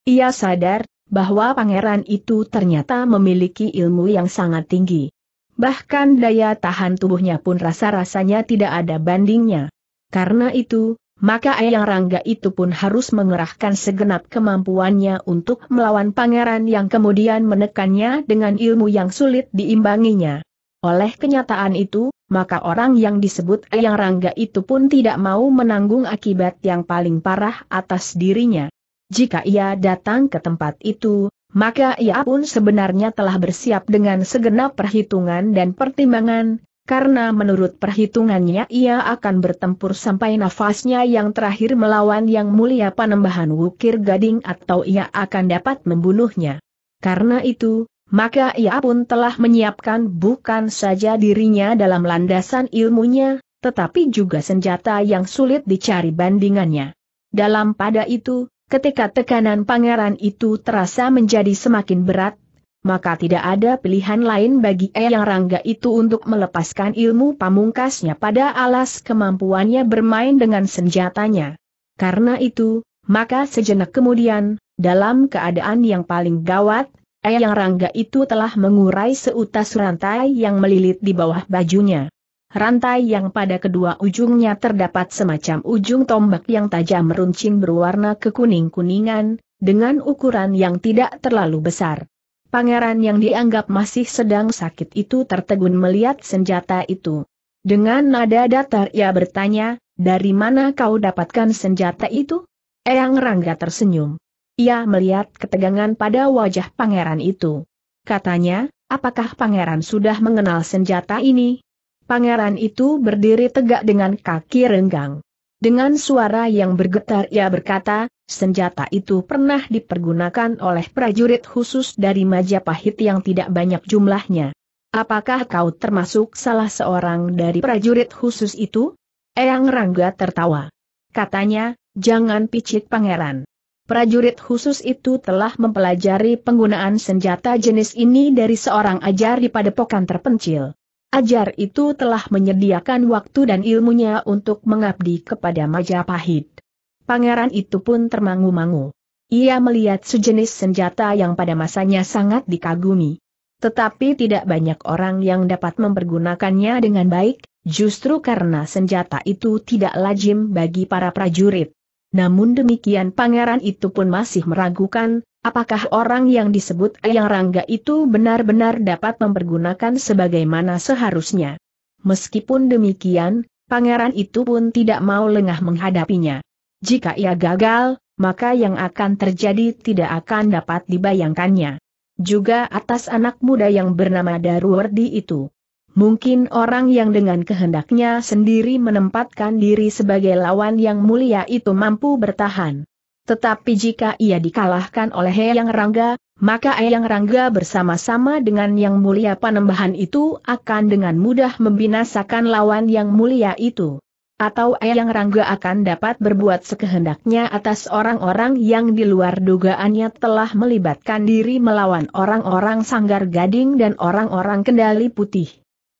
Ia sadar, bahwa pangeran itu ternyata memiliki ilmu yang sangat tinggi. Bahkan daya tahan tubuhnya pun rasa-rasanya tidak ada bandingnya. Karena itu, maka Ayang Rangga itu pun harus mengerahkan segenap kemampuannya untuk melawan pangeran yang kemudian menekannya dengan ilmu yang sulit diimbanginya. Oleh kenyataan itu, maka orang yang disebut Ayang Rangga itu pun tidak mau menanggung akibat yang paling parah atas dirinya. Jika ia datang ke tempat itu, maka ia pun sebenarnya telah bersiap dengan segenap perhitungan dan pertimbangan, karena menurut perhitungannya ia akan bertempur sampai nafasnya yang terakhir melawan yang mulia panembahan Wukir Gading atau ia akan dapat membunuhnya. Karena itu, maka ia pun telah menyiapkan bukan saja dirinya dalam landasan ilmunya, tetapi juga senjata yang sulit dicari bandingannya. Dalam pada itu, ketika tekanan pangeran itu terasa menjadi semakin berat, maka tidak ada pilihan lain bagi Eyang Rangga itu untuk melepaskan ilmu pamungkasnya pada alas kemampuannya bermain dengan senjatanya. Karena itu, maka sejenak kemudian, dalam keadaan yang paling gawat, Eyang Rangga itu telah mengurai seutas rantai yang melilit di bawah bajunya. Rantai yang pada kedua ujungnya terdapat semacam ujung tombak yang tajam meruncing berwarna kekuning-kuningan, dengan ukuran yang tidak terlalu besar. Pangeran yang dianggap masih sedang sakit itu tertegun melihat senjata itu. Dengan nada datar ia bertanya, dari mana kau dapatkan senjata itu? Eyang Rangga tersenyum. Ia melihat ketegangan pada wajah pangeran itu. Katanya, apakah pangeran sudah mengenal senjata ini? Pangeran itu berdiri tegak dengan kaki renggang. Dengan suara yang bergetar ia berkata, Senjata itu pernah dipergunakan oleh prajurit khusus dari Majapahit yang tidak banyak jumlahnya. Apakah kau termasuk salah seorang dari prajurit khusus itu? Eyang Rangga tertawa. Katanya, jangan picit pangeran. Prajurit khusus itu telah mempelajari penggunaan senjata jenis ini dari seorang ajar di padepokan terpencil. Ajar itu telah menyediakan waktu dan ilmunya untuk mengabdi kepada Majapahit pangeran itu pun termangu-mangu. Ia melihat sejenis senjata yang pada masanya sangat dikagumi. Tetapi tidak banyak orang yang dapat mempergunakannya dengan baik, justru karena senjata itu tidak lazim bagi para prajurit. Namun demikian pangeran itu pun masih meragukan, apakah orang yang disebut Eyang Rangga itu benar-benar dapat mempergunakan sebagaimana seharusnya. Meskipun demikian, pangeran itu pun tidak mau lengah menghadapinya. Jika ia gagal, maka yang akan terjadi tidak akan dapat dibayangkannya. Juga atas anak muda yang bernama Darwardi itu. Mungkin orang yang dengan kehendaknya sendiri menempatkan diri sebagai lawan yang mulia itu mampu bertahan. Tetapi jika ia dikalahkan oleh Eyang Rangga, maka Eyang Rangga bersama-sama dengan Yang Mulia Panembahan itu akan dengan mudah membinasakan lawan Yang Mulia itu. Atau Eyang Rangga akan dapat berbuat sekehendaknya atas orang-orang yang di luar dugaannya telah melibatkan diri melawan orang-orang sanggar gading dan orang-orang kendali putih.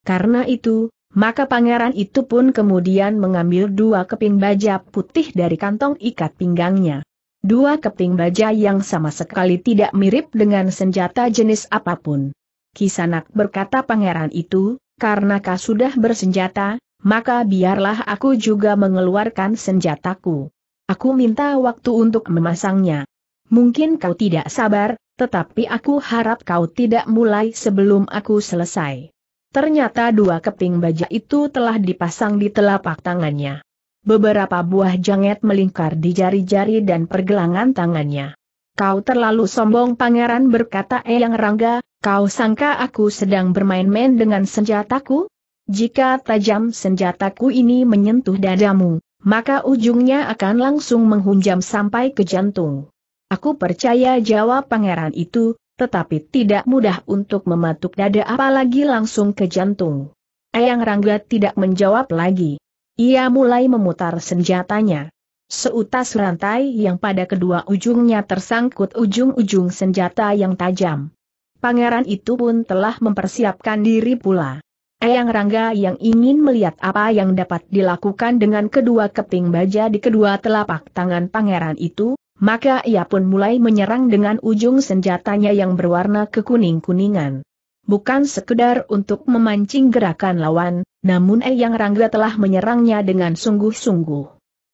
Karena itu, maka pangeran itu pun kemudian mengambil dua keping baja putih dari kantong ikat pinggangnya. Dua keping baja yang sama sekali tidak mirip dengan senjata jenis apapun. Kisanak berkata pangeran itu, karena kau sudah bersenjata, maka biarlah aku juga mengeluarkan senjataku. Aku minta waktu untuk memasangnya. Mungkin kau tidak sabar, tetapi aku harap kau tidak mulai sebelum aku selesai. Ternyata dua keping baja itu telah dipasang di telapak tangannya. Beberapa buah janget melingkar di jari-jari dan pergelangan tangannya. Kau terlalu sombong pangeran berkata Eyang Rangga, kau sangka aku sedang bermain-main dengan senjataku? Jika tajam senjataku ini menyentuh dadamu, maka ujungnya akan langsung menghunjam sampai ke jantung. Aku percaya jawab pangeran itu, tetapi tidak mudah untuk mematuk dada apalagi langsung ke jantung. Ayang Rangga tidak menjawab lagi. Ia mulai memutar senjatanya. Seutas rantai yang pada kedua ujungnya tersangkut ujung-ujung senjata yang tajam. Pangeran itu pun telah mempersiapkan diri pula. Eyang Rangga yang ingin melihat apa yang dapat dilakukan dengan kedua keping baja di kedua telapak tangan pangeran itu, maka ia pun mulai menyerang dengan ujung senjatanya yang berwarna kekuning-kuningan. Bukan sekedar untuk memancing gerakan lawan, namun Eyang Rangga telah menyerangnya dengan sungguh-sungguh.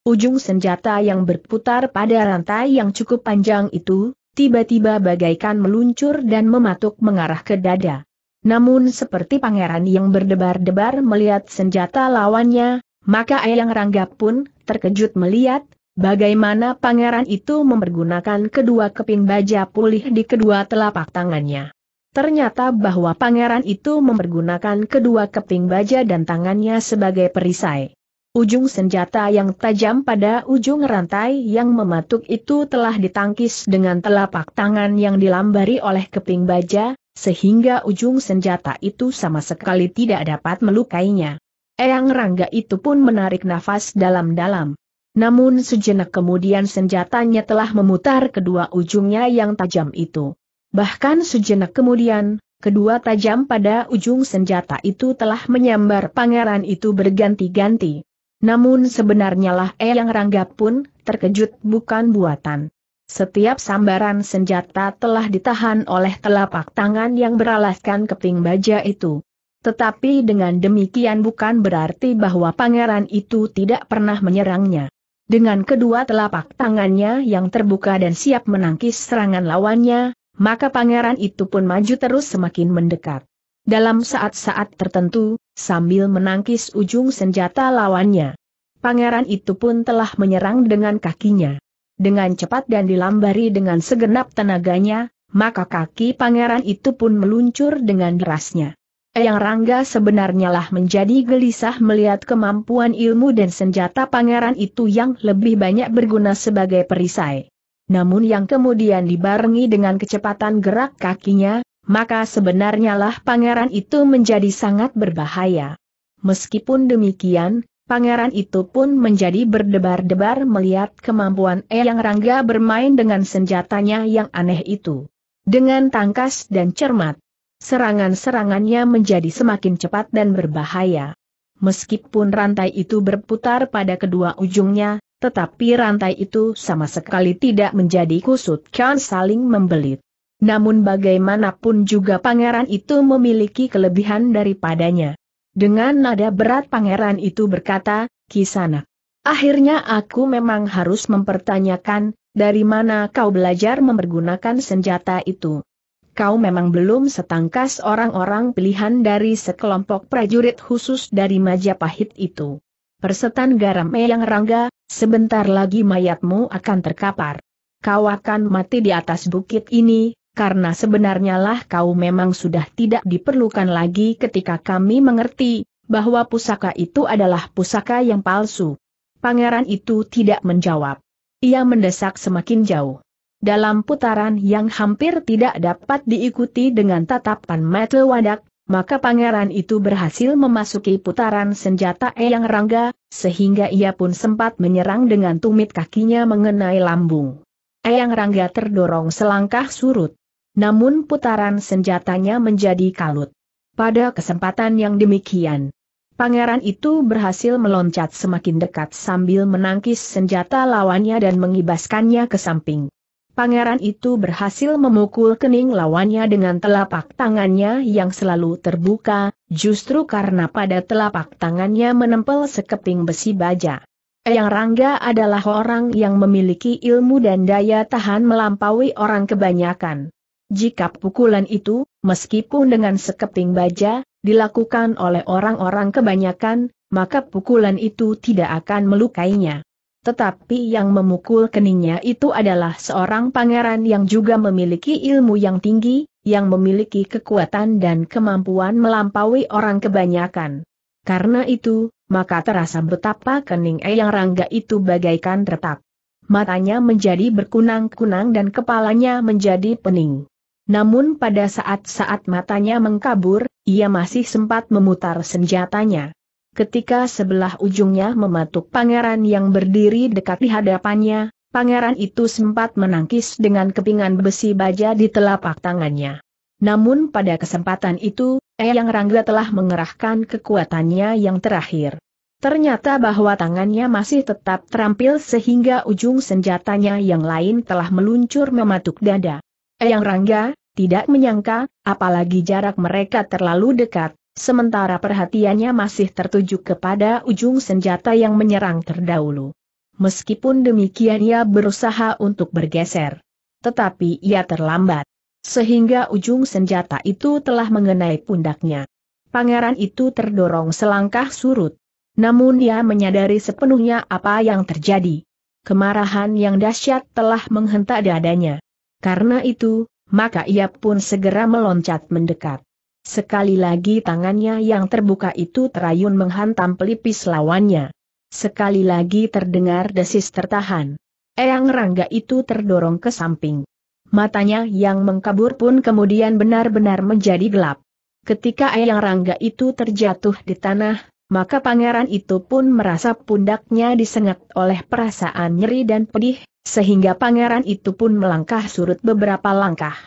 Ujung senjata yang berputar pada rantai yang cukup panjang itu, tiba-tiba bagaikan meluncur dan mematuk mengarah ke dada. Namun seperti pangeran yang berdebar-debar melihat senjata lawannya, maka ayang Rangga pun terkejut melihat bagaimana pangeran itu mempergunakan kedua keping baja pulih di kedua telapak tangannya. Ternyata bahwa pangeran itu mempergunakan kedua keping baja dan tangannya sebagai perisai. Ujung senjata yang tajam pada ujung rantai yang mematuk itu telah ditangkis dengan telapak tangan yang dilambari oleh keping baja, sehingga ujung senjata itu sama sekali tidak dapat melukainya. Eyang Rangga itu pun menarik nafas dalam-dalam. Namun sejenak kemudian senjatanya telah memutar kedua ujungnya yang tajam itu. Bahkan sejenak kemudian, kedua tajam pada ujung senjata itu telah menyambar pangeran itu berganti-ganti. Namun sebenarnya lah Eyang Rangga pun terkejut bukan buatan. Setiap sambaran senjata telah ditahan oleh telapak tangan yang beralaskan keping baja itu. Tetapi dengan demikian bukan berarti bahwa pangeran itu tidak pernah menyerangnya. Dengan kedua telapak tangannya yang terbuka dan siap menangkis serangan lawannya, maka pangeran itu pun maju terus semakin mendekat. Dalam saat-saat tertentu, sambil menangkis ujung senjata lawannya, pangeran itu pun telah menyerang dengan kakinya. Dengan cepat dan dilambari dengan segenap tenaganya, maka kaki pangeran itu pun meluncur dengan derasnya. Eyang Rangga sebenarnya lah menjadi gelisah melihat kemampuan ilmu dan senjata pangeran itu yang lebih banyak berguna sebagai perisai. Namun yang kemudian dibarengi dengan kecepatan gerak kakinya, maka sebenarnya lah pangeran itu menjadi sangat berbahaya. Meskipun demikian, pangeran itu pun menjadi berdebar-debar melihat kemampuan Eyang Rangga bermain dengan senjatanya yang aneh itu. Dengan tangkas dan cermat, serangan-serangannya menjadi semakin cepat dan berbahaya. Meskipun rantai itu berputar pada kedua ujungnya, tetapi rantai itu sama sekali tidak menjadi kusut kan saling membelit. Namun bagaimanapun juga pangeran itu memiliki kelebihan daripadanya. Dengan nada berat pangeran itu berkata, Kisana. Akhirnya aku memang harus mempertanyakan, dari mana kau belajar mempergunakan senjata itu? Kau memang belum setangkas orang-orang pilihan dari sekelompok prajurit khusus dari Majapahit itu. Persetan garam yang rangga, sebentar lagi mayatmu akan terkapar. Kau akan mati di atas bukit ini, karena sebenarnya lah kau memang sudah tidak diperlukan lagi ketika kami mengerti bahwa pusaka itu adalah pusaka yang palsu. Pangeran itu tidak menjawab. Ia mendesak semakin jauh. Dalam putaran yang hampir tidak dapat diikuti dengan tatapan mata wadak, maka pangeran itu berhasil memasuki putaran senjata Eyang Rangga, sehingga ia pun sempat menyerang dengan tumit kakinya mengenai lambung. Eyang Rangga terdorong selangkah surut namun putaran senjatanya menjadi kalut. Pada kesempatan yang demikian, pangeran itu berhasil meloncat semakin dekat sambil menangkis senjata lawannya dan mengibaskannya ke samping. Pangeran itu berhasil memukul kening lawannya dengan telapak tangannya yang selalu terbuka, justru karena pada telapak tangannya menempel sekeping besi baja. Eyang Rangga adalah orang yang memiliki ilmu dan daya tahan melampaui orang kebanyakan. Jika pukulan itu, meskipun dengan sekeping baja, dilakukan oleh orang-orang kebanyakan, maka pukulan itu tidak akan melukainya. Tetapi yang memukul keningnya itu adalah seorang pangeran yang juga memiliki ilmu yang tinggi, yang memiliki kekuatan dan kemampuan melampaui orang kebanyakan. Karena itu, maka terasa betapa kening Eyang Rangga itu bagaikan retak. Matanya menjadi berkunang-kunang dan kepalanya menjadi pening. Namun pada saat-saat matanya mengkabur, ia masih sempat memutar senjatanya. Ketika sebelah ujungnya mematuk pangeran yang berdiri dekat di hadapannya, pangeran itu sempat menangkis dengan kepingan besi baja di telapak tangannya. Namun pada kesempatan itu, Eyang Rangga telah mengerahkan kekuatannya yang terakhir. Ternyata bahwa tangannya masih tetap terampil sehingga ujung senjatanya yang lain telah meluncur mematuk dada. Eyang Rangga, tidak menyangka, apalagi jarak mereka terlalu dekat, sementara perhatiannya masih tertuju kepada ujung senjata yang menyerang terdahulu. Meskipun demikian ia berusaha untuk bergeser. Tetapi ia terlambat. Sehingga ujung senjata itu telah mengenai pundaknya. Pangeran itu terdorong selangkah surut. Namun ia menyadari sepenuhnya apa yang terjadi. Kemarahan yang dahsyat telah menghentak dadanya. Karena itu, maka ia pun segera meloncat mendekat. Sekali lagi tangannya yang terbuka itu terayun menghantam pelipis lawannya. Sekali lagi terdengar desis tertahan. Eyang Rangga itu terdorong ke samping. Matanya yang mengkabur pun kemudian benar-benar menjadi gelap. Ketika Eyang Rangga itu terjatuh di tanah, maka pangeran itu pun merasa pundaknya disengat oleh perasaan nyeri dan pedih, sehingga pangeran itu pun melangkah surut beberapa langkah.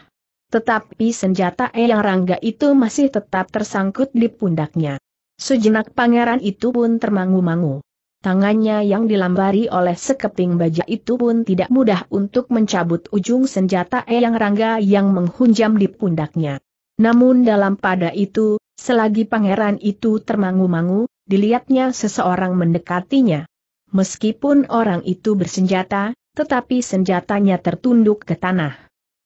Tetapi senjata Eyang Rangga itu masih tetap tersangkut di pundaknya. Sejenak pangeran itu pun termangu-mangu. Tangannya yang dilambari oleh sekeping baja itu pun tidak mudah untuk mencabut ujung senjata Eyang Rangga yang menghunjam di pundaknya. Namun dalam pada itu, selagi pangeran itu termangu-mangu, dilihatnya seseorang mendekatinya. Meskipun orang itu bersenjata, tetapi senjatanya tertunduk ke tanah.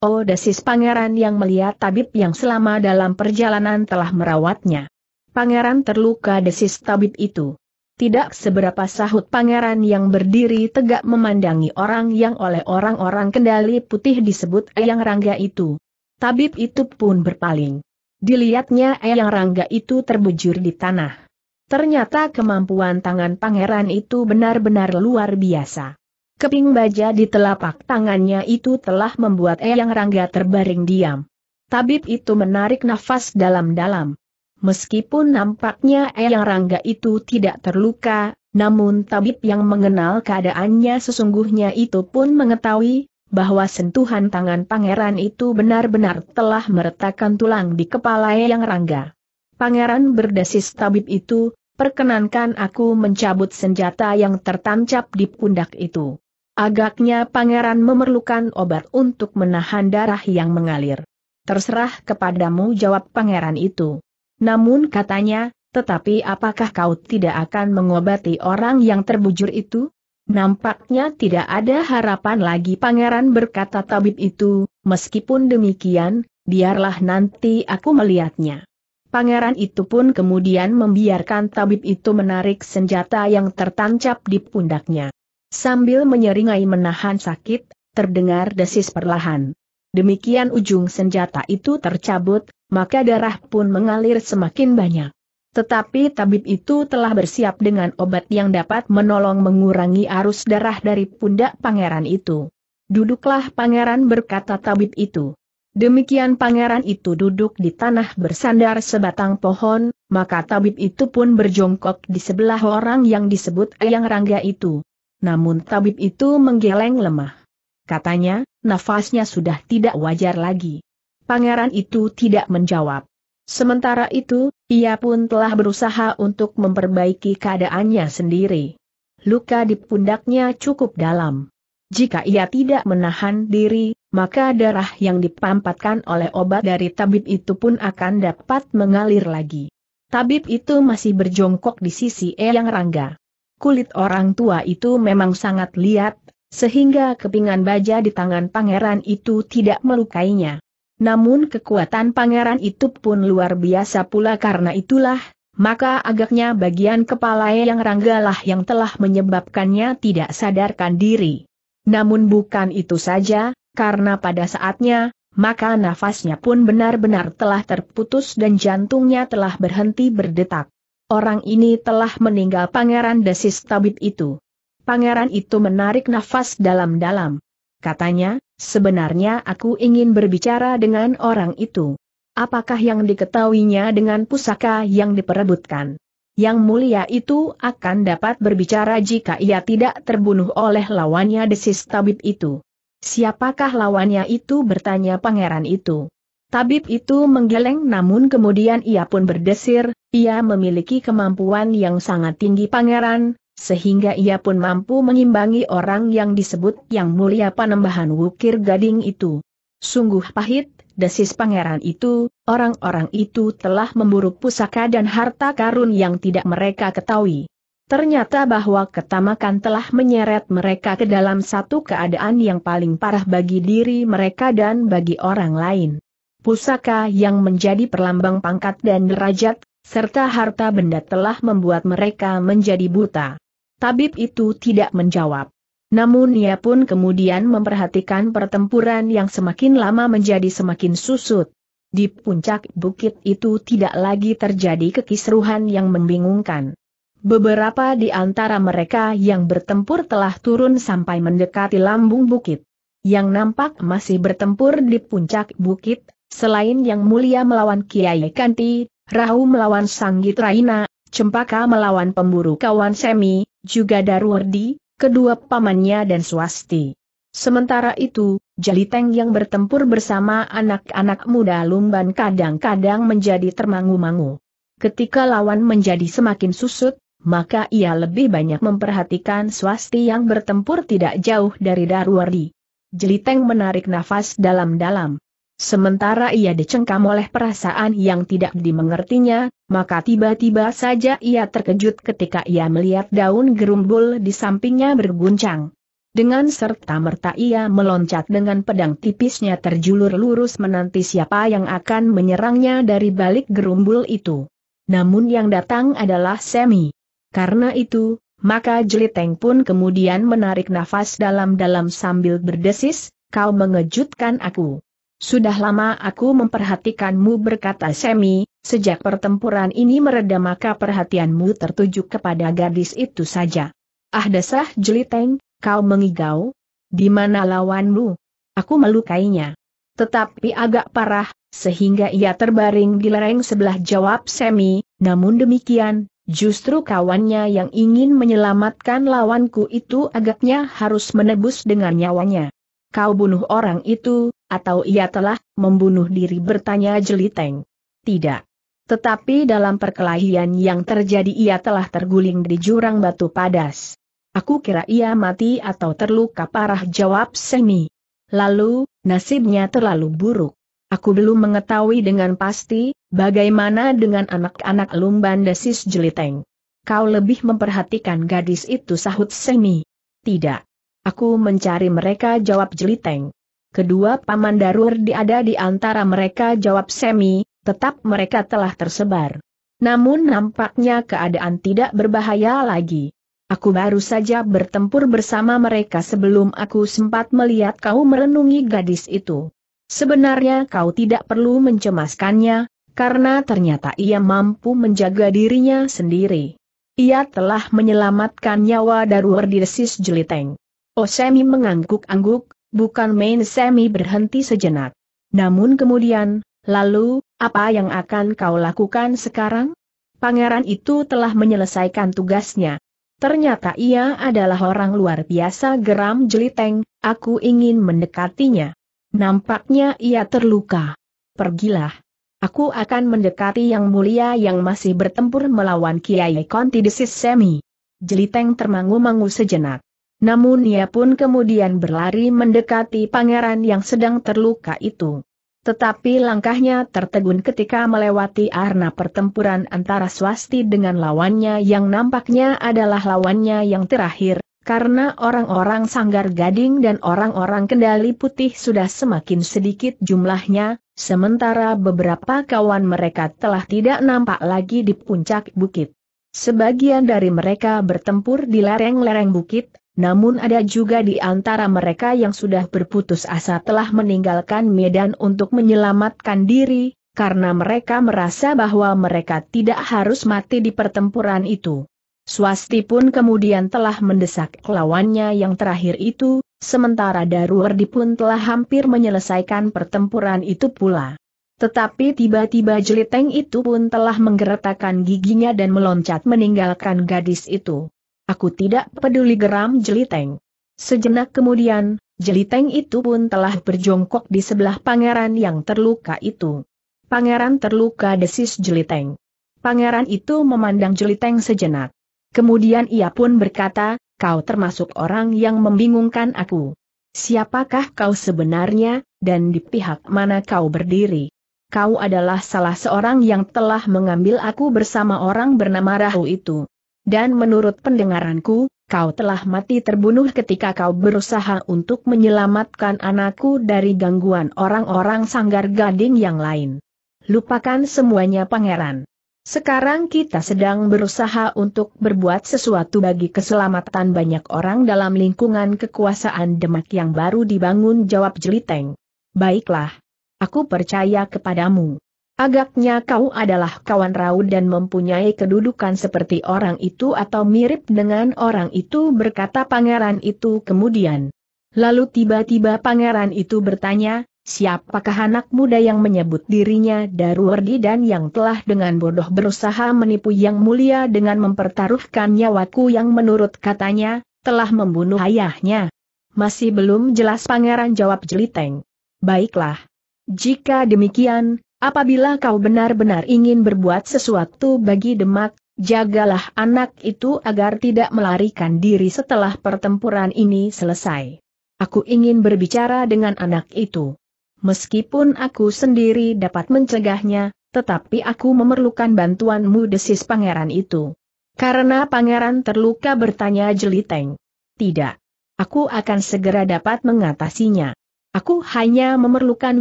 Oh desis pangeran yang melihat tabib yang selama dalam perjalanan telah merawatnya. Pangeran terluka desis tabib itu. Tidak seberapa sahut pangeran yang berdiri tegak memandangi orang yang oleh orang-orang kendali putih disebut Eyang Rangga itu. Tabib itu pun berpaling. Dilihatnya Eyang Rangga itu terbujur di tanah. Ternyata kemampuan tangan pangeran itu benar-benar luar biasa. Keping baja di telapak tangannya itu telah membuat Eyang Rangga terbaring diam. Tabib itu menarik nafas dalam-dalam. Meskipun nampaknya Eyang Rangga itu tidak terluka, namun tabib yang mengenal keadaannya sesungguhnya itu pun mengetahui bahwa sentuhan tangan pangeran itu benar-benar telah meretakkan tulang di kepala Eyang Rangga. Pangeran berdesis tabib itu, perkenankan aku mencabut senjata yang tertancap di pundak itu. Agaknya pangeran memerlukan obat untuk menahan darah yang mengalir. Terserah kepadamu jawab pangeran itu. Namun katanya, tetapi apakah kau tidak akan mengobati orang yang terbujur itu? Nampaknya tidak ada harapan lagi pangeran berkata tabib itu, meskipun demikian, biarlah nanti aku melihatnya. Pangeran itu pun kemudian membiarkan tabib itu menarik senjata yang tertancap di pundaknya. Sambil menyeringai menahan sakit, terdengar desis perlahan. Demikian ujung senjata itu tercabut, maka darah pun mengalir semakin banyak. Tetapi tabib itu telah bersiap dengan obat yang dapat menolong mengurangi arus darah dari pundak pangeran itu. Duduklah pangeran berkata tabib itu. Demikian pangeran itu duduk di tanah bersandar sebatang pohon, maka tabib itu pun berjongkok di sebelah orang yang disebut Eyang Rangga itu. Namun tabib itu menggeleng lemah. Katanya, nafasnya sudah tidak wajar lagi. Pangeran itu tidak menjawab. Sementara itu, ia pun telah berusaha untuk memperbaiki keadaannya sendiri. Luka di pundaknya cukup dalam. Jika ia tidak menahan diri, maka darah yang dipampatkan oleh obat dari tabib itu pun akan dapat mengalir lagi. Tabib itu masih berjongkok di sisi Eyang Rangga. Kulit orang tua itu memang sangat liat, sehingga kepingan baja di tangan pangeran itu tidak melukainya. Namun kekuatan pangeran itu pun luar biasa pula karena itulah, maka agaknya bagian kepala yang lah yang telah menyebabkannya tidak sadarkan diri. Namun bukan itu saja, karena pada saatnya, maka nafasnya pun benar-benar telah terputus dan jantungnya telah berhenti berdetak. Orang ini telah meninggal Pangeran Desis Tabit itu. Pangeran itu menarik nafas dalam-dalam. Katanya, sebenarnya aku ingin berbicara dengan orang itu. Apakah yang diketahuinya dengan pusaka yang diperebutkan? Yang mulia itu akan dapat berbicara jika ia tidak terbunuh oleh lawannya desis tabib itu. Siapakah lawannya itu bertanya pangeran itu. Tabib itu menggeleng namun kemudian ia pun berdesir, ia memiliki kemampuan yang sangat tinggi pangeran, sehingga ia pun mampu mengimbangi orang yang disebut yang mulia panembahan wukir gading itu. Sungguh pahit, desis pangeran itu, orang-orang itu telah memburu pusaka dan harta karun yang tidak mereka ketahui. Ternyata bahwa ketamakan telah menyeret mereka ke dalam satu keadaan yang paling parah bagi diri mereka dan bagi orang lain. Pusaka yang menjadi perlambang pangkat dan derajat, serta harta benda telah membuat mereka menjadi buta. Tabib itu tidak menjawab. Namun ia pun kemudian memperhatikan pertempuran yang semakin lama menjadi semakin susut. Di puncak bukit itu tidak lagi terjadi kekisruhan yang membingungkan. Beberapa di antara mereka yang bertempur telah turun sampai mendekati lambung bukit. Yang nampak masih bertempur di puncak bukit, selain yang mulia melawan Kiai Kanti, Rahu melawan Sanggit Raina, Cempaka melawan pemburu kawan Semi, juga Darwardi, kedua pamannya dan Swasti. Sementara itu, Jaliteng yang bertempur bersama anak-anak muda Lumban kadang-kadang menjadi termangu-mangu. Ketika lawan menjadi semakin susut, maka ia lebih banyak memperhatikan swasti yang bertempur tidak jauh dari Darwardi. Jeliteng menarik nafas dalam-dalam. Sementara ia dicengkam oleh perasaan yang tidak dimengertinya, maka tiba-tiba saja ia terkejut ketika ia melihat daun gerumbul di sampingnya berguncang. Dengan serta merta ia meloncat dengan pedang tipisnya terjulur lurus menanti siapa yang akan menyerangnya dari balik gerumbul itu. Namun yang datang adalah Semi. Karena itu, maka Jeliteng pun kemudian menarik nafas dalam-dalam sambil berdesis, kau mengejutkan aku. Sudah lama aku memperhatikanmu berkata Semi, sejak pertempuran ini mereda maka perhatianmu tertuju kepada gadis itu saja. Ah desah Jeliteng, kau mengigau? Di mana lawanmu? Aku melukainya. Tetapi agak parah, sehingga ia terbaring di lereng sebelah jawab Semi, namun demikian, Justru kawannya yang ingin menyelamatkan lawanku itu agaknya harus menebus dengan nyawanya. Kau bunuh orang itu, atau ia telah membunuh diri bertanya Jeliteng. Tidak. Tetapi dalam perkelahian yang terjadi ia telah terguling di jurang batu padas. Aku kira ia mati atau terluka parah jawab Semi. Lalu, nasibnya terlalu buruk. Aku belum mengetahui dengan pasti, bagaimana dengan anak-anak lumban desis jeliteng. Kau lebih memperhatikan gadis itu sahut Semi. Tidak. Aku mencari mereka jawab jeliteng. Kedua paman Darur diada di antara mereka jawab Semi, tetap mereka telah tersebar. Namun nampaknya keadaan tidak berbahaya lagi. Aku baru saja bertempur bersama mereka sebelum aku sempat melihat kau merenungi gadis itu. Sebenarnya kau tidak perlu mencemaskannya, karena ternyata ia mampu menjaga dirinya sendiri. Ia telah menyelamatkan nyawa Daruwer desis Jeliteng. Osemi oh, mengangguk-angguk, bukan main Semi berhenti sejenak. Namun kemudian, lalu, apa yang akan kau lakukan sekarang? Pangeran itu telah menyelesaikan tugasnya. Ternyata ia adalah orang luar biasa geram jeliteng, aku ingin mendekatinya. Nampaknya ia terluka. Pergilah. Aku akan mendekati yang mulia yang masih bertempur melawan Kiai Konti Desis Semi. Jeliteng termangu-mangu sejenak. Namun ia pun kemudian berlari mendekati pangeran yang sedang terluka itu. Tetapi langkahnya tertegun ketika melewati arena pertempuran antara swasti dengan lawannya yang nampaknya adalah lawannya yang terakhir, karena orang-orang sanggar gading dan orang-orang kendali putih sudah semakin sedikit jumlahnya, sementara beberapa kawan mereka telah tidak nampak lagi di puncak bukit. Sebagian dari mereka bertempur di lereng-lereng bukit, namun ada juga di antara mereka yang sudah berputus asa telah meninggalkan medan untuk menyelamatkan diri, karena mereka merasa bahwa mereka tidak harus mati di pertempuran itu. Swasti pun kemudian telah mendesak lawannya yang terakhir itu, sementara Daruwerdi pun telah hampir menyelesaikan pertempuran itu pula. Tetapi tiba-tiba jeliteng itu pun telah menggeretakkan giginya dan meloncat meninggalkan gadis itu. Aku tidak peduli geram jeliteng. Sejenak kemudian, jeliteng itu pun telah berjongkok di sebelah pangeran yang terluka itu. Pangeran terluka desis jeliteng. Pangeran itu memandang jeliteng sejenak. Kemudian ia pun berkata, kau termasuk orang yang membingungkan aku. Siapakah kau sebenarnya, dan di pihak mana kau berdiri? Kau adalah salah seorang yang telah mengambil aku bersama orang bernama Rahu itu. Dan menurut pendengaranku, kau telah mati terbunuh ketika kau berusaha untuk menyelamatkan anakku dari gangguan orang-orang sanggar gading yang lain. Lupakan semuanya pangeran. Sekarang kita sedang berusaha untuk berbuat sesuatu bagi keselamatan banyak orang dalam lingkungan kekuasaan Demak yang baru dibangun jawab Jeliteng. Baiklah. Aku percaya kepadamu. Agaknya kau adalah kawan Raud dan mempunyai kedudukan seperti orang itu atau mirip dengan orang itu berkata pangeran itu kemudian. Lalu tiba-tiba pangeran itu bertanya, Siapakah anak muda yang menyebut dirinya Darwardi dan yang telah dengan bodoh berusaha menipu yang mulia dengan mempertaruhkan nyawaku yang menurut katanya, telah membunuh ayahnya? Masih belum jelas pangeran jawab jeliteng. Baiklah. Jika demikian, apabila kau benar-benar ingin berbuat sesuatu bagi Demak, jagalah anak itu agar tidak melarikan diri setelah pertempuran ini selesai. Aku ingin berbicara dengan anak itu. Meskipun aku sendiri dapat mencegahnya, tetapi aku memerlukan bantuanmu desis pangeran itu. Karena pangeran terluka bertanya jeliteng. Tidak. Aku akan segera dapat mengatasinya. Aku hanya memerlukan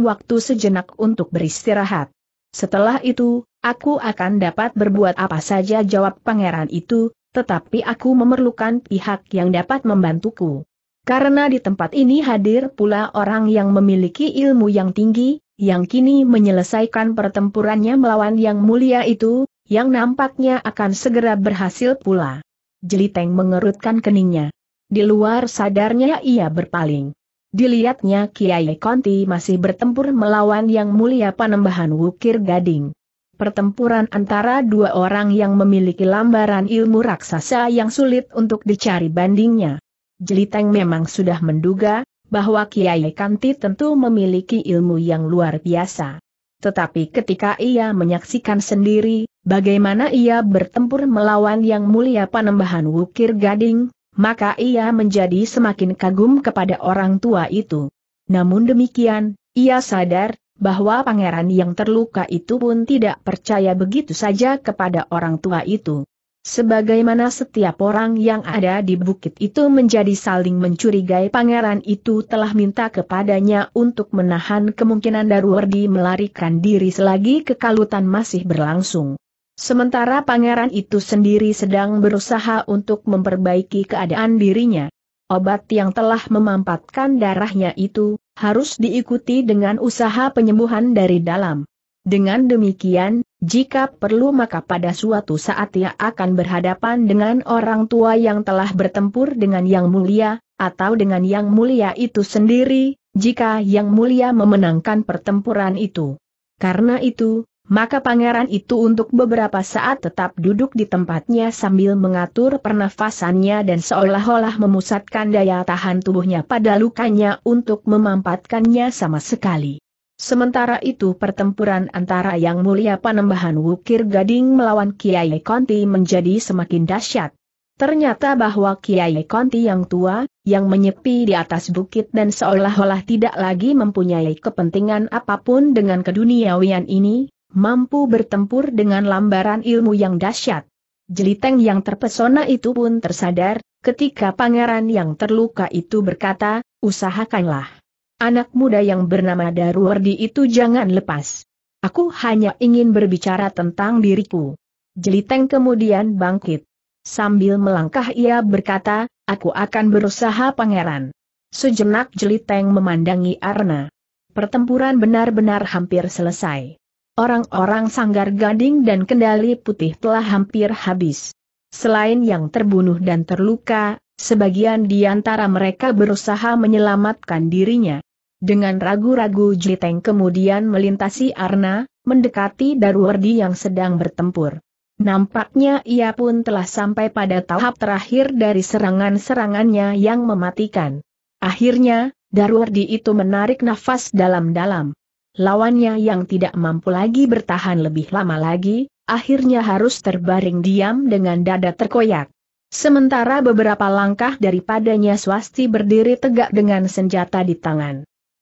waktu sejenak untuk beristirahat. Setelah itu, aku akan dapat berbuat apa saja jawab pangeran itu, tetapi aku memerlukan pihak yang dapat membantuku. Karena di tempat ini hadir pula orang yang memiliki ilmu yang tinggi, yang kini menyelesaikan pertempurannya melawan yang mulia itu, yang nampaknya akan segera berhasil pula. Jeliteng mengerutkan keningnya. Di luar sadarnya ia berpaling. Dilihatnya Kiai Konti masih bertempur melawan yang mulia panembahan Wukir Gading. Pertempuran antara dua orang yang memiliki lambaran ilmu raksasa yang sulit untuk dicari bandingnya. Jeliteng memang sudah menduga, bahwa Kiai Kanti tentu memiliki ilmu yang luar biasa. Tetapi ketika ia menyaksikan sendiri, bagaimana ia bertempur melawan yang mulia panembahan Wukir Gading, maka ia menjadi semakin kagum kepada orang tua itu. Namun demikian, ia sadar, bahwa pangeran yang terluka itu pun tidak percaya begitu saja kepada orang tua itu. Sebagaimana setiap orang yang ada di bukit itu menjadi saling mencurigai pangeran itu telah minta kepadanya untuk menahan kemungkinan Daruwerdi melarikan diri selagi kekalutan masih berlangsung. Sementara pangeran itu sendiri sedang berusaha untuk memperbaiki keadaan dirinya. Obat yang telah memampatkan darahnya itu, harus diikuti dengan usaha penyembuhan dari dalam. Dengan demikian, jika perlu maka pada suatu saat ia akan berhadapan dengan orang tua yang telah bertempur dengan yang mulia, atau dengan yang mulia itu sendiri, jika yang mulia memenangkan pertempuran itu. Karena itu, maka pangeran itu untuk beberapa saat tetap duduk di tempatnya sambil mengatur pernafasannya dan seolah-olah memusatkan daya tahan tubuhnya pada lukanya untuk memampatkannya sama sekali. Sementara itu pertempuran antara Yang Mulia Panembahan Wukir Gading melawan Kiai Konti menjadi semakin dahsyat. Ternyata bahwa Kiai Konti yang tua, yang menyepi di atas bukit dan seolah-olah tidak lagi mempunyai kepentingan apapun dengan keduniawian ini, mampu bertempur dengan lambaran ilmu yang dahsyat. Jeliteng yang terpesona itu pun tersadar, ketika pangeran yang terluka itu berkata, usahakanlah. Anak muda yang bernama Darwardi itu jangan lepas. Aku hanya ingin berbicara tentang diriku. Jeliteng kemudian bangkit. Sambil melangkah ia berkata, aku akan berusaha pangeran. Sejenak Jeliteng memandangi Arna. Pertempuran benar-benar hampir selesai. Orang-orang sanggar gading dan kendali putih telah hampir habis. Selain yang terbunuh dan terluka, sebagian di antara mereka berusaha menyelamatkan dirinya. Dengan ragu-ragu Jiteng kemudian melintasi Arna, mendekati Darwardi yang sedang bertempur. Nampaknya ia pun telah sampai pada tahap terakhir dari serangan-serangannya yang mematikan. Akhirnya, Darwardi itu menarik nafas dalam-dalam. Lawannya yang tidak mampu lagi bertahan lebih lama lagi, akhirnya harus terbaring diam dengan dada terkoyak. Sementara beberapa langkah daripadanya swasti berdiri tegak dengan senjata di tangan.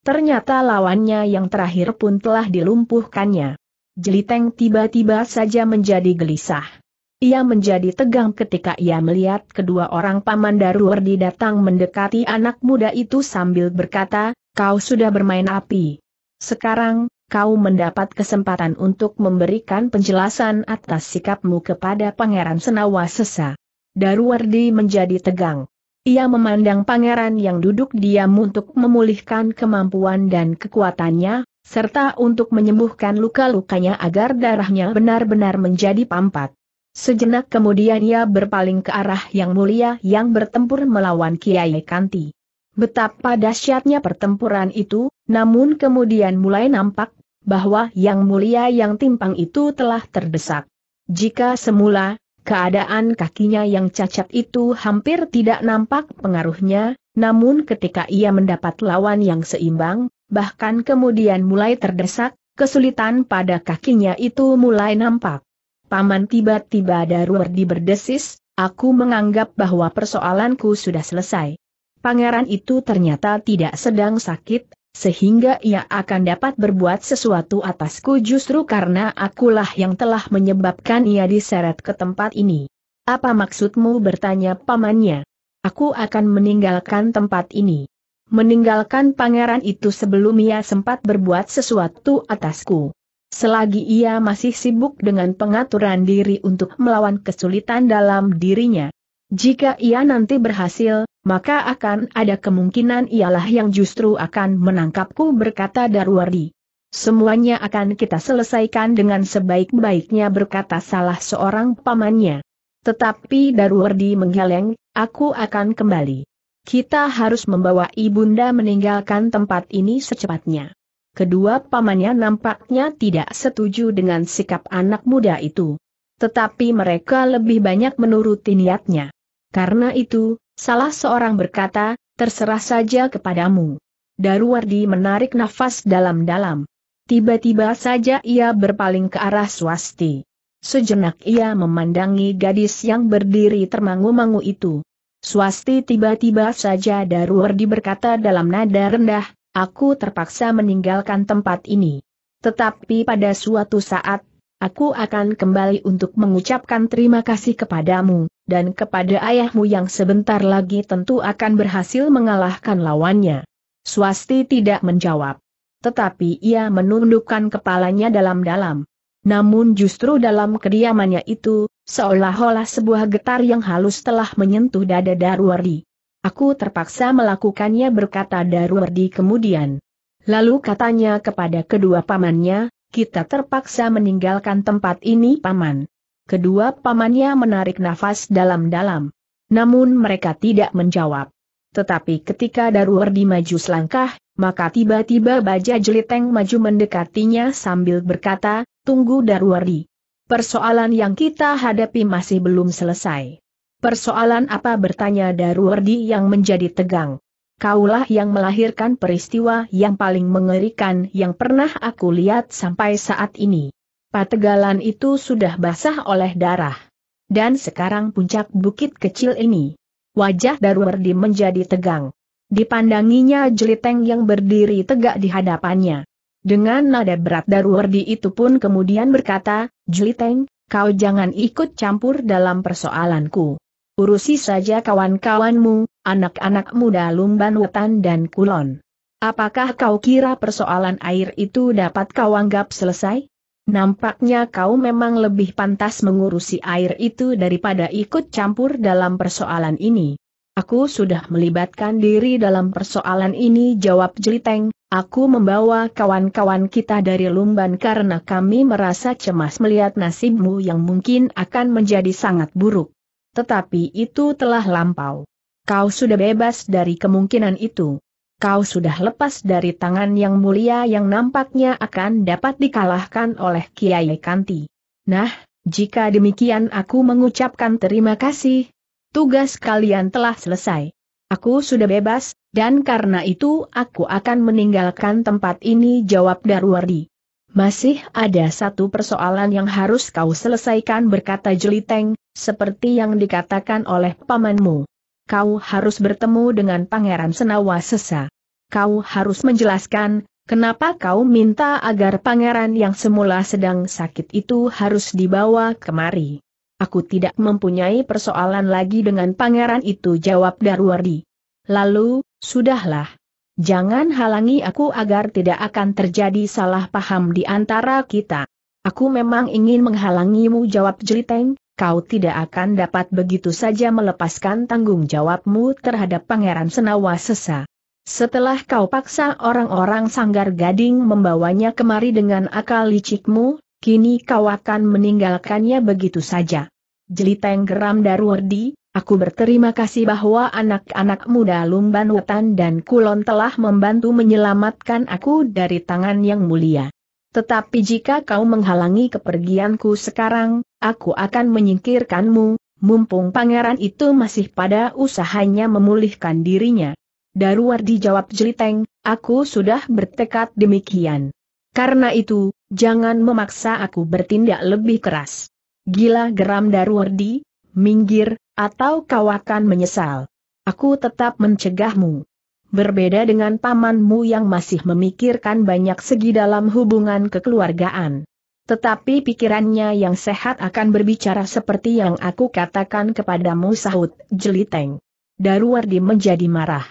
Ternyata lawannya yang terakhir pun telah dilumpuhkannya. Jeliteng tiba-tiba saja menjadi gelisah. Ia menjadi tegang ketika ia melihat kedua orang paman Daruwerdi datang mendekati anak muda itu sambil berkata, kau sudah bermain api. Sekarang, kau mendapat kesempatan untuk memberikan penjelasan atas sikapmu kepada Pangeran Senawasesa. Daruwardi menjadi tegang. Ia memandang pangeran yang duduk diam untuk memulihkan kemampuan dan kekuatannya, serta untuk menyembuhkan luka-lukanya agar darahnya benar-benar menjadi pampat. Sejenak kemudian ia berpaling ke arah yang mulia yang bertempur melawan Kiai Kanti. Betapa dahsyatnya pertempuran itu, namun kemudian mulai nampak bahwa yang mulia yang timpang itu telah terdesak. Jika semula, Keadaan kakinya yang cacat itu hampir tidak nampak pengaruhnya, namun ketika ia mendapat lawan yang seimbang, bahkan kemudian mulai terdesak, kesulitan pada kakinya itu mulai nampak. Paman tiba-tiba Daruwerdi berdesis, aku menganggap bahwa persoalanku sudah selesai. Pangeran itu ternyata tidak sedang sakit, sehingga ia akan dapat berbuat sesuatu atasku justru karena akulah yang telah menyebabkan ia diseret ke tempat ini. Apa maksudmu bertanya pamannya? Aku akan meninggalkan tempat ini. Meninggalkan pangeran itu sebelum ia sempat berbuat sesuatu atasku. Selagi ia masih sibuk dengan pengaturan diri untuk melawan kesulitan dalam dirinya, jika ia nanti berhasil, maka akan ada kemungkinan ialah yang justru akan menangkapku berkata Darwardi. Semuanya akan kita selesaikan dengan sebaik-baiknya berkata salah seorang pamannya. Tetapi Darwardi menggeleng, aku akan kembali. Kita harus membawa Ibunda meninggalkan tempat ini secepatnya. Kedua pamannya nampaknya tidak setuju dengan sikap anak muda itu. Tetapi mereka lebih banyak menuruti niatnya. Karena itu, salah seorang berkata, terserah saja kepadamu. Daruwardi menarik nafas dalam-dalam. Tiba-tiba saja ia berpaling ke arah swasti. Sejenak ia memandangi gadis yang berdiri termangu-mangu itu. Swasti tiba-tiba saja Daruwardi berkata dalam nada rendah, aku terpaksa meninggalkan tempat ini. Tetapi pada suatu saat, aku akan kembali untuk mengucapkan terima kasih kepadamu, dan kepada ayahmu yang sebentar lagi tentu akan berhasil mengalahkan lawannya. Swasti tidak menjawab. Tetapi ia menundukkan kepalanya dalam-dalam. Namun justru dalam kediamannya itu, seolah-olah sebuah getar yang halus telah menyentuh dada Darwardi. Aku terpaksa melakukannya berkata Darwardi kemudian. Lalu katanya kepada kedua pamannya, kita terpaksa meninggalkan tempat ini paman. Kedua pamannya menarik nafas dalam-dalam. Namun mereka tidak menjawab. Tetapi ketika Darwardi maju selangkah, maka tiba-tiba baja jeliteng maju mendekatinya sambil berkata, tunggu Darwardi, Persoalan yang kita hadapi masih belum selesai. Persoalan apa bertanya Darwardi yang menjadi tegang. Kaulah yang melahirkan peristiwa yang paling mengerikan yang pernah aku lihat sampai saat ini pategalan itu sudah basah oleh darah. Dan sekarang puncak bukit kecil ini. Wajah Darwardi menjadi tegang. Dipandanginya jeliteng yang berdiri tegak di hadapannya. Dengan nada berat Darwardi itu pun kemudian berkata, Jeliteng, kau jangan ikut campur dalam persoalanku. Urusi saja kawan-kawanmu, anak-anak muda Lumban Wetan dan Kulon. Apakah kau kira persoalan air itu dapat kau anggap selesai? Nampaknya kau memang lebih pantas mengurusi air itu daripada ikut campur dalam persoalan ini. Aku sudah melibatkan diri dalam persoalan ini jawab Jeliteng, aku membawa kawan-kawan kita dari Lumban karena kami merasa cemas melihat nasibmu yang mungkin akan menjadi sangat buruk. Tetapi itu telah lampau. Kau sudah bebas dari kemungkinan itu kau sudah lepas dari tangan yang mulia yang nampaknya akan dapat dikalahkan oleh Kiai Kanti. Nah, jika demikian aku mengucapkan terima kasih. Tugas kalian telah selesai. Aku sudah bebas, dan karena itu aku akan meninggalkan tempat ini jawab Darwardi. Masih ada satu persoalan yang harus kau selesaikan berkata Jeliteng, seperti yang dikatakan oleh pamanmu kau harus bertemu dengan Pangeran Senawa Sesa. Kau harus menjelaskan, kenapa kau minta agar pangeran yang semula sedang sakit itu harus dibawa kemari. Aku tidak mempunyai persoalan lagi dengan pangeran itu jawab Darwardi. Lalu, sudahlah. Jangan halangi aku agar tidak akan terjadi salah paham di antara kita. Aku memang ingin menghalangimu jawab Jeliteng, kau tidak akan dapat begitu saja melepaskan tanggung jawabmu terhadap Pangeran Senawa Sesa. Setelah kau paksa orang-orang sanggar gading membawanya kemari dengan akal licikmu, kini kau akan meninggalkannya begitu saja. Jeliteng geram Darwardi, aku berterima kasih bahwa anak-anak muda Lumban Wetan dan Kulon telah membantu menyelamatkan aku dari tangan yang mulia. Tetapi jika kau menghalangi kepergianku sekarang, aku akan menyingkirkanmu, mumpung pangeran itu masih pada usahanya memulihkan dirinya. Daruar jawab jeliteng, aku sudah bertekad demikian. Karena itu, jangan memaksa aku bertindak lebih keras. Gila geram Darwardi, minggir, atau kau akan menyesal. Aku tetap mencegahmu. Berbeda dengan pamanmu yang masih memikirkan banyak segi dalam hubungan kekeluargaan. Tetapi pikirannya yang sehat akan berbicara seperti yang aku katakan kepadamu sahut, jeliteng. Daruwardi menjadi marah.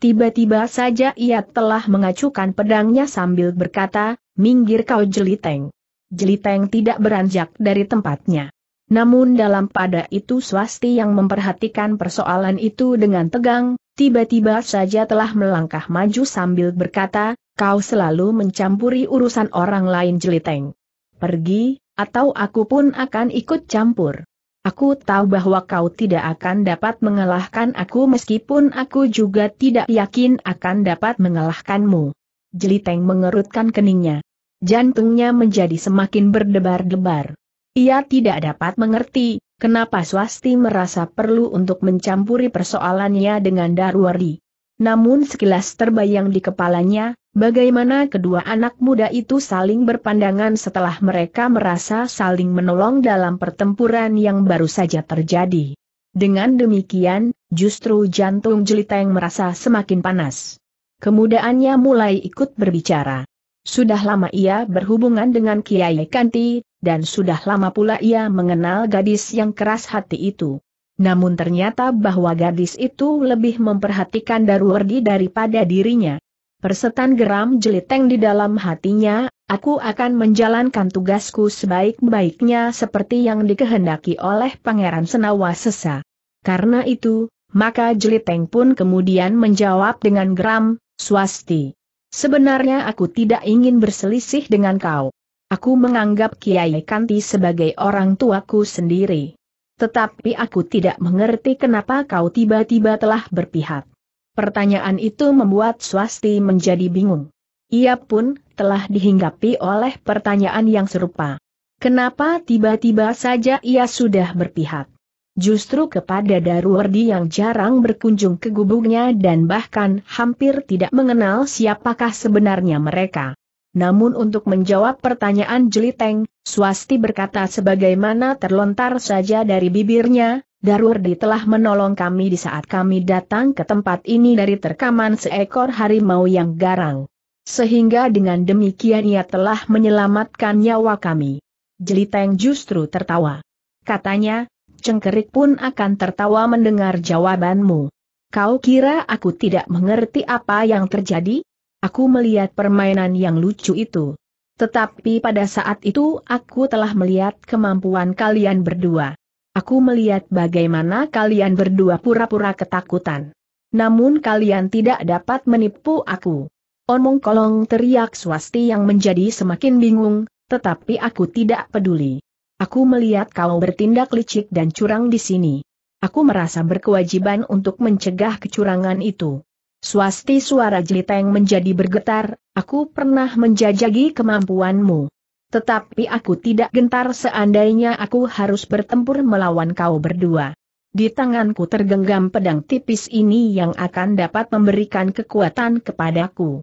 Tiba-tiba saja ia telah mengacukan pedangnya sambil berkata, minggir kau jeliteng. Jeliteng tidak beranjak dari tempatnya. Namun dalam pada itu swasti yang memperhatikan persoalan itu dengan tegang, tiba-tiba saja telah melangkah maju sambil berkata, kau selalu mencampuri urusan orang lain jeliteng. Pergi, atau aku pun akan ikut campur. Aku tahu bahwa kau tidak akan dapat mengalahkan aku meskipun aku juga tidak yakin akan dapat mengalahkanmu. Jeliteng mengerutkan keningnya. Jantungnya menjadi semakin berdebar-debar. Ia tidak dapat mengerti, Kenapa swasti merasa perlu untuk mencampuri persoalannya dengan Darwari? Namun sekilas terbayang di kepalanya, bagaimana kedua anak muda itu saling berpandangan setelah mereka merasa saling menolong dalam pertempuran yang baru saja terjadi. Dengan demikian, justru jantung jelita yang merasa semakin panas. Kemudaannya mulai ikut berbicara. Sudah lama ia berhubungan dengan Kiai Kanti, dan sudah lama pula ia mengenal gadis yang keras hati itu. Namun ternyata bahwa gadis itu lebih memperhatikan Darwardi daripada dirinya. Persetan geram jeliteng di dalam hatinya, aku akan menjalankan tugasku sebaik-baiknya seperti yang dikehendaki oleh Pangeran Senawa Sesa. Karena itu, maka jeliteng pun kemudian menjawab dengan geram, swasti. Sebenarnya aku tidak ingin berselisih dengan kau. Aku menganggap Kiai Kanti sebagai orang tuaku sendiri. Tetapi aku tidak mengerti kenapa kau tiba-tiba telah berpihak. Pertanyaan itu membuat Swasti menjadi bingung. Ia pun telah dihinggapi oleh pertanyaan yang serupa. Kenapa tiba-tiba saja ia sudah berpihak? Justru kepada Darwardi yang jarang berkunjung ke gubuknya dan bahkan hampir tidak mengenal siapakah sebenarnya mereka. Namun untuk menjawab pertanyaan Jeliteng, Swasti berkata sebagaimana terlontar saja dari bibirnya, Darurdi telah menolong kami di saat kami datang ke tempat ini dari terkaman seekor harimau yang garang. Sehingga dengan demikian ia telah menyelamatkan nyawa kami. Jeliteng justru tertawa. Katanya, Cengkerik pun akan tertawa mendengar jawabanmu. Kau kira aku tidak mengerti apa yang terjadi? Aku melihat permainan yang lucu itu. Tetapi pada saat itu aku telah melihat kemampuan kalian berdua. Aku melihat bagaimana kalian berdua pura-pura ketakutan. Namun kalian tidak dapat menipu aku. Omong kolong teriak swasti yang menjadi semakin bingung, tetapi aku tidak peduli. Aku melihat kau bertindak licik dan curang di sini. Aku merasa berkewajiban untuk mencegah kecurangan itu. Swasti suara jeliteng menjadi bergetar, aku pernah menjajagi kemampuanmu. Tetapi aku tidak gentar seandainya aku harus bertempur melawan kau berdua. Di tanganku tergenggam pedang tipis ini yang akan dapat memberikan kekuatan kepadaku.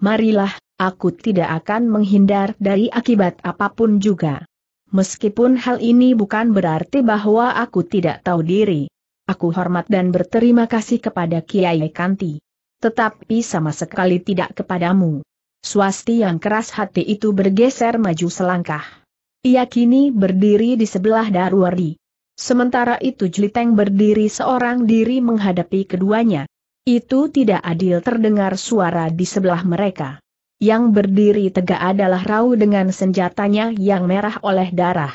Marilah, aku tidak akan menghindar dari akibat apapun juga. Meskipun hal ini bukan berarti bahwa aku tidak tahu diri. Aku hormat dan berterima kasih kepada Kiai Kanti tetapi sama sekali tidak kepadamu. Swasti yang keras hati itu bergeser maju selangkah. Ia kini berdiri di sebelah Darwari. Sementara itu Jliteng berdiri seorang diri menghadapi keduanya. Itu tidak adil terdengar suara di sebelah mereka. Yang berdiri tegak adalah Rau dengan senjatanya yang merah oleh darah.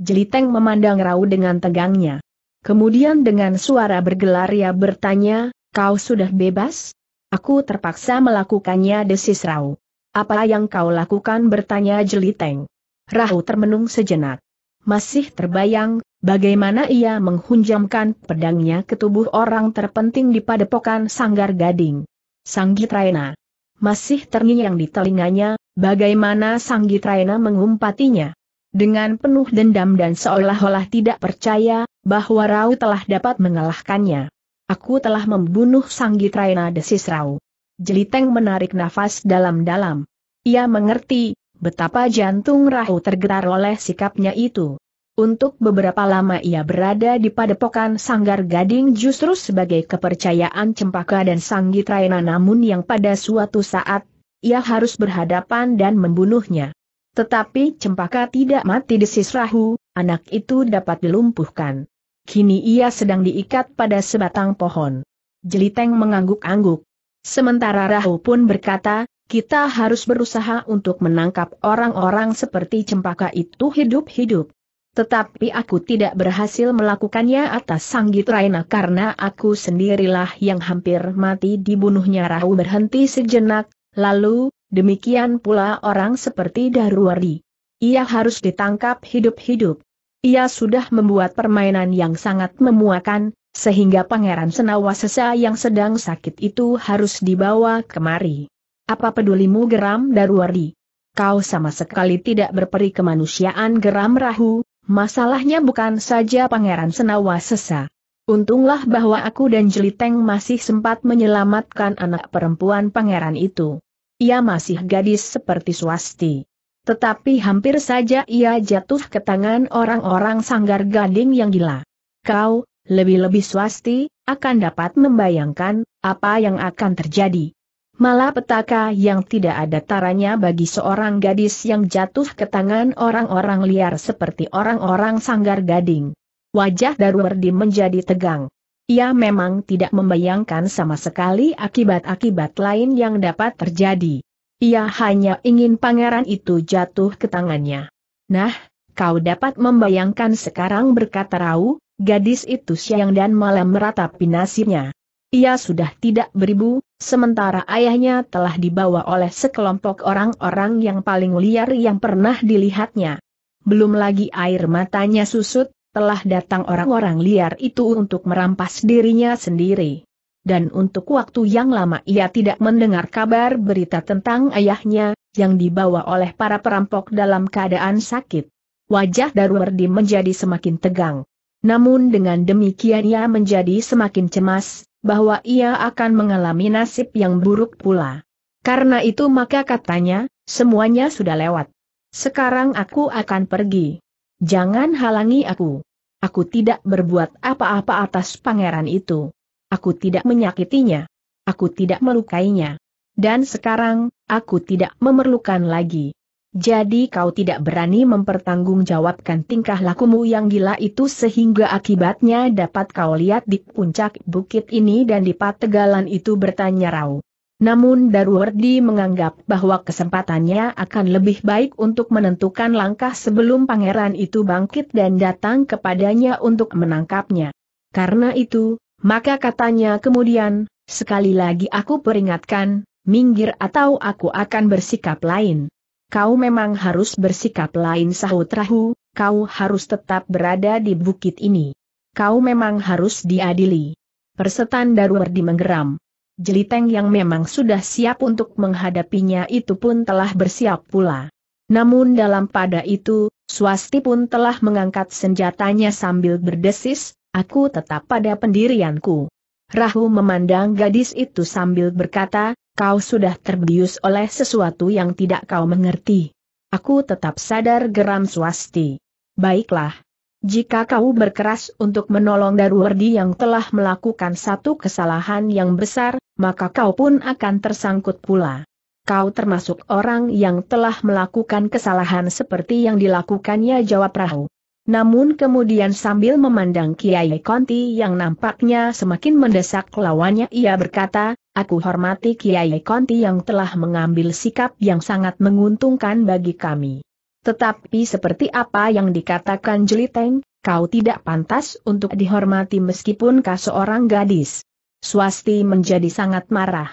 Jeliteng memandang Rau dengan tegangnya. Kemudian dengan suara bergelar ia bertanya, kau sudah bebas? Aku terpaksa melakukannya desis Rau. Apa yang kau lakukan bertanya Jeliteng. Rahu termenung sejenak. Masih terbayang, bagaimana ia menghunjamkan pedangnya ke tubuh orang terpenting di padepokan Sanggar Gading. Sanggit Raina. Masih terngiang di telinganya, bagaimana Sanggit Raina mengumpatinya. Dengan penuh dendam dan seolah-olah tidak percaya, bahwa Rau telah dapat mengalahkannya. Aku telah membunuh Sang Gitraena desis Rau. Jeliteng menarik nafas dalam-dalam. Ia mengerti, betapa jantung Rahu tergetar oleh sikapnya itu. Untuk beberapa lama ia berada di padepokan Sanggar Gading justru sebagai kepercayaan Cempaka dan Sang Gitraena namun yang pada suatu saat, ia harus berhadapan dan membunuhnya. Tetapi Cempaka tidak mati desis Rahu, anak itu dapat dilumpuhkan. Kini ia sedang diikat pada sebatang pohon. Jeliteng mengangguk-angguk. Sementara Rahu pun berkata, kita harus berusaha untuk menangkap orang-orang seperti cempaka itu hidup-hidup. Tetapi aku tidak berhasil melakukannya atas sanggit Raina karena aku sendirilah yang hampir mati dibunuhnya Rahu berhenti sejenak, lalu, demikian pula orang seperti Darwari. Ia harus ditangkap hidup-hidup. Ia sudah membuat permainan yang sangat memuakan, sehingga Pangeran Senawasesa yang sedang sakit itu harus dibawa kemari. Apa pedulimu geram Darwari? Kau sama sekali tidak berperi kemanusiaan geram Rahu, masalahnya bukan saja Pangeran Senawasesa. Untunglah bahwa aku dan Jeliteng masih sempat menyelamatkan anak perempuan pangeran itu. Ia masih gadis seperti swasti. Tetapi hampir saja ia jatuh ke tangan orang-orang sanggar gading yang gila. Kau, lebih-lebih swasti, akan dapat membayangkan apa yang akan terjadi. Malah petaka yang tidak ada taranya bagi seorang gadis yang jatuh ke tangan orang-orang liar seperti orang-orang sanggar gading. Wajah Darwardi menjadi tegang. Ia memang tidak membayangkan sama sekali akibat-akibat lain yang dapat terjadi. Ia hanya ingin pangeran itu jatuh ke tangannya. Nah, kau dapat membayangkan sekarang berkata Rau, gadis itu siang dan malam meratapi nasibnya. Ia sudah tidak beribu, sementara ayahnya telah dibawa oleh sekelompok orang-orang yang paling liar yang pernah dilihatnya. Belum lagi air matanya susut, telah datang orang-orang liar itu untuk merampas dirinya sendiri dan untuk waktu yang lama ia tidak mendengar kabar berita tentang ayahnya, yang dibawa oleh para perampok dalam keadaan sakit. Wajah Darwardi menjadi semakin tegang. Namun dengan demikian ia menjadi semakin cemas, bahwa ia akan mengalami nasib yang buruk pula. Karena itu maka katanya, semuanya sudah lewat. Sekarang aku akan pergi. Jangan halangi aku. Aku tidak berbuat apa-apa atas pangeran itu. Aku tidak menyakitinya. Aku tidak melukainya. Dan sekarang, aku tidak memerlukan lagi. Jadi kau tidak berani mempertanggungjawabkan tingkah lakumu yang gila itu sehingga akibatnya dapat kau lihat di puncak bukit ini dan di pategalan itu bertanya Rau. Namun Darwardi menganggap bahwa kesempatannya akan lebih baik untuk menentukan langkah sebelum pangeran itu bangkit dan datang kepadanya untuk menangkapnya. Karena itu, maka katanya kemudian, sekali lagi aku peringatkan, minggir atau aku akan bersikap lain. Kau memang harus bersikap lain sahut Rahu, kau harus tetap berada di bukit ini. Kau memang harus diadili. Persetan Daruwerdi menggeram. Jeliteng yang memang sudah siap untuk menghadapinya itu pun telah bersiap pula. Namun dalam pada itu, Swasti pun telah mengangkat senjatanya sambil berdesis, Aku tetap pada pendirianku. Rahu memandang gadis itu sambil berkata, kau sudah terbius oleh sesuatu yang tidak kau mengerti. Aku tetap sadar geram swasti. Baiklah. Jika kau berkeras untuk menolong Darwardi yang telah melakukan satu kesalahan yang besar, maka kau pun akan tersangkut pula. Kau termasuk orang yang telah melakukan kesalahan seperti yang dilakukannya jawab Rahu. Namun kemudian sambil memandang Kiai Konti yang nampaknya semakin mendesak lawannya ia berkata, aku hormati Kiai Konti yang telah mengambil sikap yang sangat menguntungkan bagi kami. Tetapi seperti apa yang dikatakan Jeliteng, kau tidak pantas untuk dihormati meskipun kau seorang gadis. Swasti menjadi sangat marah.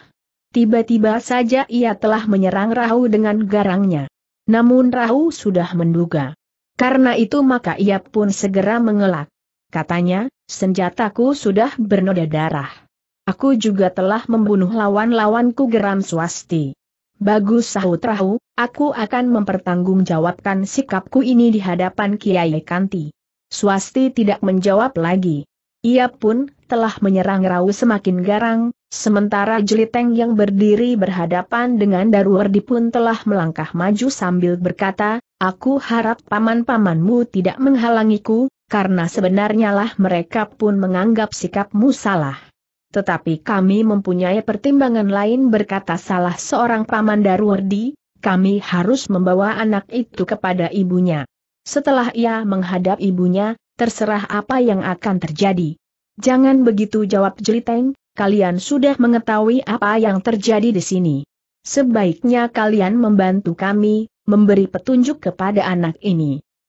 Tiba-tiba saja ia telah menyerang Rahu dengan garangnya. Namun Rahu sudah menduga karena itu maka ia pun segera mengelak. Katanya, senjataku sudah bernoda darah. Aku juga telah membunuh lawan-lawanku geram swasti. Bagus sahut Rahu, aku akan mempertanggungjawabkan sikapku ini di hadapan Kiai Kanti. Swasti tidak menjawab lagi. Ia pun telah menyerang Rau semakin garang, sementara Jeliteng yang berdiri berhadapan dengan Daruwardi pun telah melangkah maju sambil berkata, Aku harap paman-pamanmu tidak menghalangiku, karena sebenarnya lah mereka pun menganggap sikapmu salah. Tetapi kami mempunyai pertimbangan lain berkata salah seorang paman Darwardi, kami harus membawa anak itu kepada ibunya. Setelah ia menghadap ibunya, terserah apa yang akan terjadi. Jangan begitu jawab Jeliteng, kalian sudah mengetahui apa yang terjadi di sini. Sebaiknya kalian membantu kami, memberi petunjuk kepada anak ini.